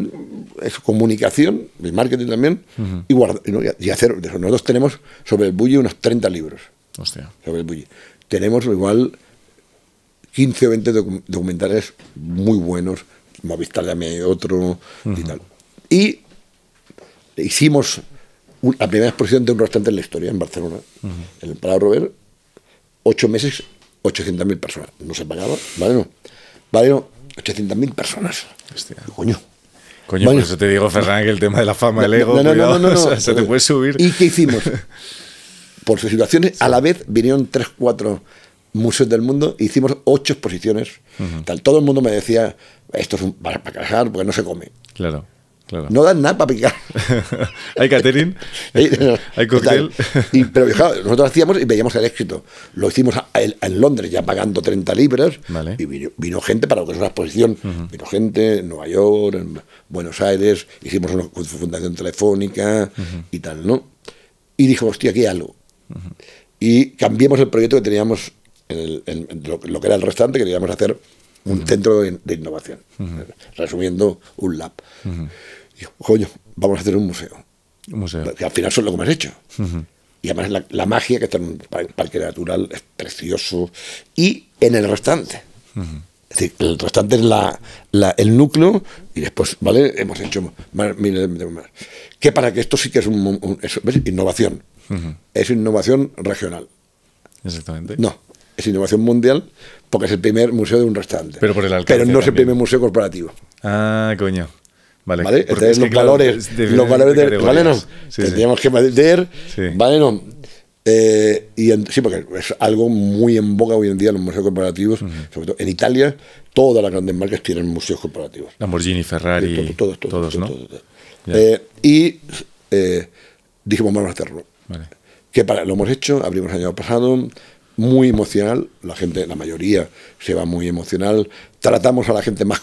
Speaker 1: Es comunicación, y marketing también, y, y, hacer. Nosotros tenemos sobre el bully unos 30 libros. Hostia. Sobre el bully. Tenemos igual 15 o 20 documentales muy buenos. Movistar también hay otro y tal. Y hicimos la primera exposición de un restaurante en la historia, en Barcelona, en el Palau Robert, ocho meses, 800.000 personas. No se pagado? ¿vale? No. Vale, no 800.000 personas. Coño. Coño, por eso te
Speaker 2: digo, Ferran, que el tema de la fama, del ego, no, no, no no, se te puede subir. ¿Y
Speaker 1: qué hicimos? Por sus situaciones, a la vez vinieron 3-4 museos del mundo, e hicimos ocho exposiciones. Tal, todo el mundo me decía, esto es para, para casar, porque no se come. Claro. No dan nada para picar. hay catering, hay cóctel. pero claro, nosotros hacíamos y veíamos el éxito. Lo hicimos en Londres ya pagando 30 libras y vino, gente para lo que es una exposición. Vino gente en Nueva York, en Buenos Aires, hicimos una fundación telefónica y tal, ¿no? Y dijo, hostia, aquí hay algo. Y cambiamos el proyecto que teníamos en, lo, que era el restante queríamos hacer un centro de, de innovación. Resumiendo, un lab coño, vamos a hacer un museo. al final son lo que hemos hecho. Y además la, magia que está en un parque natural es precioso. Y en el restante. Es decir, el restante es la, el núcleo y después, ¿vale? Hemos hecho más, miles de más. Que para que esto sí que es, un, innovación. Es innovación regional. Exactamente. No, es innovación mundial porque es el primer museo de un restante
Speaker 2: Pero el no es el primer
Speaker 1: museo corporativo. Ah, coño. Vale, Entonces, los, valores, los valores, de, ¿vale, tendríamos que meter, ¿vale? No. Eh, y sí, porque es algo muy en boga hoy en día los museos corporativos, sobre todo en Italia, todas las grandes marcas tienen museos corporativos.
Speaker 2: Lamborghini, Ferrari, todos, todos, ¿no? Eh,
Speaker 1: y eh, dijimos, vamos a hacerlo. Que para, lo hemos hecho, abrimos el año pasado, muy emocional, la gente, la mayoría se va muy emocional, tratamos a la gente más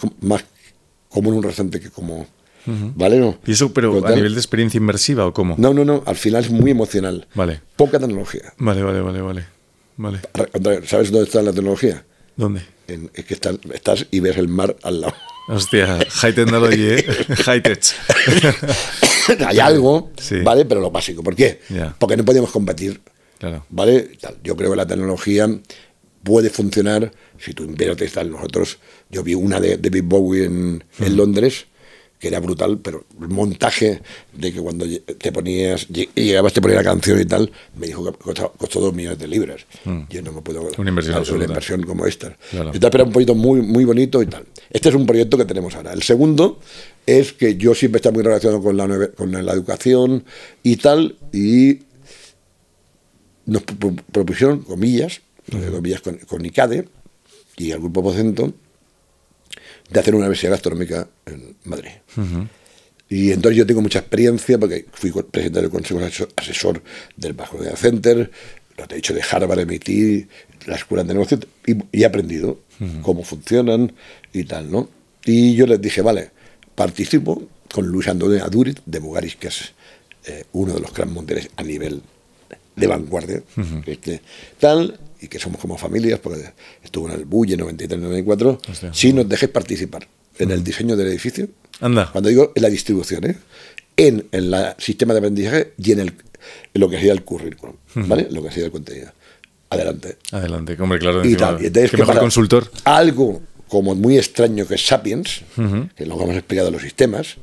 Speaker 1: como en un restaurante que como... ¿Vale? No. ¿Y eso, pero a nivel de
Speaker 2: experiencia inmersiva o cómo?
Speaker 1: No, no, no. Al final es muy emocional. Vale. Poca tecnología.
Speaker 2: Vale, vale, vale, vale. ¿Sabes dónde está
Speaker 1: la tecnología? ¿Dónde? es que estás, y ves el mar al lado.
Speaker 2: Hostia, high technology, ¿eh? high tech. Hay algo, ¿vale? Pero lo básico. ¿Por
Speaker 1: qué? Porque no podíamos competir. Claro. ¿Vale? Yo creo que la tecnología puede funcionar si tú inviertes está en nosotros. Yo vi una de Big Bowie en, mm. Londres que era brutal, pero el montaje de que cuando te ponías, llegabas, te ponía la canción y tal, me dijo que costó, dos millones de libras. Mm. Yo
Speaker 2: no me puedo una inversión,
Speaker 1: como esta. Está pero un proyecto muy, muy bonito y tal. Este es un proyecto que tenemos ahora. El segundo es que yo siempre estaba muy relacionado con la, con la educación y tal, y nos propusieron, comillas, con, ICADE y el Grupo Pocento, de hacer una universidad gastronómica en Madrid. Y entonces yo tengo mucha experiencia porque fui presidente del Consejo Asesor del Bajo de Center, lo te he dicho de Harvard, MIT, la Escuela de Negocios, y, he aprendido cómo funcionan y tal, ¿no? Y yo les dije, vale, participo con Luis Andrés Aduriz de Mugaris, que es eh, uno de los grandes monteres a nivel de vanguardia, tal, y que somos como familias, porque estuvo en el Bulle 93-94, si nos dejéis participar en el diseño del edificio, Anda. cuando digo en la distribución, ¿eh? en el sistema de aprendizaje y en, el, en lo que sería el currículum, ¿vale? Lo que sería el contenido. Adelante. Adelante, hombre, claro. Y tal. que mejor consultor? Algo como muy extraño que Sapiens, que es lo que hemos explicado los sistemas,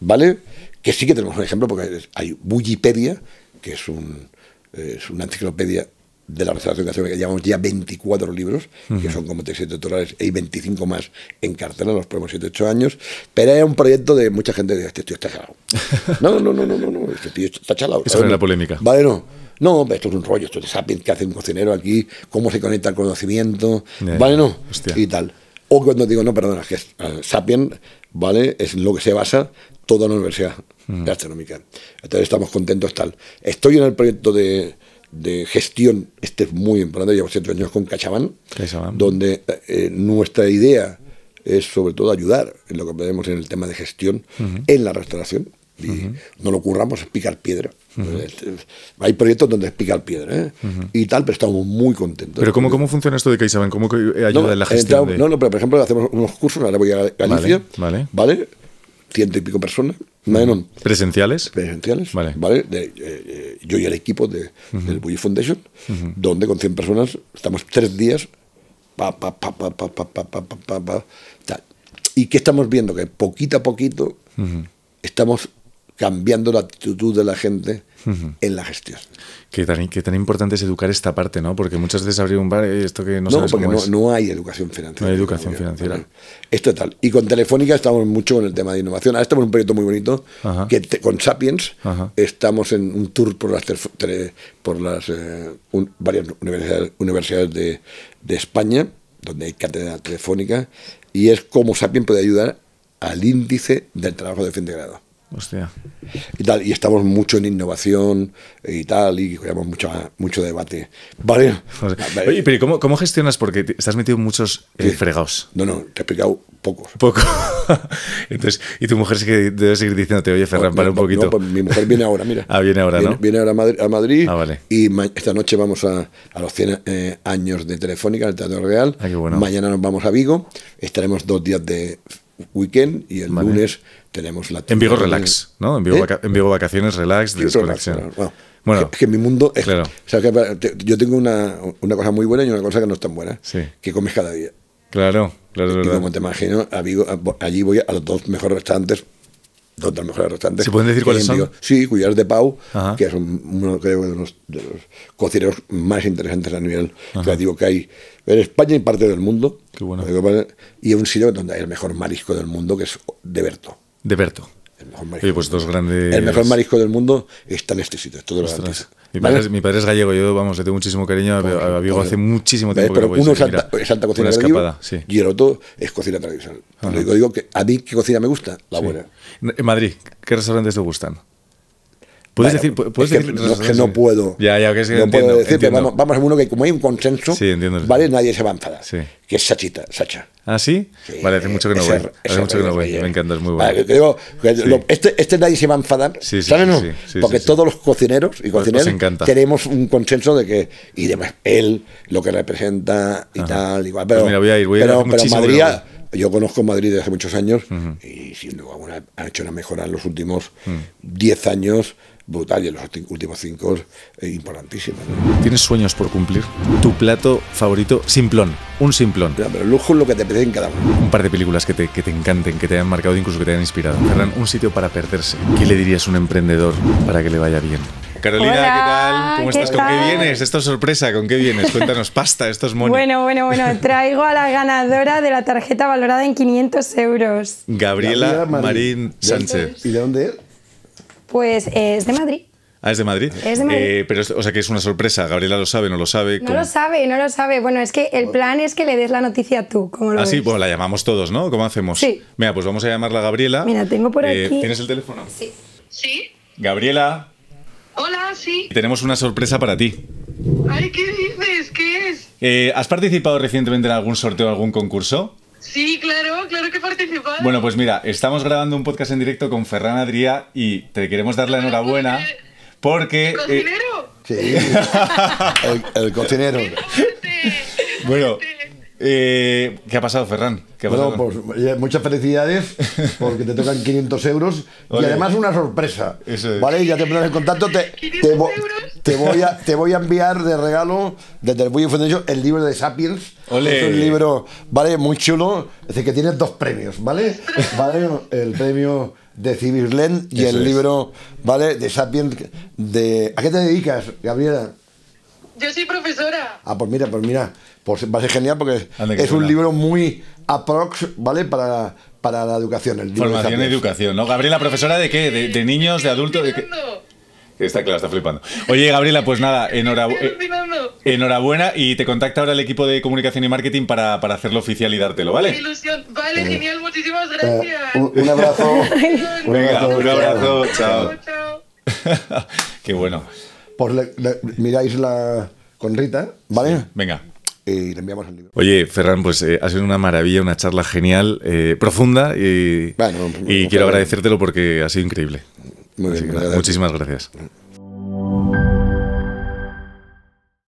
Speaker 1: ¿vale? Que sí que tenemos un ejemplo, porque hay Wikipedia, que es un, eh, es una enciclopedia de la restauración que Llevamos ya 24 libros, que son como 37 dólares, y 25 más en cartera en los próximos 7 8 años. Pero es un proyecto de mucha gente que dice, este tío está chalado. no, no, no, no, no, no, este tío está chalado. Esa es la
Speaker 2: polémica. Vale,
Speaker 1: no. No, esto es un rollo, esto es sapien que hace un cocinero aquí, cómo se conecta el conocimiento, vale, no, y tal. O cuando digo, no, perdona, que es, eh, Sapiens, ¿vale? Es lo que se basa toda la Universidad Gastronómica. Mm. Entonces estamos contentos tal. Estoy en el proyecto de, gestión, este es muy importante, llevo siete años con Cachabán, donde eh, nuestra idea es sobre todo ayudar en lo que podemos en el tema de gestión, en la restauración. Y no lo curramos, es picar piedra. Hay proyectos donde es picar piedra ¿eh? y tal, pero estamos muy contentos. ¿Pero cómo, cómo
Speaker 2: funciona esto de CaixaBank? ¿Cómo eh, ayuda en la gestión? de... No,
Speaker 1: no, pero por ejemplo hacemos unos cursos, ahora voy a Galicia, vale. ¿vale? ciento y pico personas, ¿Presenciales? Presenciales, vale. yo y el equipo de, del Foundation, donde con 100 personas estamos tres días. Pa, pa, pa, pa, pa, pa, pa, pa, ¿Y que estamos viendo? Que poquito a poquito estamos cambiando la actitud de la gente
Speaker 2: en la gestión. Qué tan, importante es educar esta parte, ¿no? Porque muchas veces abrir un bar, eh, esto que no, no, porque no hay educación financiera. No hay educación financiera. Es total. Y con Telefónica estamos mucho
Speaker 1: en el tema de innovación. Ahora estamos en un proyecto muy bonito que con Sapiens estamos en un tour por las, por las eh, varias universidades, universidades de, de España, donde hay cátedra telefónica, y es cómo Sapiens puede ayudar al índice del trabajo de fin de grado. Y tal, y estamos mucho en innovación eh, y tal, y creamos mucho, mucho debate. Vale. Oye,
Speaker 2: pero ¿cómo, gestionas? Porque estás metido en muchos eh, fregados. No, no, te he explicado pocos. Poco. Entonces, y tu mujer es que debe seguir diciéndote, oye, Ferran, para un poquito. Pues mi mujer viene ahora, mira. ah, viene ahora, ¿no? Viene
Speaker 1: ahora a Madrid, ah, y esta noche vamos a, los 100 eh, años de Telefónica, el Teatro Real. Ah, Mañana nos vamos a Vigo, estaremos dos días de weekend y el lunes tenemos la... En Vigo relax, ¿no? En Vigo, ¿Eh? vacaciones, relax, desconexión.
Speaker 2: Bueno, es que, mi mundo es...
Speaker 1: que yo tengo una, cosa muy buena y una cosa que no es tan buena, que comes cada día. Claro, claro, y, como te imagino, allí voy a los dos mejores restaurantes dos de los mejores restaurantes. ¿Se pueden decir cuáles son? Sí, Cuyas de Pau, que es uno de, los, de cocineros más interesantes a nivel creativo que hay en España y parte del mundo. Qué bueno. Y es un sitio donde hay el mejor marisco del mundo, que es de
Speaker 2: Berto de Berto. Pues el mejor marisco.
Speaker 1: del mundo está en este sitio, todo
Speaker 2: mi padre, mi padre, es gallego, yo vamos, le tengo muchísimo cariño a, Vigo hace muchísimo tiempo. Pero uno es alta, cocina de y el otro es cocina tradicional. digo,
Speaker 1: digo que a mí qué cocina me
Speaker 2: gusta, la buena. En Madrid, ¿qué restaurantes te gustan? Puedes decir, puedes decir que, no, que no puedo. Ya, ya, que sí, no puedo decir, pero
Speaker 1: vamos, a uno que como hay un consenso, ¿vale? Nadie se va a enfadar. Sí. Que es Sachita, Sacha.
Speaker 2: ¿Ah, sí? vale, hace mucho que no voy. Hace mucho que no voy. Me encanta,
Speaker 1: es muy bueno. este, este, nadie se va a enfadar. ¿Sabes no? Porque todos los cocineros y pues, pues, cocineros tenemos un consenso de que, y demás, él, lo que representa y tal, igual. Pues pero, pero, Madrid, yo conozco Madrid desde hace muchos años y sin duda alguna ha hecho una mejora en los últimos 10 mm. años brutal y en los últimos
Speaker 2: cinco horas eh, importantísima. ¿Tienes sueños por cumplir? ¿Tu plato favorito? Simplón, un simplón. pero el lujo es lo que te piden cada uno. Un par de películas que te, encanten, que te hayan marcado, incluso que te hayan inspirado. Fernán, un sitio para perderse. ¿Qué le dirías a un emprendedor para que le vaya bien? Carolina, ¿qué tal? ¿Cómo estás? ¿Con qué vienes? Esto es sorpresa, ¿con qué vienes? Cuéntanos, pasta, esto es mono. Bueno,
Speaker 4: bueno, bueno, traigo a la ganadora de la tarjeta valorada en 500 euros.
Speaker 2: Gabriela, Marín Sánchez. ¿Y de dónde es?
Speaker 4: Pues eh, es de Madrid. Ah, es de Madrid. Es de Madrid. Eh,
Speaker 2: pero, o sea, que es una sorpresa. Gabriela lo sabe, no lo sabe. No lo
Speaker 4: sabe, no lo sabe. Bueno, es que el plan es que le des la noticia tú. ¿cómo lo ah, sí,
Speaker 2: bueno, la llamamos todos, ¿no? ¿Cómo hacemos? Sí. Mira, pues vamos a llamarla a Gabriela. Mira, tengo por eh, aquí. ¿Tienes el teléfono?
Speaker 4: Sí. ¿Sí?
Speaker 2: Gabriela. Hola, sí. Tenemos una sorpresa para ti. Ay, ¿qué dices? ¿Qué es? ¿Has participado recientemente en algún sorteo o algún concurso? Sí, claro, claro que participado. Bueno, pues mira, estamos grabando un podcast en directo con Ferran Adrià y te queremos dar la enhorabuena porque... ¿El eh, cocinero? Sí, el cocinero. bueno... Eh, ¿Qué ha pasado, Ferran? Pues,
Speaker 1: eh, muchas felicidades porque te tocan 500 euros y además una sorpresa. Vale, ya te pondré en contacto. Te, voy a, enviar de regalo desde el Bullo Foundation el libro de Sapiens. Es un libro, ¿vale? Muy chulo. Es decir, que tienes dos premios, ¿vale? El premio de Civislen y el libro, ¿vale? De Sapiens. ¿A qué te dedicas, Gabriela? Yo soy profesora. Ah, pues mira, pues mira, pues va a ser genial porque es un libro muy aprox, ¿vale? Para, para la educación. El Formación y
Speaker 2: educación, ¿no? Gabriela, profesora de qué? ¿De, niños, de adultos? De qué? Está claro, está flipando. Oye, Gabriela, pues nada, Enhorabuena. Eh, enhorabuena y te contacta ahora el equipo de comunicación y marketing para, para hacerlo oficial y dártelo, ¿vale? Qué ilusión. Vale, genial,
Speaker 1: muchísimas eh, gracias. un,
Speaker 2: abrazo. un,
Speaker 3: abrazo.
Speaker 2: Venga, un abrazo. chao. Qué bueno.
Speaker 1: Pues le, miráis la, con Rita, ¿vale?
Speaker 2: venga. Y le enviamos el libro. Oye, Ferran, pues eh, ha sido una maravilla, una charla genial, eh, profunda y, y pues, quiero eh, agradecértelo porque ha sido increíble. Muchísimas gracias.